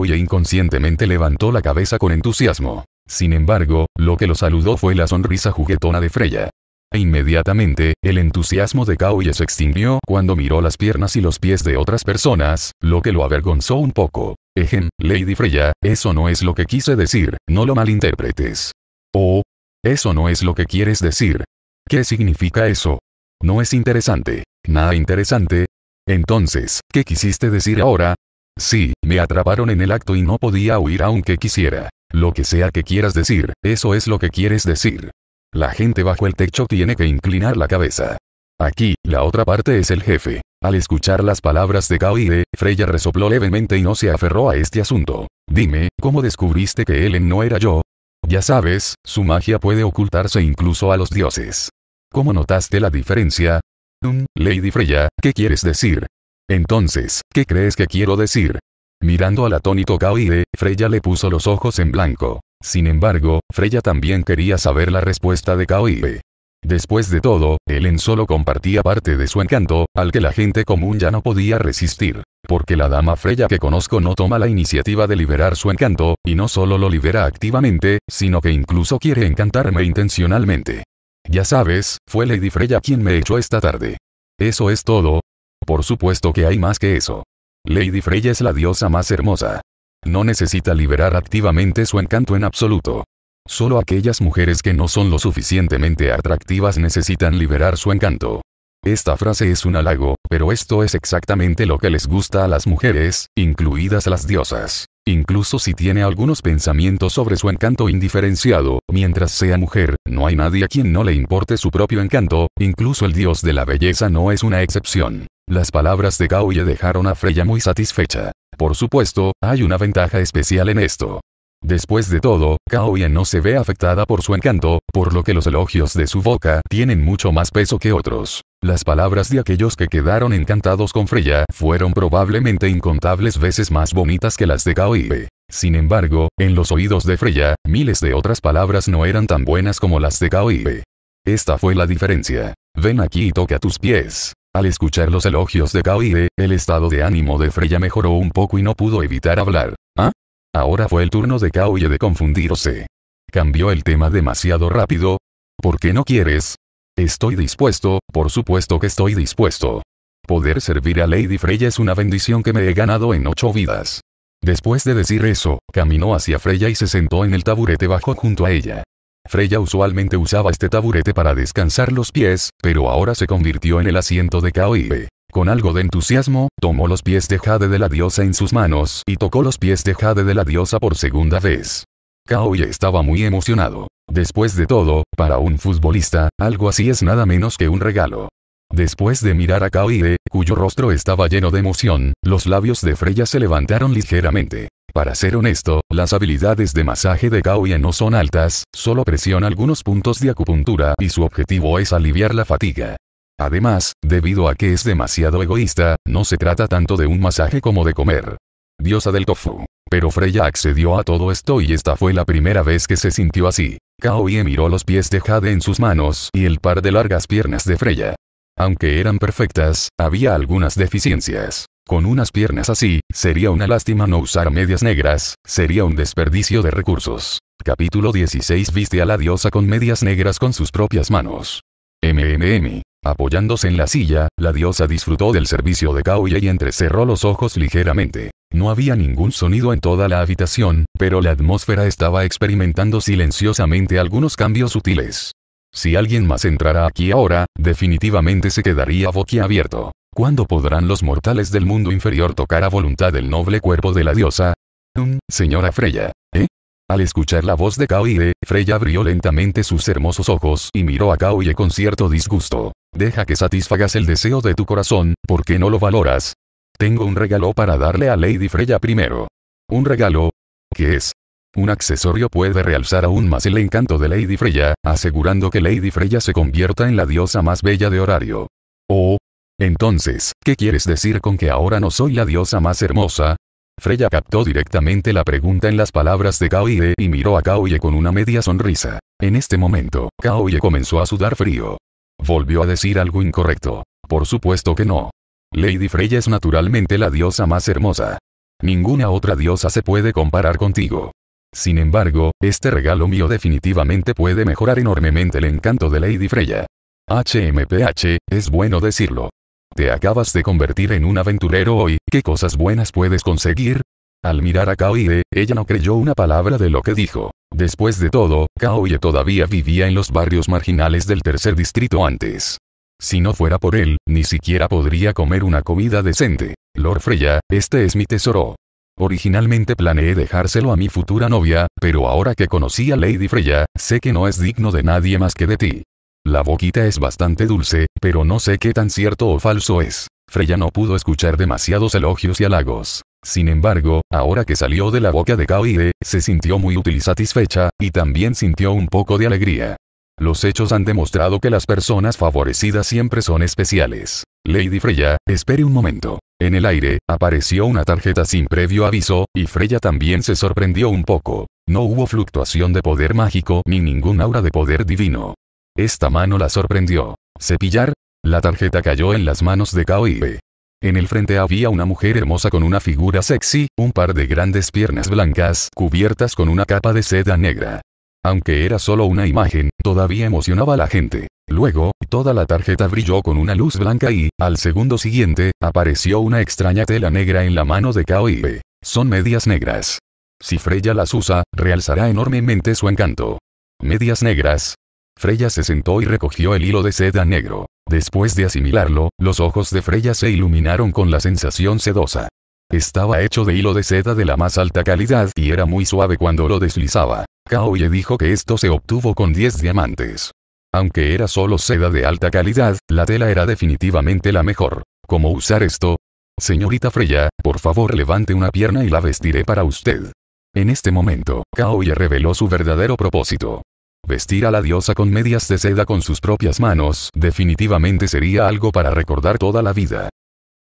y inconscientemente levantó la cabeza con entusiasmo. Sin embargo, lo que lo saludó fue la sonrisa juguetona de Freya. Inmediatamente, el entusiasmo de Kaoye se extinguió cuando miró las piernas y los pies de otras personas, lo que lo avergonzó un poco. Ejem, Lady Freya, eso no es lo que quise decir, no lo malinterpretes. Oh, eso no es lo que quieres decir. ¿Qué significa eso? No es interesante. Nada interesante. Entonces, ¿qué quisiste decir ahora? Sí, me atraparon en el acto y no podía huir aunque quisiera. Lo que sea que quieras decir, eso es lo que quieres decir. La gente bajo el techo tiene que inclinar la cabeza. Aquí, la otra parte es el jefe. Al escuchar las palabras de Kaide, Freya resopló levemente y no se aferró a este asunto. Dime, ¿cómo descubriste que Ellen no era yo? Ya sabes, su magia puede ocultarse incluso a los dioses. ¿Cómo notaste la diferencia? Mm, Lady Freya, ¿qué quieres decir? Entonces, ¿qué crees que quiero decir? Mirando al atónito Kaide, Freya le puso los ojos en blanco. Sin embargo, Freya también quería saber la respuesta de Kaoibe. Después de todo, Ellen solo compartía parte de su encanto, al que la gente común ya no podía resistir. Porque la dama Freya que conozco no toma la iniciativa de liberar su encanto, y no solo lo libera activamente, sino que incluso quiere encantarme intencionalmente. Ya sabes, fue Lady Freya quien me echó esta tarde. ¿Eso es todo? Por supuesto que hay más que eso. Lady Freya es la diosa más hermosa. No necesita liberar activamente su encanto en absoluto. Solo aquellas mujeres que no son lo suficientemente atractivas necesitan liberar su encanto. Esta frase es un halago, pero esto es exactamente lo que les gusta a las mujeres, incluidas las diosas. Incluso si tiene algunos pensamientos sobre su encanto indiferenciado, mientras sea mujer, no hay nadie a quien no le importe su propio encanto, incluso el dios de la belleza no es una excepción. Las palabras de Kaoye dejaron a Freya muy satisfecha. Por supuesto, hay una ventaja especial en esto. Después de todo, Kaoya no se ve afectada por su encanto, por lo que los elogios de su boca tienen mucho más peso que otros. Las palabras de aquellos que quedaron encantados con Freya fueron probablemente incontables veces más bonitas que las de Kaoye. Sin embargo, en los oídos de Freya, miles de otras palabras no eran tan buenas como las de Kaoye. Esta fue la diferencia. Ven aquí y toca tus pies. Al escuchar los elogios de Kaoide, el estado de ánimo de Freya mejoró un poco y no pudo evitar hablar. ¿Ah? Ahora fue el turno de Kaoide de confundirse. Cambió el tema demasiado rápido. ¿Por qué no quieres? Estoy dispuesto, por supuesto que estoy dispuesto. Poder servir a Lady Freya es una bendición que me he ganado en ocho vidas. Después de decir eso, caminó hacia Freya y se sentó en el taburete bajo junto a ella. Freya usualmente usaba este taburete para descansar los pies, pero ahora se convirtió en el asiento de Kaoibe. Con algo de entusiasmo, tomó los pies de Jade de la diosa en sus manos y tocó los pies de Jade de la diosa por segunda vez. Kaoide estaba muy emocionado. Después de todo, para un futbolista, algo así es nada menos que un regalo. Después de mirar a Kaoide, cuyo rostro estaba lleno de emoción, los labios de Freya se levantaron ligeramente. Para ser honesto, las habilidades de masaje de Kaoye no son altas, solo presiona algunos puntos de acupuntura y su objetivo es aliviar la fatiga. Además, debido a que es demasiado egoísta, no se trata tanto de un masaje como de comer. Diosa del tofu. Pero Freya accedió a todo esto y esta fue la primera vez que se sintió así. Kaoye miró los pies de Jade en sus manos y el par de largas piernas de Freya. Aunque eran perfectas, había algunas deficiencias. Con unas piernas así, sería una lástima no usar medias negras, sería un desperdicio de recursos. Capítulo 16 Viste a la diosa con medias negras con sus propias manos. MMM. Apoyándose en la silla, la diosa disfrutó del servicio de Kaoye y entrecerró los ojos ligeramente. No había ningún sonido en toda la habitación, pero la atmósfera estaba experimentando silenciosamente algunos cambios sutiles. Si alguien más entrara aquí ahora, definitivamente se quedaría boquiabierto. ¿Cuándo podrán los mortales del mundo inferior tocar a voluntad el noble cuerpo de la diosa? Mm, señora Freya. ¿Eh? Al escuchar la voz de Kaoye, Freya abrió lentamente sus hermosos ojos y miró a Kaoye con cierto disgusto. Deja que satisfagas el deseo de tu corazón, ¿por qué no lo valoras? Tengo un regalo para darle a Lady Freya primero. ¿Un regalo? ¿Qué es? Un accesorio puede realzar aún más el encanto de Lady Freya, asegurando que Lady Freya se convierta en la diosa más bella de horario. Oh, entonces, ¿qué quieres decir con que ahora no soy la diosa más hermosa? Freya captó directamente la pregunta en las palabras de Kaoye y miró a Kaoye con una media sonrisa. En este momento, Kaoye comenzó a sudar frío. Volvió a decir algo incorrecto. Por supuesto que no. Lady Freya es naturalmente la diosa más hermosa. Ninguna otra diosa se puede comparar contigo. Sin embargo, este regalo mío definitivamente puede mejorar enormemente el encanto de Lady Freya. HMPH, es bueno decirlo. Te acabas de convertir en un aventurero hoy, ¿qué cosas buenas puedes conseguir? Al mirar a Kaoye, ella no creyó una palabra de lo que dijo. Después de todo, Kaoye todavía vivía en los barrios marginales del tercer distrito antes. Si no fuera por él, ni siquiera podría comer una comida decente. Lord Freya, este es mi tesoro. Originalmente planeé dejárselo a mi futura novia, pero ahora que conocí a Lady Freya, sé que no es digno de nadie más que de ti. La boquita es bastante dulce, pero no sé qué tan cierto o falso es. Freya no pudo escuchar demasiados elogios y halagos. Sin embargo, ahora que salió de la boca de Kaoide, se sintió muy útil y satisfecha, y también sintió un poco de alegría. Los hechos han demostrado que las personas favorecidas siempre son especiales. Lady Freya, espere un momento. En el aire, apareció una tarjeta sin previo aviso, y Freya también se sorprendió un poco. No hubo fluctuación de poder mágico ni ningún aura de poder divino. Esta mano la sorprendió. ¿Cepillar? La tarjeta cayó en las manos de Kao Ibe. En el frente había una mujer hermosa con una figura sexy, un par de grandes piernas blancas cubiertas con una capa de seda negra. Aunque era solo una imagen, todavía emocionaba a la gente. Luego, toda la tarjeta brilló con una luz blanca y, al segundo siguiente, apareció una extraña tela negra en la mano de Kao Ibe. Son medias negras. Si Freya las usa, realzará enormemente su encanto. Medias negras, Freya se sentó y recogió el hilo de seda negro. Después de asimilarlo, los ojos de Freya se iluminaron con la sensación sedosa. Estaba hecho de hilo de seda de la más alta calidad y era muy suave cuando lo deslizaba. Kaoye dijo que esto se obtuvo con 10 diamantes. Aunque era solo seda de alta calidad, la tela era definitivamente la mejor. ¿Cómo usar esto? Señorita Freya, por favor levante una pierna y la vestiré para usted. En este momento, Kaoye reveló su verdadero propósito. Vestir a la diosa con medias de seda con sus propias manos definitivamente sería algo para recordar toda la vida.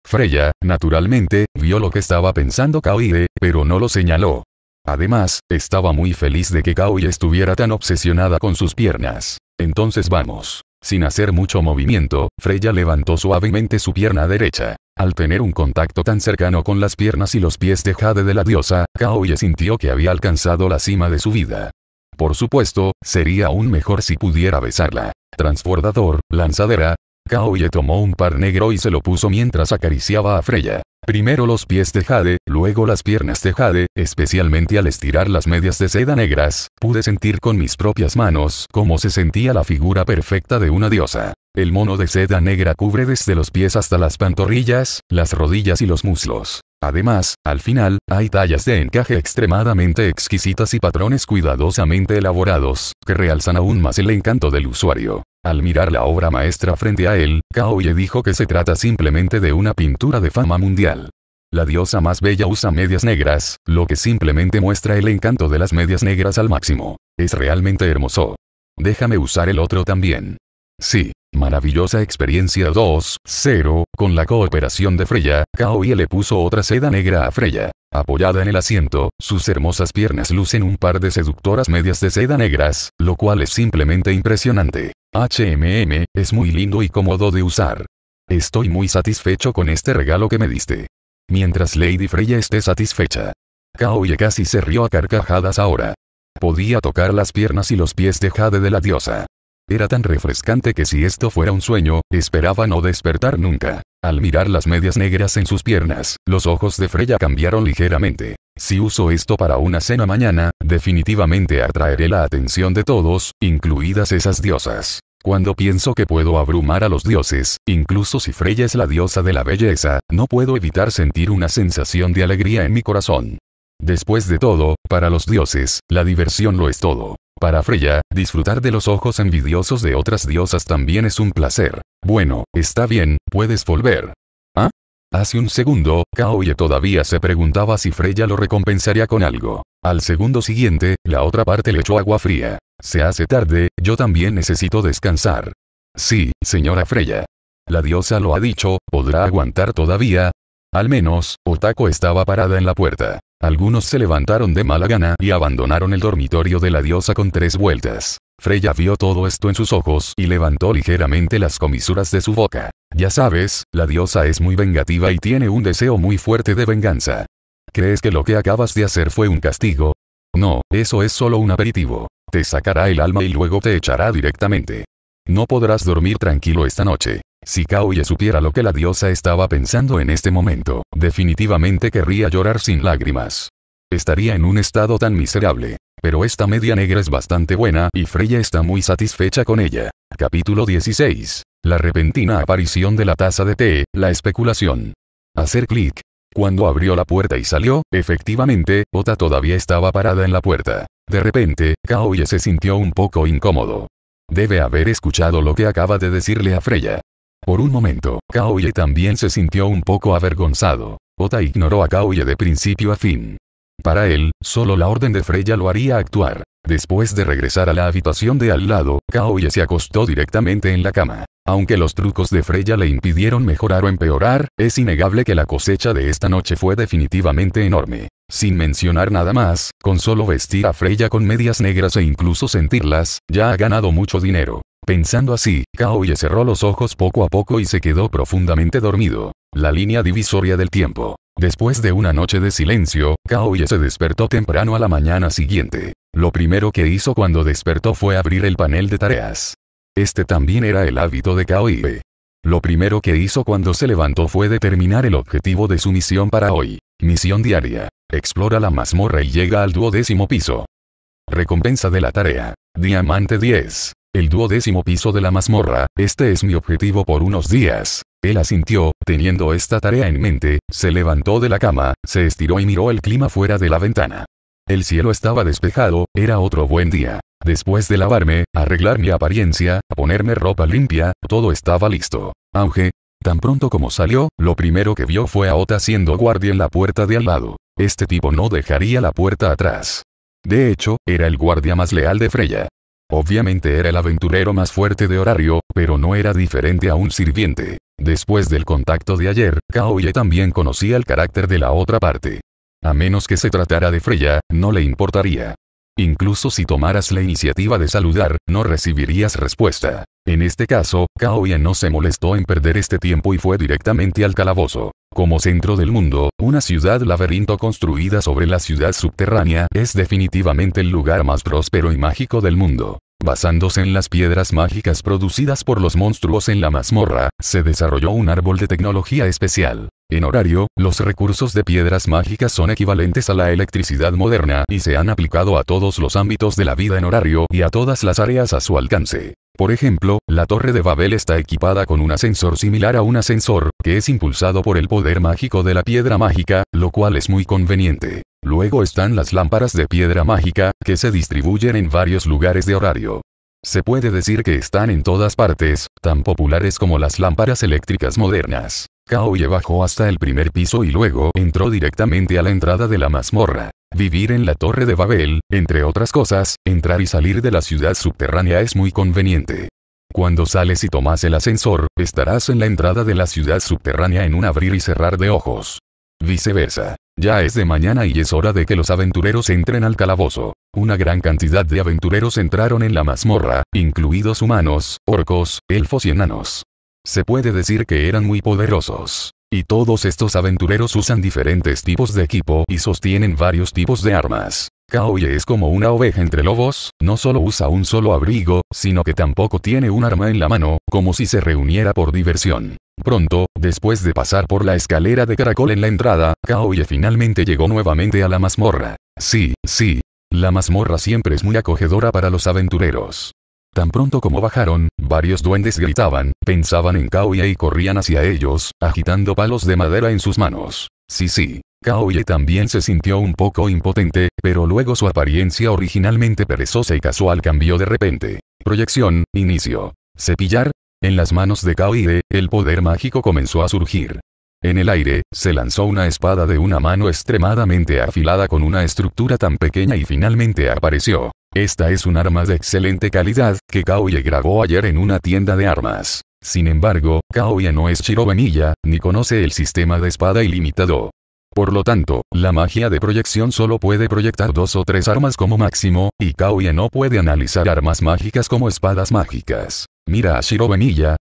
Freya, naturalmente, vio lo que estaba pensando Kaoide, pero no lo señaló. Además, estaba muy feliz de que Kaoide estuviera tan obsesionada con sus piernas. Entonces vamos. Sin hacer mucho movimiento, Freya levantó suavemente su pierna derecha. Al tener un contacto tan cercano con las piernas y los pies de Jade de la diosa, Kaoye sintió que había alcanzado la cima de su vida. Por supuesto, sería aún mejor si pudiera besarla. Transbordador, lanzadera. Kaoye tomó un par negro y se lo puso mientras acariciaba a Freya. Primero los pies de Jade, luego las piernas de Jade, especialmente al estirar las medias de seda negras, pude sentir con mis propias manos cómo se sentía la figura perfecta de una diosa. El mono de seda negra cubre desde los pies hasta las pantorrillas, las rodillas y los muslos. Además, al final, hay tallas de encaje extremadamente exquisitas y patrones cuidadosamente elaborados, que realzan aún más el encanto del usuario. Al mirar la obra maestra frente a él, Kaoye dijo que se trata simplemente de una pintura de fama mundial. La diosa más bella usa medias negras, lo que simplemente muestra el encanto de las medias negras al máximo. Es realmente hermoso. Déjame usar el otro también. Sí. Maravillosa experiencia 2-0, con la cooperación de Freya, Kaoye le puso otra seda negra a Freya. Apoyada en el asiento, sus hermosas piernas lucen un par de seductoras medias de seda negras, lo cual es simplemente impresionante. HMM, es muy lindo y cómodo de usar. Estoy muy satisfecho con este regalo que me diste. Mientras Lady Freya esté satisfecha. Kaoye casi se rió a carcajadas ahora. Podía tocar las piernas y los pies de Jade de la diosa. Era tan refrescante que si esto fuera un sueño, esperaba no despertar nunca. Al mirar las medias negras en sus piernas, los ojos de Freya cambiaron ligeramente. Si uso esto para una cena mañana, definitivamente atraeré la atención de todos, incluidas esas diosas. Cuando pienso que puedo abrumar a los dioses, incluso si Freya es la diosa de la belleza, no puedo evitar sentir una sensación de alegría en mi corazón. Después de todo, para los dioses, la diversión lo es todo. Para Freya, disfrutar de los ojos envidiosos de otras diosas también es un placer. Bueno, está bien, puedes volver. ¿Ah? Hace un segundo, Kaoye todavía se preguntaba si Freya lo recompensaría con algo. Al segundo siguiente, la otra parte le echó agua fría. Se hace tarde, yo también necesito descansar. Sí, señora Freya. La diosa lo ha dicho, podrá aguantar todavía, al menos, Otako estaba parada en la puerta. Algunos se levantaron de mala gana y abandonaron el dormitorio de la diosa con tres vueltas. Freya vio todo esto en sus ojos y levantó ligeramente las comisuras de su boca. Ya sabes, la diosa es muy vengativa y tiene un deseo muy fuerte de venganza. ¿Crees que lo que acabas de hacer fue un castigo? No, eso es solo un aperitivo. Te sacará el alma y luego te echará directamente. No podrás dormir tranquilo esta noche. Si Kaoye supiera lo que la diosa estaba pensando en este momento, definitivamente querría llorar sin lágrimas. Estaría en un estado tan miserable. Pero esta media negra es bastante buena y Freya está muy satisfecha con ella. Capítulo 16. La repentina aparición de la taza de té, la especulación. Hacer clic. Cuando abrió la puerta y salió, efectivamente, Ota todavía estaba parada en la puerta. De repente, Kaoye se sintió un poco incómodo. Debe haber escuchado lo que acaba de decirle a Freya. Por un momento, Kaoye también se sintió un poco avergonzado. Ota ignoró a Kaoye de principio a fin. Para él, solo la orden de Freya lo haría actuar. Después de regresar a la habitación de al lado, Kaoye se acostó directamente en la cama. Aunque los trucos de Freya le impidieron mejorar o empeorar, es innegable que la cosecha de esta noche fue definitivamente enorme. Sin mencionar nada más, con solo vestir a Freya con medias negras e incluso sentirlas, ya ha ganado mucho dinero. Pensando así, Kaoye cerró los ojos poco a poco y se quedó profundamente dormido. La línea divisoria del tiempo. Después de una noche de silencio, Kaoye se despertó temprano a la mañana siguiente. Lo primero que hizo cuando despertó fue abrir el panel de tareas. Este también era el hábito de Kaoye. Lo primero que hizo cuando se levantó fue determinar el objetivo de su misión para hoy. Misión diaria. Explora la mazmorra y llega al duodécimo piso. Recompensa de la tarea. Diamante 10. El duodécimo piso de la mazmorra, este es mi objetivo por unos días. Él asintió, teniendo esta tarea en mente, se levantó de la cama, se estiró y miró el clima fuera de la ventana. El cielo estaba despejado, era otro buen día. Después de lavarme, arreglar mi apariencia, ponerme ropa limpia, todo estaba listo. Auge. tan pronto como salió, lo primero que vio fue a Ota siendo guardia en la puerta de al lado. Este tipo no dejaría la puerta atrás. De hecho, era el guardia más leal de Freya. Obviamente era el aventurero más fuerte de horario, pero no era diferente a un sirviente. Después del contacto de ayer, Kaoye también conocía el carácter de la otra parte. A menos que se tratara de Freya, no le importaría. Incluso si tomaras la iniciativa de saludar, no recibirías respuesta. En este caso, Kaoye no se molestó en perder este tiempo y fue directamente al calabozo. Como centro del mundo, una ciudad laberinto construida sobre la ciudad subterránea es definitivamente el lugar más próspero y mágico del mundo. Basándose en las piedras mágicas producidas por los monstruos en la mazmorra, se desarrolló un árbol de tecnología especial. En horario, los recursos de piedras mágicas son equivalentes a la electricidad moderna y se han aplicado a todos los ámbitos de la vida en horario y a todas las áreas a su alcance. Por ejemplo, la Torre de Babel está equipada con un ascensor similar a un ascensor, que es impulsado por el poder mágico de la piedra mágica, lo cual es muy conveniente. Luego están las lámparas de piedra mágica, que se distribuyen en varios lugares de horario. Se puede decir que están en todas partes, tan populares como las lámparas eléctricas modernas. Kaoye bajó hasta el primer piso y luego entró directamente a la entrada de la mazmorra. Vivir en la Torre de Babel, entre otras cosas, entrar y salir de la ciudad subterránea es muy conveniente. Cuando sales y tomas el ascensor, estarás en la entrada de la ciudad subterránea en un abrir y cerrar de ojos. Viceversa. Ya es de mañana y es hora de que los aventureros entren al calabozo. Una gran cantidad de aventureros entraron en la mazmorra, incluidos humanos, orcos, elfos y enanos. Se puede decir que eran muy poderosos. Y todos estos aventureros usan diferentes tipos de equipo y sostienen varios tipos de armas. Kaoye ah, es como una oveja entre lobos, no solo usa un solo abrigo, sino que tampoco tiene un arma en la mano, como si se reuniera por diversión. Pronto, después de pasar por la escalera de caracol en la entrada, Kaoye finalmente llegó nuevamente a la mazmorra. Sí, sí. La mazmorra siempre es muy acogedora para los aventureros. Tan pronto como bajaron, varios duendes gritaban, pensaban en Kaoye y corrían hacia ellos, agitando palos de madera en sus manos. Sí, sí. Kaoye también se sintió un poco impotente, pero luego su apariencia originalmente perezosa y casual cambió de repente. Proyección, inicio. Cepillar. En las manos de Kaoye, el poder mágico comenzó a surgir. En el aire, se lanzó una espada de una mano extremadamente afilada con una estructura tan pequeña y finalmente apareció. Esta es un arma de excelente calidad, que Kaoye grabó ayer en una tienda de armas. Sin embargo, Kaoye no es shirobenilla, ni conoce el sistema de espada ilimitado. Por lo tanto, la magia de proyección solo puede proyectar dos o tres armas como máximo, y Kaoya no puede analizar armas mágicas como espadas mágicas. Mira a Shiro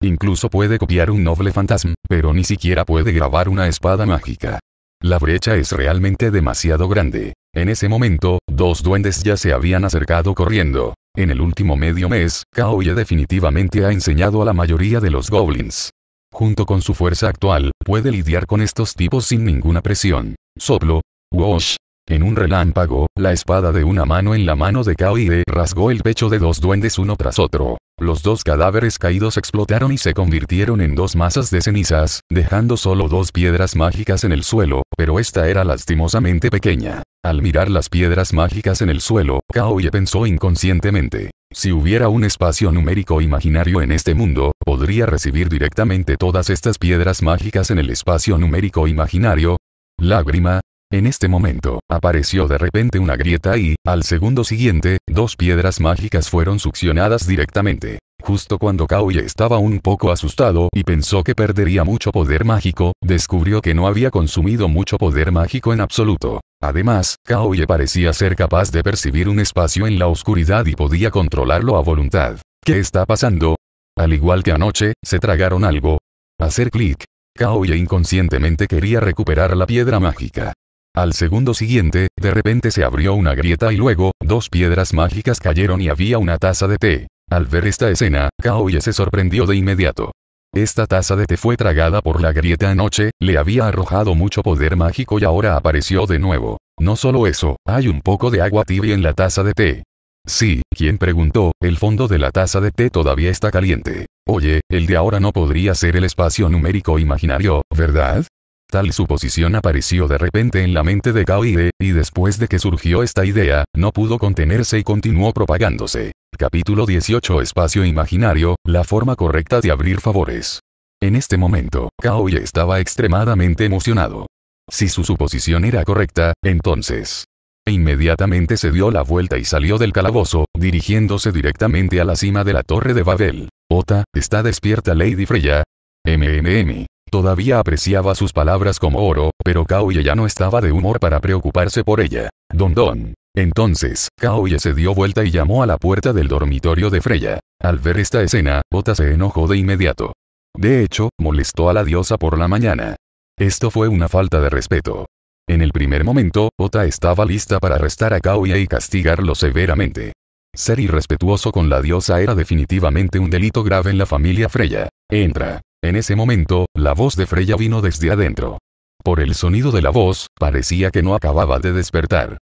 incluso puede copiar un noble fantasma, pero ni siquiera puede grabar una espada mágica. La brecha es realmente demasiado grande. En ese momento, dos duendes ya se habían acercado corriendo. En el último medio mes, Kaoya definitivamente ha enseñado a la mayoría de los goblins junto con su fuerza actual, puede lidiar con estos tipos sin ninguna presión. Soplo. Wash. En un relámpago, la espada de una mano en la mano de Kaoye rasgó el pecho de dos duendes uno tras otro. Los dos cadáveres caídos explotaron y se convirtieron en dos masas de cenizas, dejando solo dos piedras mágicas en el suelo, pero esta era lastimosamente pequeña. Al mirar las piedras mágicas en el suelo, Kaoide pensó inconscientemente. Si hubiera un espacio numérico imaginario en este mundo, podría recibir directamente todas estas piedras mágicas en el espacio numérico imaginario. Lágrima. En este momento, apareció de repente una grieta y, al segundo siguiente, dos piedras mágicas fueron succionadas directamente. Justo cuando Kaoye estaba un poco asustado y pensó que perdería mucho poder mágico, descubrió que no había consumido mucho poder mágico en absoluto. Además, Kaoye parecía ser capaz de percibir un espacio en la oscuridad y podía controlarlo a voluntad. ¿Qué está pasando? Al igual que anoche, se tragaron algo. Hacer clic. Kaoye inconscientemente quería recuperar la piedra mágica. Al segundo siguiente, de repente se abrió una grieta y luego, dos piedras mágicas cayeron y había una taza de té. Al ver esta escena, Kaoye se sorprendió de inmediato. Esta taza de té fue tragada por la grieta anoche, le había arrojado mucho poder mágico y ahora apareció de nuevo. No solo eso, hay un poco de agua tibia en la taza de té. Sí, quien preguntó, el fondo de la taza de té todavía está caliente. Oye, el de ahora no podría ser el espacio numérico imaginario, ¿verdad? Tal suposición apareció de repente en la mente de Kaoye, y después de que surgió esta idea, no pudo contenerse y continuó propagándose. Capítulo 18 Espacio imaginario, la forma correcta de abrir favores. En este momento, Kaoya estaba extremadamente emocionado. Si su suposición era correcta, entonces. Inmediatamente se dio la vuelta y salió del calabozo, dirigiéndose directamente a la cima de la torre de Babel. Ota, ¿está despierta Lady Freya? MMM. Todavía apreciaba sus palabras como oro, pero Kaoye ya no estaba de humor para preocuparse por ella. Don Don. Entonces, Kaoye se dio vuelta y llamó a la puerta del dormitorio de Freya. Al ver esta escena, Ota se enojó de inmediato. De hecho, molestó a la diosa por la mañana. Esto fue una falta de respeto. En el primer momento, Ota estaba lista para arrestar a Kaoya y castigarlo severamente. Ser irrespetuoso con la diosa era definitivamente un delito grave en la familia Freya. Entra. En ese momento, la voz de Freya vino desde adentro. Por el sonido de la voz, parecía que no acababa de despertar.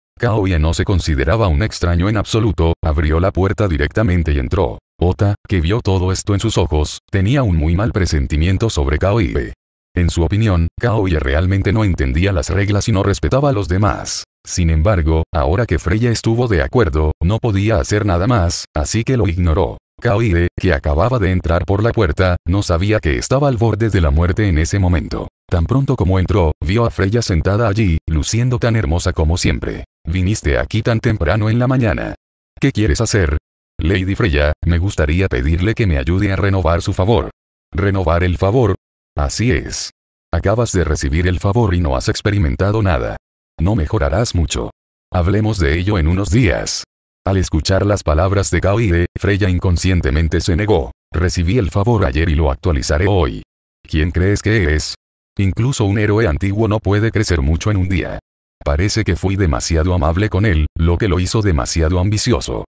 Ye no se consideraba un extraño en absoluto, abrió la puerta directamente y entró. Ota, que vio todo esto en sus ojos, tenía un muy mal presentimiento sobre Ye. En su opinión, Ye realmente no entendía las reglas y no respetaba a los demás. Sin embargo, ahora que Freya estuvo de acuerdo, no podía hacer nada más, así que lo ignoró. Ye, que acababa de entrar por la puerta, no sabía que estaba al borde de la muerte en ese momento. Tan pronto como entró, vio a Freya sentada allí, luciendo tan hermosa como siempre. Viniste aquí tan temprano en la mañana. ¿Qué quieres hacer? Lady Freya, me gustaría pedirle que me ayude a renovar su favor. ¿Renovar el favor? Así es. Acabas de recibir el favor y no has experimentado nada. No mejorarás mucho. Hablemos de ello en unos días. Al escuchar las palabras de Kaoide, eh, Freya inconscientemente se negó. Recibí el favor ayer y lo actualizaré hoy. ¿Quién crees que eres? Incluso un héroe antiguo no puede crecer mucho en un día. Parece que fui demasiado amable con él, lo que lo hizo demasiado ambicioso.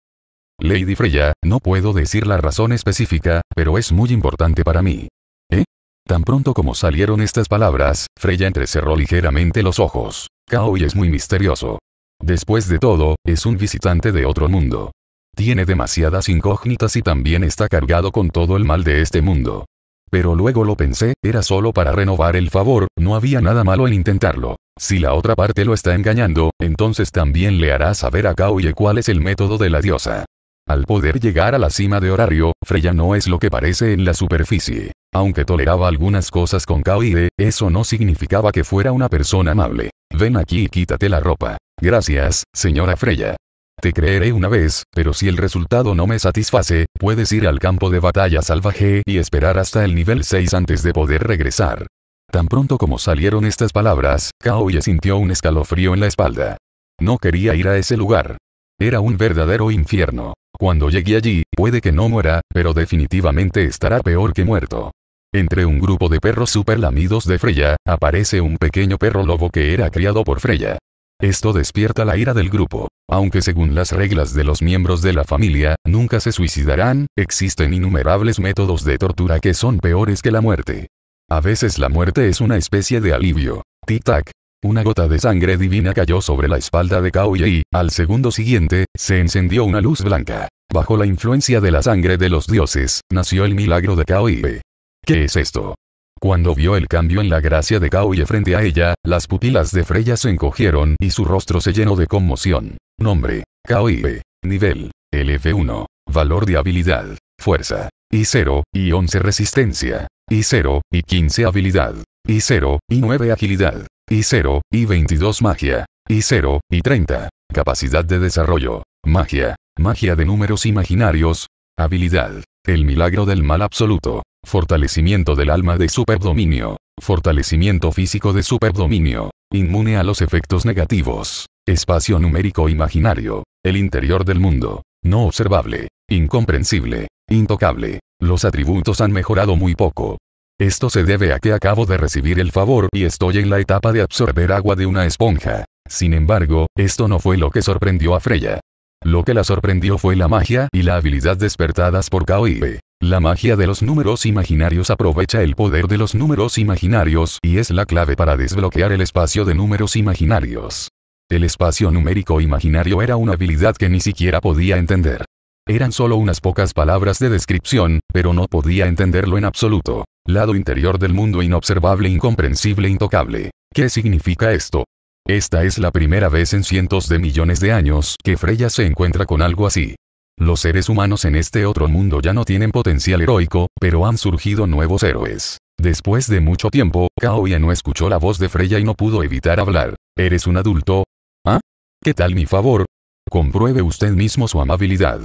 Lady Freya, no puedo decir la razón específica, pero es muy importante para mí. ¿Eh? Tan pronto como salieron estas palabras, Freya entrecerró ligeramente los ojos. Kaoi es muy misterioso. Después de todo, es un visitante de otro mundo. Tiene demasiadas incógnitas y también está cargado con todo el mal de este mundo. Pero luego lo pensé, era solo para renovar el favor, no había nada malo en intentarlo. Si la otra parte lo está engañando, entonces también le hará saber a Kaoye cuál es el método de la diosa. Al poder llegar a la cima de horario, Freya no es lo que parece en la superficie. Aunque toleraba algunas cosas con Kaoide, eso no significaba que fuera una persona amable. Ven aquí y quítate la ropa. Gracias, señora Freya. Te creeré una vez, pero si el resultado no me satisface, puedes ir al campo de batalla salvaje y esperar hasta el nivel 6 antes de poder regresar. Tan pronto como salieron estas palabras, ya sintió un escalofrío en la espalda. No quería ir a ese lugar. Era un verdadero infierno. Cuando llegué allí, puede que no muera, pero definitivamente estará peor que muerto. Entre un grupo de perros super lamidos de Freya, aparece un pequeño perro lobo que era criado por Freya. Esto despierta la ira del grupo. Aunque según las reglas de los miembros de la familia, nunca se suicidarán, existen innumerables métodos de tortura que son peores que la muerte. A veces la muerte es una especie de alivio. Tic-tac. Una gota de sangre divina cayó sobre la espalda de Kaoye y, al segundo siguiente, se encendió una luz blanca. Bajo la influencia de la sangre de los dioses, nació el milagro de Kaoye. ¿Qué es esto? Cuando vio el cambio en la gracia de Kaoye frente a ella, las pupilas de Freya se encogieron y su rostro se llenó de conmoción. Nombre. Kaoye. Nivel. LF1. Valor de habilidad. Fuerza. Y 0, y 11 resistencia. Y 0, y 15 habilidad. Y 0, y 9 agilidad. Y 0, y 22 magia. Y 0, y 30. Capacidad de desarrollo. Magia. Magia de números imaginarios. Habilidad. El milagro del mal absoluto. Fortalecimiento del alma de superdominio. Fortalecimiento físico de superdominio. Inmune a los efectos negativos. Espacio numérico imaginario. El interior del mundo. No observable. Incomprensible. Intocable. Los atributos han mejorado muy poco. Esto se debe a que acabo de recibir el favor y estoy en la etapa de absorber agua de una esponja. Sin embargo, esto no fue lo que sorprendió a Freya. Lo que la sorprendió fue la magia y la habilidad despertadas por Kaoibe. La magia de los números imaginarios aprovecha el poder de los números imaginarios y es la clave para desbloquear el espacio de números imaginarios. El espacio numérico imaginario era una habilidad que ni siquiera podía entender. Eran solo unas pocas palabras de descripción, pero no podía entenderlo en absoluto. Lado interior del mundo inobservable, incomprensible, intocable. ¿Qué significa esto? Esta es la primera vez en cientos de millones de años que Freya se encuentra con algo así. Los seres humanos en este otro mundo ya no tienen potencial heroico, pero han surgido nuevos héroes. Después de mucho tiempo, Kaoya no escuchó la voz de Freya y no pudo evitar hablar. ¿Eres un adulto? ¿Ah? ¿Qué tal mi favor? Compruebe usted mismo su amabilidad.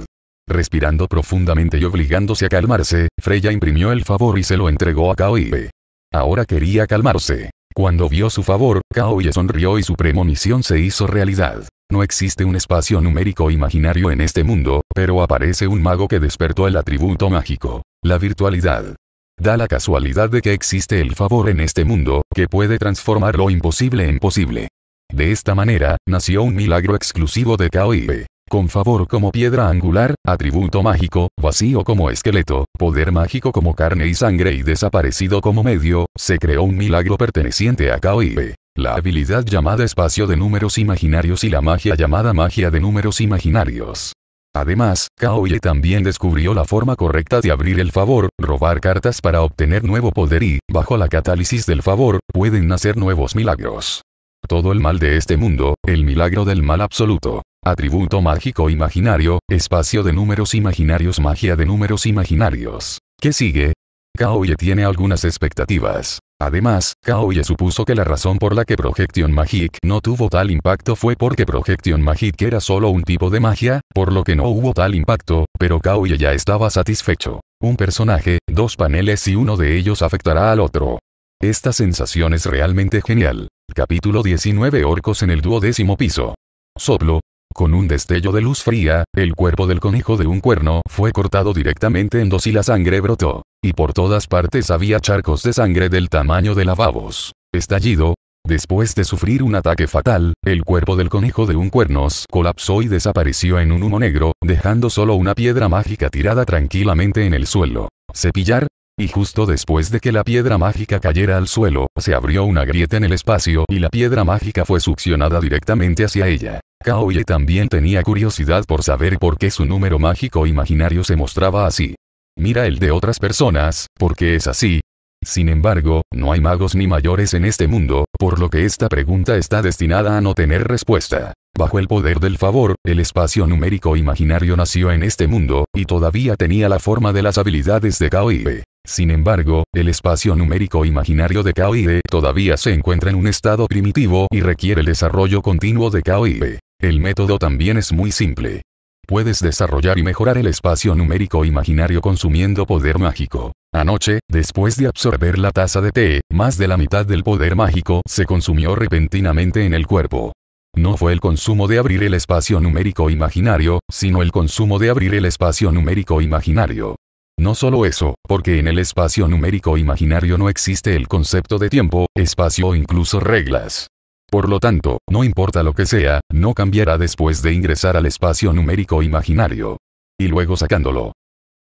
Respirando profundamente y obligándose a calmarse, Freya imprimió el favor y se lo entregó a Kaoya. Ahora quería calmarse. Cuando vio su favor, Kaoya sonrió y su premonición se hizo realidad. No existe un espacio numérico imaginario en este mundo, pero aparece un mago que despertó el atributo mágico, la virtualidad. Da la casualidad de que existe el favor en este mundo, que puede transformar lo imposible en posible. De esta manera, nació un milagro exclusivo de Kao-Ibe. Con favor como piedra angular, atributo mágico, vacío como esqueleto, poder mágico como carne y sangre y desaparecido como medio, se creó un milagro perteneciente a Kao-Ibe. La habilidad llamada espacio de números imaginarios y la magia llamada magia de números imaginarios. Además, Kaoye también descubrió la forma correcta de abrir el favor, robar cartas para obtener nuevo poder y, bajo la catálisis del favor, pueden nacer nuevos milagros. Todo el mal de este mundo, el milagro del mal absoluto. Atributo mágico imaginario, espacio de números imaginarios, magia de números imaginarios. ¿Qué sigue? Kaoye tiene algunas expectativas. Además, Kaoye supuso que la razón por la que Projection Magic no tuvo tal impacto fue porque Projection Magic era solo un tipo de magia, por lo que no hubo tal impacto, pero Kaoye ya estaba satisfecho. Un personaje, dos paneles y uno de ellos afectará al otro. Esta sensación es realmente genial. Capítulo 19 Orcos en el duodécimo piso. Soplo, con un destello de luz fría, el cuerpo del conejo de un cuerno fue cortado directamente en dos y la sangre brotó. Y por todas partes había charcos de sangre del tamaño de lavabos. Estallido. Después de sufrir un ataque fatal, el cuerpo del conejo de un cuernos colapsó y desapareció en un humo negro, dejando solo una piedra mágica tirada tranquilamente en el suelo. Cepillar, y justo después de que la piedra mágica cayera al suelo, se abrió una grieta en el espacio y la piedra mágica fue succionada directamente hacia ella. Kaoye ah, también tenía curiosidad por saber por qué su número mágico imaginario se mostraba así. Mira el de otras personas, porque es así. Sin embargo, no hay magos ni mayores en este mundo, por lo que esta pregunta está destinada a no tener respuesta. Bajo el poder del favor, el espacio numérico imaginario nació en este mundo, y todavía tenía la forma de las habilidades de Kaoye. Sin embargo, el espacio numérico imaginario de Kaoide todavía se encuentra en un estado primitivo y requiere el desarrollo continuo de Kaoide. El método también es muy simple. Puedes desarrollar y mejorar el espacio numérico imaginario consumiendo poder mágico. Anoche, después de absorber la taza de té, más de la mitad del poder mágico se consumió repentinamente en el cuerpo. No fue el consumo de abrir el espacio numérico imaginario, sino el consumo de abrir el espacio numérico imaginario. No solo eso, porque en el espacio numérico imaginario no existe el concepto de tiempo, espacio o incluso reglas. Por lo tanto, no importa lo que sea, no cambiará después de ingresar al espacio numérico imaginario. Y luego sacándolo.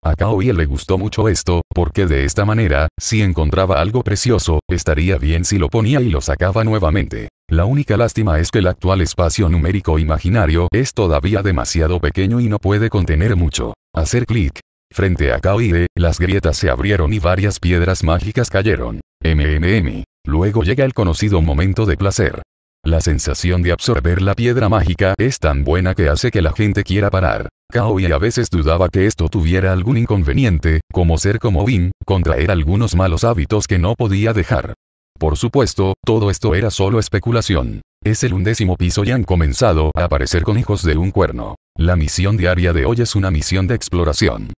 A él le gustó mucho esto, porque de esta manera, si encontraba algo precioso, estaría bien si lo ponía y lo sacaba nuevamente. La única lástima es que el actual espacio numérico imaginario es todavía demasiado pequeño y no puede contener mucho. Hacer clic. Frente a Kaoye, las grietas se abrieron y varias piedras mágicas cayeron. MMM. Luego llega el conocido momento de placer. La sensación de absorber la piedra mágica es tan buena que hace que la gente quiera parar. y a veces dudaba que esto tuviera algún inconveniente, como ser como Vin, contraer algunos malos hábitos que no podía dejar. Por supuesto, todo esto era solo especulación. Es el undécimo piso y han comenzado a aparecer con hijos de un cuerno. La misión diaria de hoy es una misión de exploración.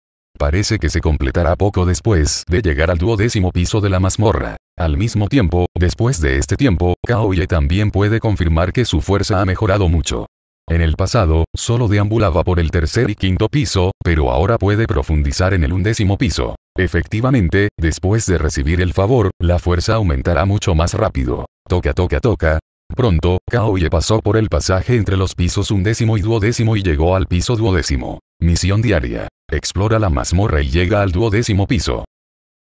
Parece que se completará poco después de llegar al duodécimo piso de la mazmorra. Al mismo tiempo, después de este tiempo, Ye también puede confirmar que su fuerza ha mejorado mucho. En el pasado, solo deambulaba por el tercer y quinto piso, pero ahora puede profundizar en el undécimo piso. Efectivamente, después de recibir el favor, la fuerza aumentará mucho más rápido. Toca, toca, toca, Pronto, Kaoye pasó por el pasaje entre los pisos undécimo y duodécimo y llegó al piso duodécimo. Misión diaria. Explora la mazmorra y llega al duodécimo piso.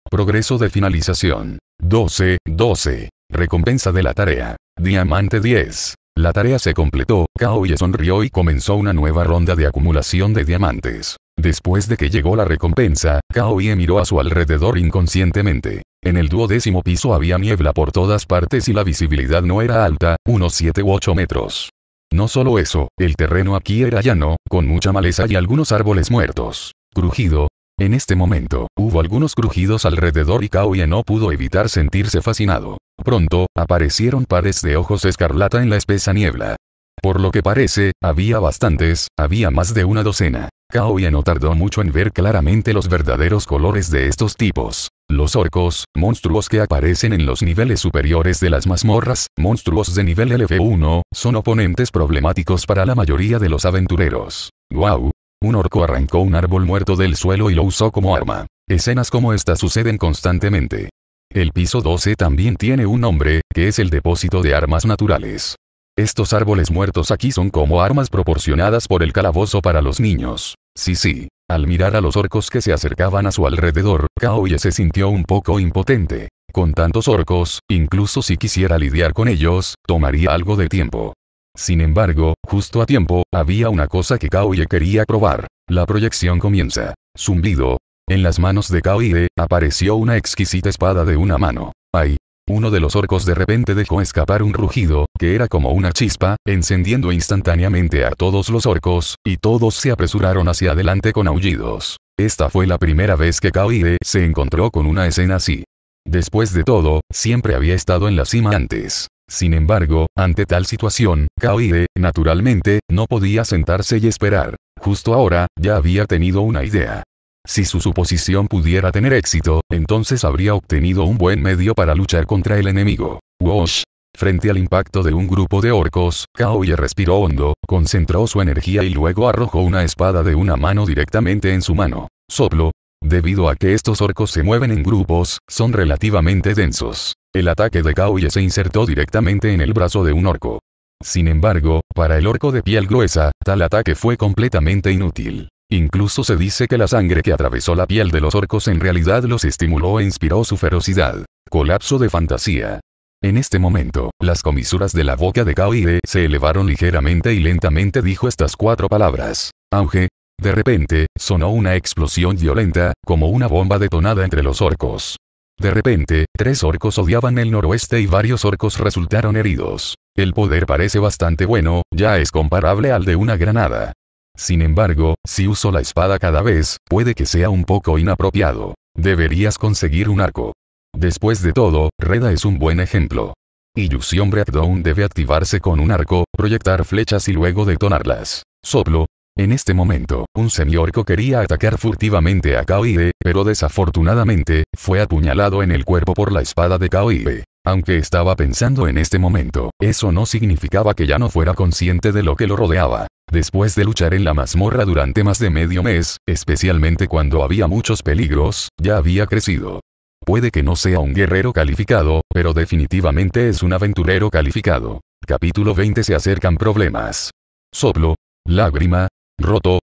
Progreso de finalización. 12, 12. Recompensa de la tarea. Diamante 10. La tarea se completó, Kaoye sonrió y comenzó una nueva ronda de acumulación de diamantes. Después de que llegó la recompensa, Kaoye miró a su alrededor inconscientemente. En el duodécimo piso había niebla por todas partes y la visibilidad no era alta, unos 7 u 8 metros. No solo eso, el terreno aquí era llano, con mucha maleza y algunos árboles muertos. Crujido. En este momento, hubo algunos crujidos alrededor y Kaoya no pudo evitar sentirse fascinado. Pronto, aparecieron pares de ojos escarlata en la espesa niebla. Por lo que parece, había bastantes, había más de una docena. Kaoya no tardó mucho en ver claramente los verdaderos colores de estos tipos los orcos, monstruos que aparecen en los niveles superiores de las mazmorras, monstruos de nivel LF1, son oponentes problemáticos para la mayoría de los aventureros. ¡Guau! Un orco arrancó un árbol muerto del suelo y lo usó como arma. Escenas como esta suceden constantemente. El piso 12 también tiene un nombre, que es el depósito de armas naturales. Estos árboles muertos aquí son como armas proporcionadas por el calabozo para los niños. Sí sí, al mirar a los orcos que se acercaban a su alrededor, Kaoye se sintió un poco impotente. Con tantos orcos, incluso si quisiera lidiar con ellos, tomaría algo de tiempo. Sin embargo, justo a tiempo, había una cosa que Kaoye quería probar. La proyección comienza. Zumbido. En las manos de Kaoye, apareció una exquisita espada de una mano. Ay, uno de los orcos de repente dejó escapar un rugido, que era como una chispa, encendiendo instantáneamente a todos los orcos, y todos se apresuraron hacia adelante con aullidos. Esta fue la primera vez que Kaoide se encontró con una escena así. Después de todo, siempre había estado en la cima antes. Sin embargo, ante tal situación, Kaoide, naturalmente, no podía sentarse y esperar. Justo ahora, ya había tenido una idea. Si su suposición pudiera tener éxito, entonces habría obtenido un buen medio para luchar contra el enemigo. Wash. Frente al impacto de un grupo de orcos, Kaoye respiró hondo, concentró su energía y luego arrojó una espada de una mano directamente en su mano. Soplo. Debido a que estos orcos se mueven en grupos, son relativamente densos. El ataque de Kaoye se insertó directamente en el brazo de un orco. Sin embargo, para el orco de piel gruesa, tal ataque fue completamente inútil. Incluso se dice que la sangre que atravesó la piel de los orcos en realidad los estimuló e inspiró su ferocidad. Colapso de fantasía. En este momento, las comisuras de la boca de Kaoide se elevaron ligeramente y lentamente dijo estas cuatro palabras. Auge. De repente, sonó una explosión violenta, como una bomba detonada entre los orcos. De repente, tres orcos odiaban el noroeste y varios orcos resultaron heridos. El poder parece bastante bueno, ya es comparable al de una granada. Sin embargo, si uso la espada cada vez, puede que sea un poco inapropiado. Deberías conseguir un arco. Después de todo, Reda es un buen ejemplo. Illusion Breakdown debe activarse con un arco, proyectar flechas y luego detonarlas. Soplo. En este momento, un señorco quería atacar furtivamente a Kaoide, pero desafortunadamente, fue apuñalado en el cuerpo por la espada de Kaoide. Aunque estaba pensando en este momento, eso no significaba que ya no fuera consciente de lo que lo rodeaba. Después de luchar en la mazmorra durante más de medio mes, especialmente cuando había muchos peligros, ya había crecido. Puede que no sea un guerrero calificado, pero definitivamente es un aventurero calificado. Capítulo 20 Se acercan problemas. Soplo. Lágrima. Roto.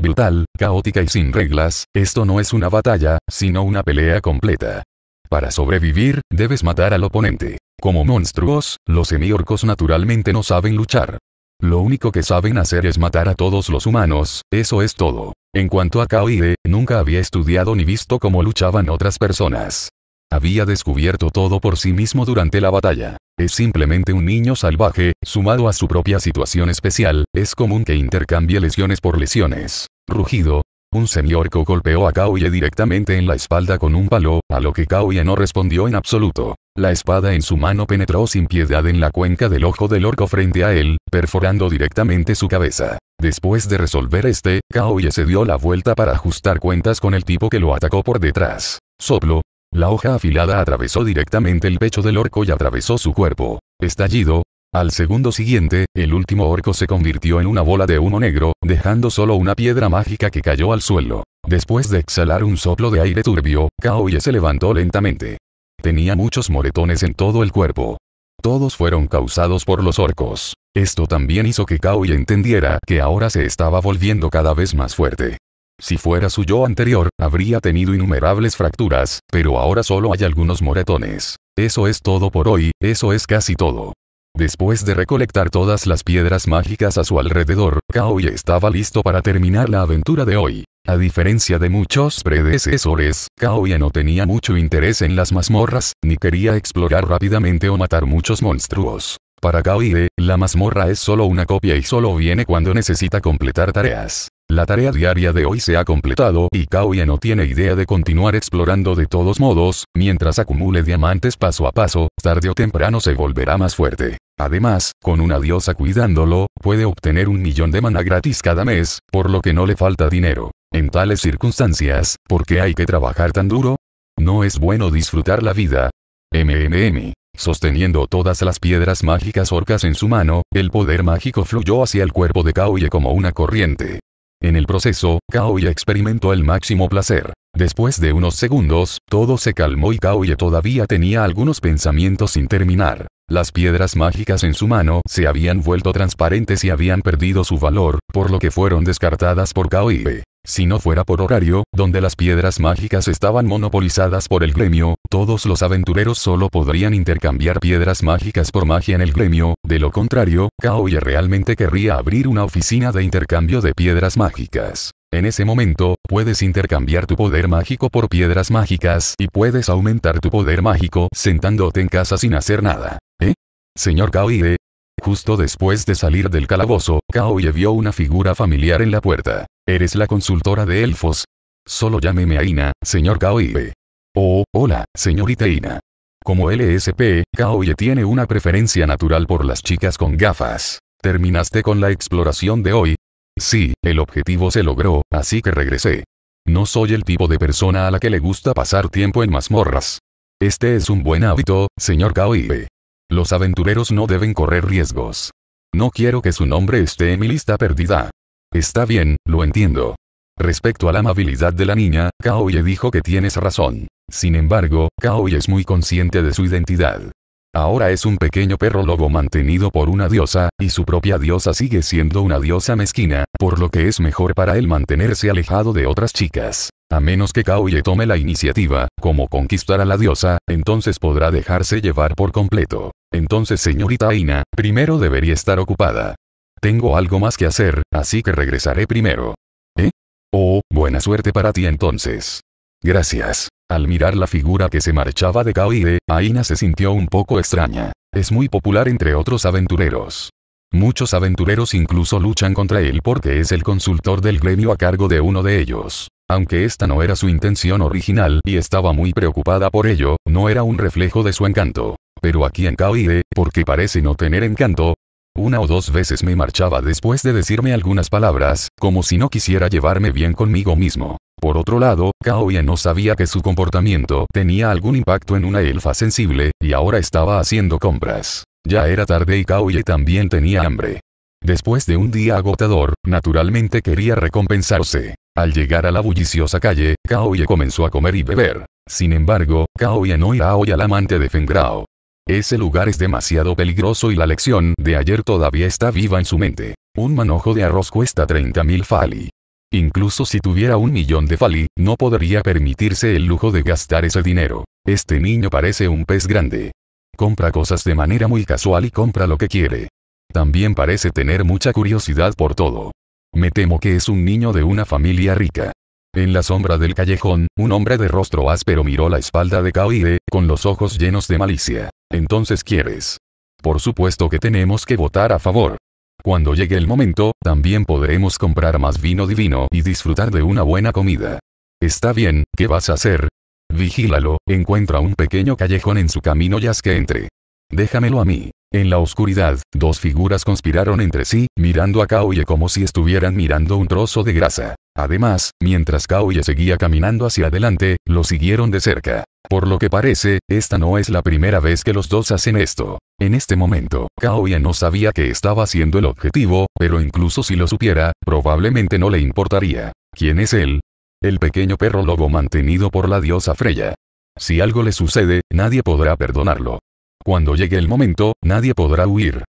Brutal, caótica y sin reglas, esto no es una batalla, sino una pelea completa. Para sobrevivir, debes matar al oponente. Como monstruos, los semiorcos naturalmente no saben luchar. Lo único que saben hacer es matar a todos los humanos, eso es todo. En cuanto a Kaoide, nunca había estudiado ni visto cómo luchaban otras personas. Había descubierto todo por sí mismo durante la batalla. Es simplemente un niño salvaje, sumado a su propia situación especial, es común que intercambie lesiones por lesiones. Rugido, un semiorco golpeó a Kaoye directamente en la espalda con un palo, a lo que Kaoye no respondió en absoluto. La espada en su mano penetró sin piedad en la cuenca del ojo del orco frente a él, perforando directamente su cabeza. Después de resolver este, Kaoye se dio la vuelta para ajustar cuentas con el tipo que lo atacó por detrás. Soplo. La hoja afilada atravesó directamente el pecho del orco y atravesó su cuerpo. Estallido, al segundo siguiente, el último orco se convirtió en una bola de humo negro, dejando solo una piedra mágica que cayó al suelo. Después de exhalar un soplo de aire turbio, Kaoye se levantó lentamente. Tenía muchos moretones en todo el cuerpo. Todos fueron causados por los orcos. Esto también hizo que Kaoye entendiera que ahora se estaba volviendo cada vez más fuerte. Si fuera su yo anterior, habría tenido innumerables fracturas, pero ahora solo hay algunos moretones. Eso es todo por hoy, eso es casi todo. Después de recolectar todas las piedras mágicas a su alrededor, Kaoya estaba listo para terminar la aventura de hoy. A diferencia de muchos predecesores, Kaoya no tenía mucho interés en las mazmorras, ni quería explorar rápidamente o matar muchos monstruos. Para Kaoye, la mazmorra es solo una copia y solo viene cuando necesita completar tareas. La tarea diaria de hoy se ha completado y Kaoya no tiene idea de continuar explorando de todos modos, mientras acumule diamantes paso a paso, tarde o temprano se volverá más fuerte. Además, con una diosa cuidándolo, puede obtener un millón de mana gratis cada mes, por lo que no le falta dinero. En tales circunstancias, ¿por qué hay que trabajar tan duro? No es bueno disfrutar la vida. MMM. Sosteniendo todas las piedras mágicas orcas en su mano, el poder mágico fluyó hacia el cuerpo de Kaoye como una corriente. En el proceso, Kaoye experimentó el máximo placer. Después de unos segundos, todo se calmó y Kaoye todavía tenía algunos pensamientos sin terminar. Las piedras mágicas en su mano se habían vuelto transparentes y habían perdido su valor, por lo que fueron descartadas por Kaoye. Si no fuera por horario, donde las piedras mágicas estaban monopolizadas por el gremio, todos los aventureros solo podrían intercambiar piedras mágicas por magia en el gremio, de lo contrario, Kaoye realmente querría abrir una oficina de intercambio de piedras mágicas. En ese momento, puedes intercambiar tu poder mágico por piedras mágicas y puedes aumentar tu poder mágico sentándote en casa sin hacer nada. ¿Eh? Señor Kaoye. Justo después de salir del calabozo, Kaoye vio una figura familiar en la puerta. Eres la consultora de elfos. Solo llámeme a Ina, señor Ye. Oh, hola, señorita Ina. Como LSP, Kaoye tiene una preferencia natural por las chicas con gafas. ¿Terminaste con la exploración de hoy? Sí, el objetivo se logró, así que regresé. No soy el tipo de persona a la que le gusta pasar tiempo en mazmorras. Este es un buen hábito, señor Ye. Los aventureros no deben correr riesgos. No quiero que su nombre esté en mi lista perdida. Está bien, lo entiendo. Respecto a la amabilidad de la niña, Kaoye dijo que tienes razón. Sin embargo, Kaoye es muy consciente de su identidad. Ahora es un pequeño perro lobo mantenido por una diosa, y su propia diosa sigue siendo una diosa mezquina, por lo que es mejor para él mantenerse alejado de otras chicas. A menos que Kaoye tome la iniciativa, como conquistar a la diosa, entonces podrá dejarse llevar por completo. Entonces señorita Aina, primero debería estar ocupada. Tengo algo más que hacer, así que regresaré primero. ¿Eh? Oh, buena suerte para ti entonces. Gracias. Al mirar la figura que se marchaba de Kaide, Aina se sintió un poco extraña. Es muy popular entre otros aventureros. Muchos aventureros incluso luchan contra él porque es el consultor del gremio a cargo de uno de ellos. Aunque esta no era su intención original y estaba muy preocupada por ello, no era un reflejo de su encanto. Pero aquí en Kaide, porque parece no tener encanto, una o dos veces me marchaba después de decirme algunas palabras, como si no quisiera llevarme bien conmigo mismo. Por otro lado, Kaoye no sabía que su comportamiento tenía algún impacto en una elfa sensible, y ahora estaba haciendo compras. Ya era tarde y Kaoye también tenía hambre. Después de un día agotador, naturalmente quería recompensarse. Al llegar a la bulliciosa calle, Kaoye comenzó a comer y beber. Sin embargo, Kaoye no irá hoy al amante de Fengrao. Ese lugar es demasiado peligroso y la lección de ayer todavía está viva en su mente. Un manojo de arroz cuesta 30.000 fali. Incluso si tuviera un millón de fali, no podría permitirse el lujo de gastar ese dinero. Este niño parece un pez grande. Compra cosas de manera muy casual y compra lo que quiere. También parece tener mucha curiosidad por todo. Me temo que es un niño de una familia rica. En la sombra del callejón, un hombre de rostro áspero miró la espalda de Kaoide, con los ojos llenos de malicia. Entonces quieres. Por supuesto que tenemos que votar a favor. Cuando llegue el momento, también podremos comprar más vino divino y disfrutar de una buena comida. Está bien, ¿qué vas a hacer? Vigílalo, encuentra un pequeño callejón en su camino y haz que entre. Déjamelo a mí. En la oscuridad, dos figuras conspiraron entre sí, mirando a Kaoye como si estuvieran mirando un trozo de grasa. Además, mientras Kaoye seguía caminando hacia adelante, lo siguieron de cerca. Por lo que parece, esta no es la primera vez que los dos hacen esto. En este momento, Kaoye no sabía que estaba siendo el objetivo, pero incluso si lo supiera, probablemente no le importaría. ¿Quién es él? El pequeño perro lobo mantenido por la diosa Freya. Si algo le sucede, nadie podrá perdonarlo. Cuando llegue el momento, nadie podrá huir.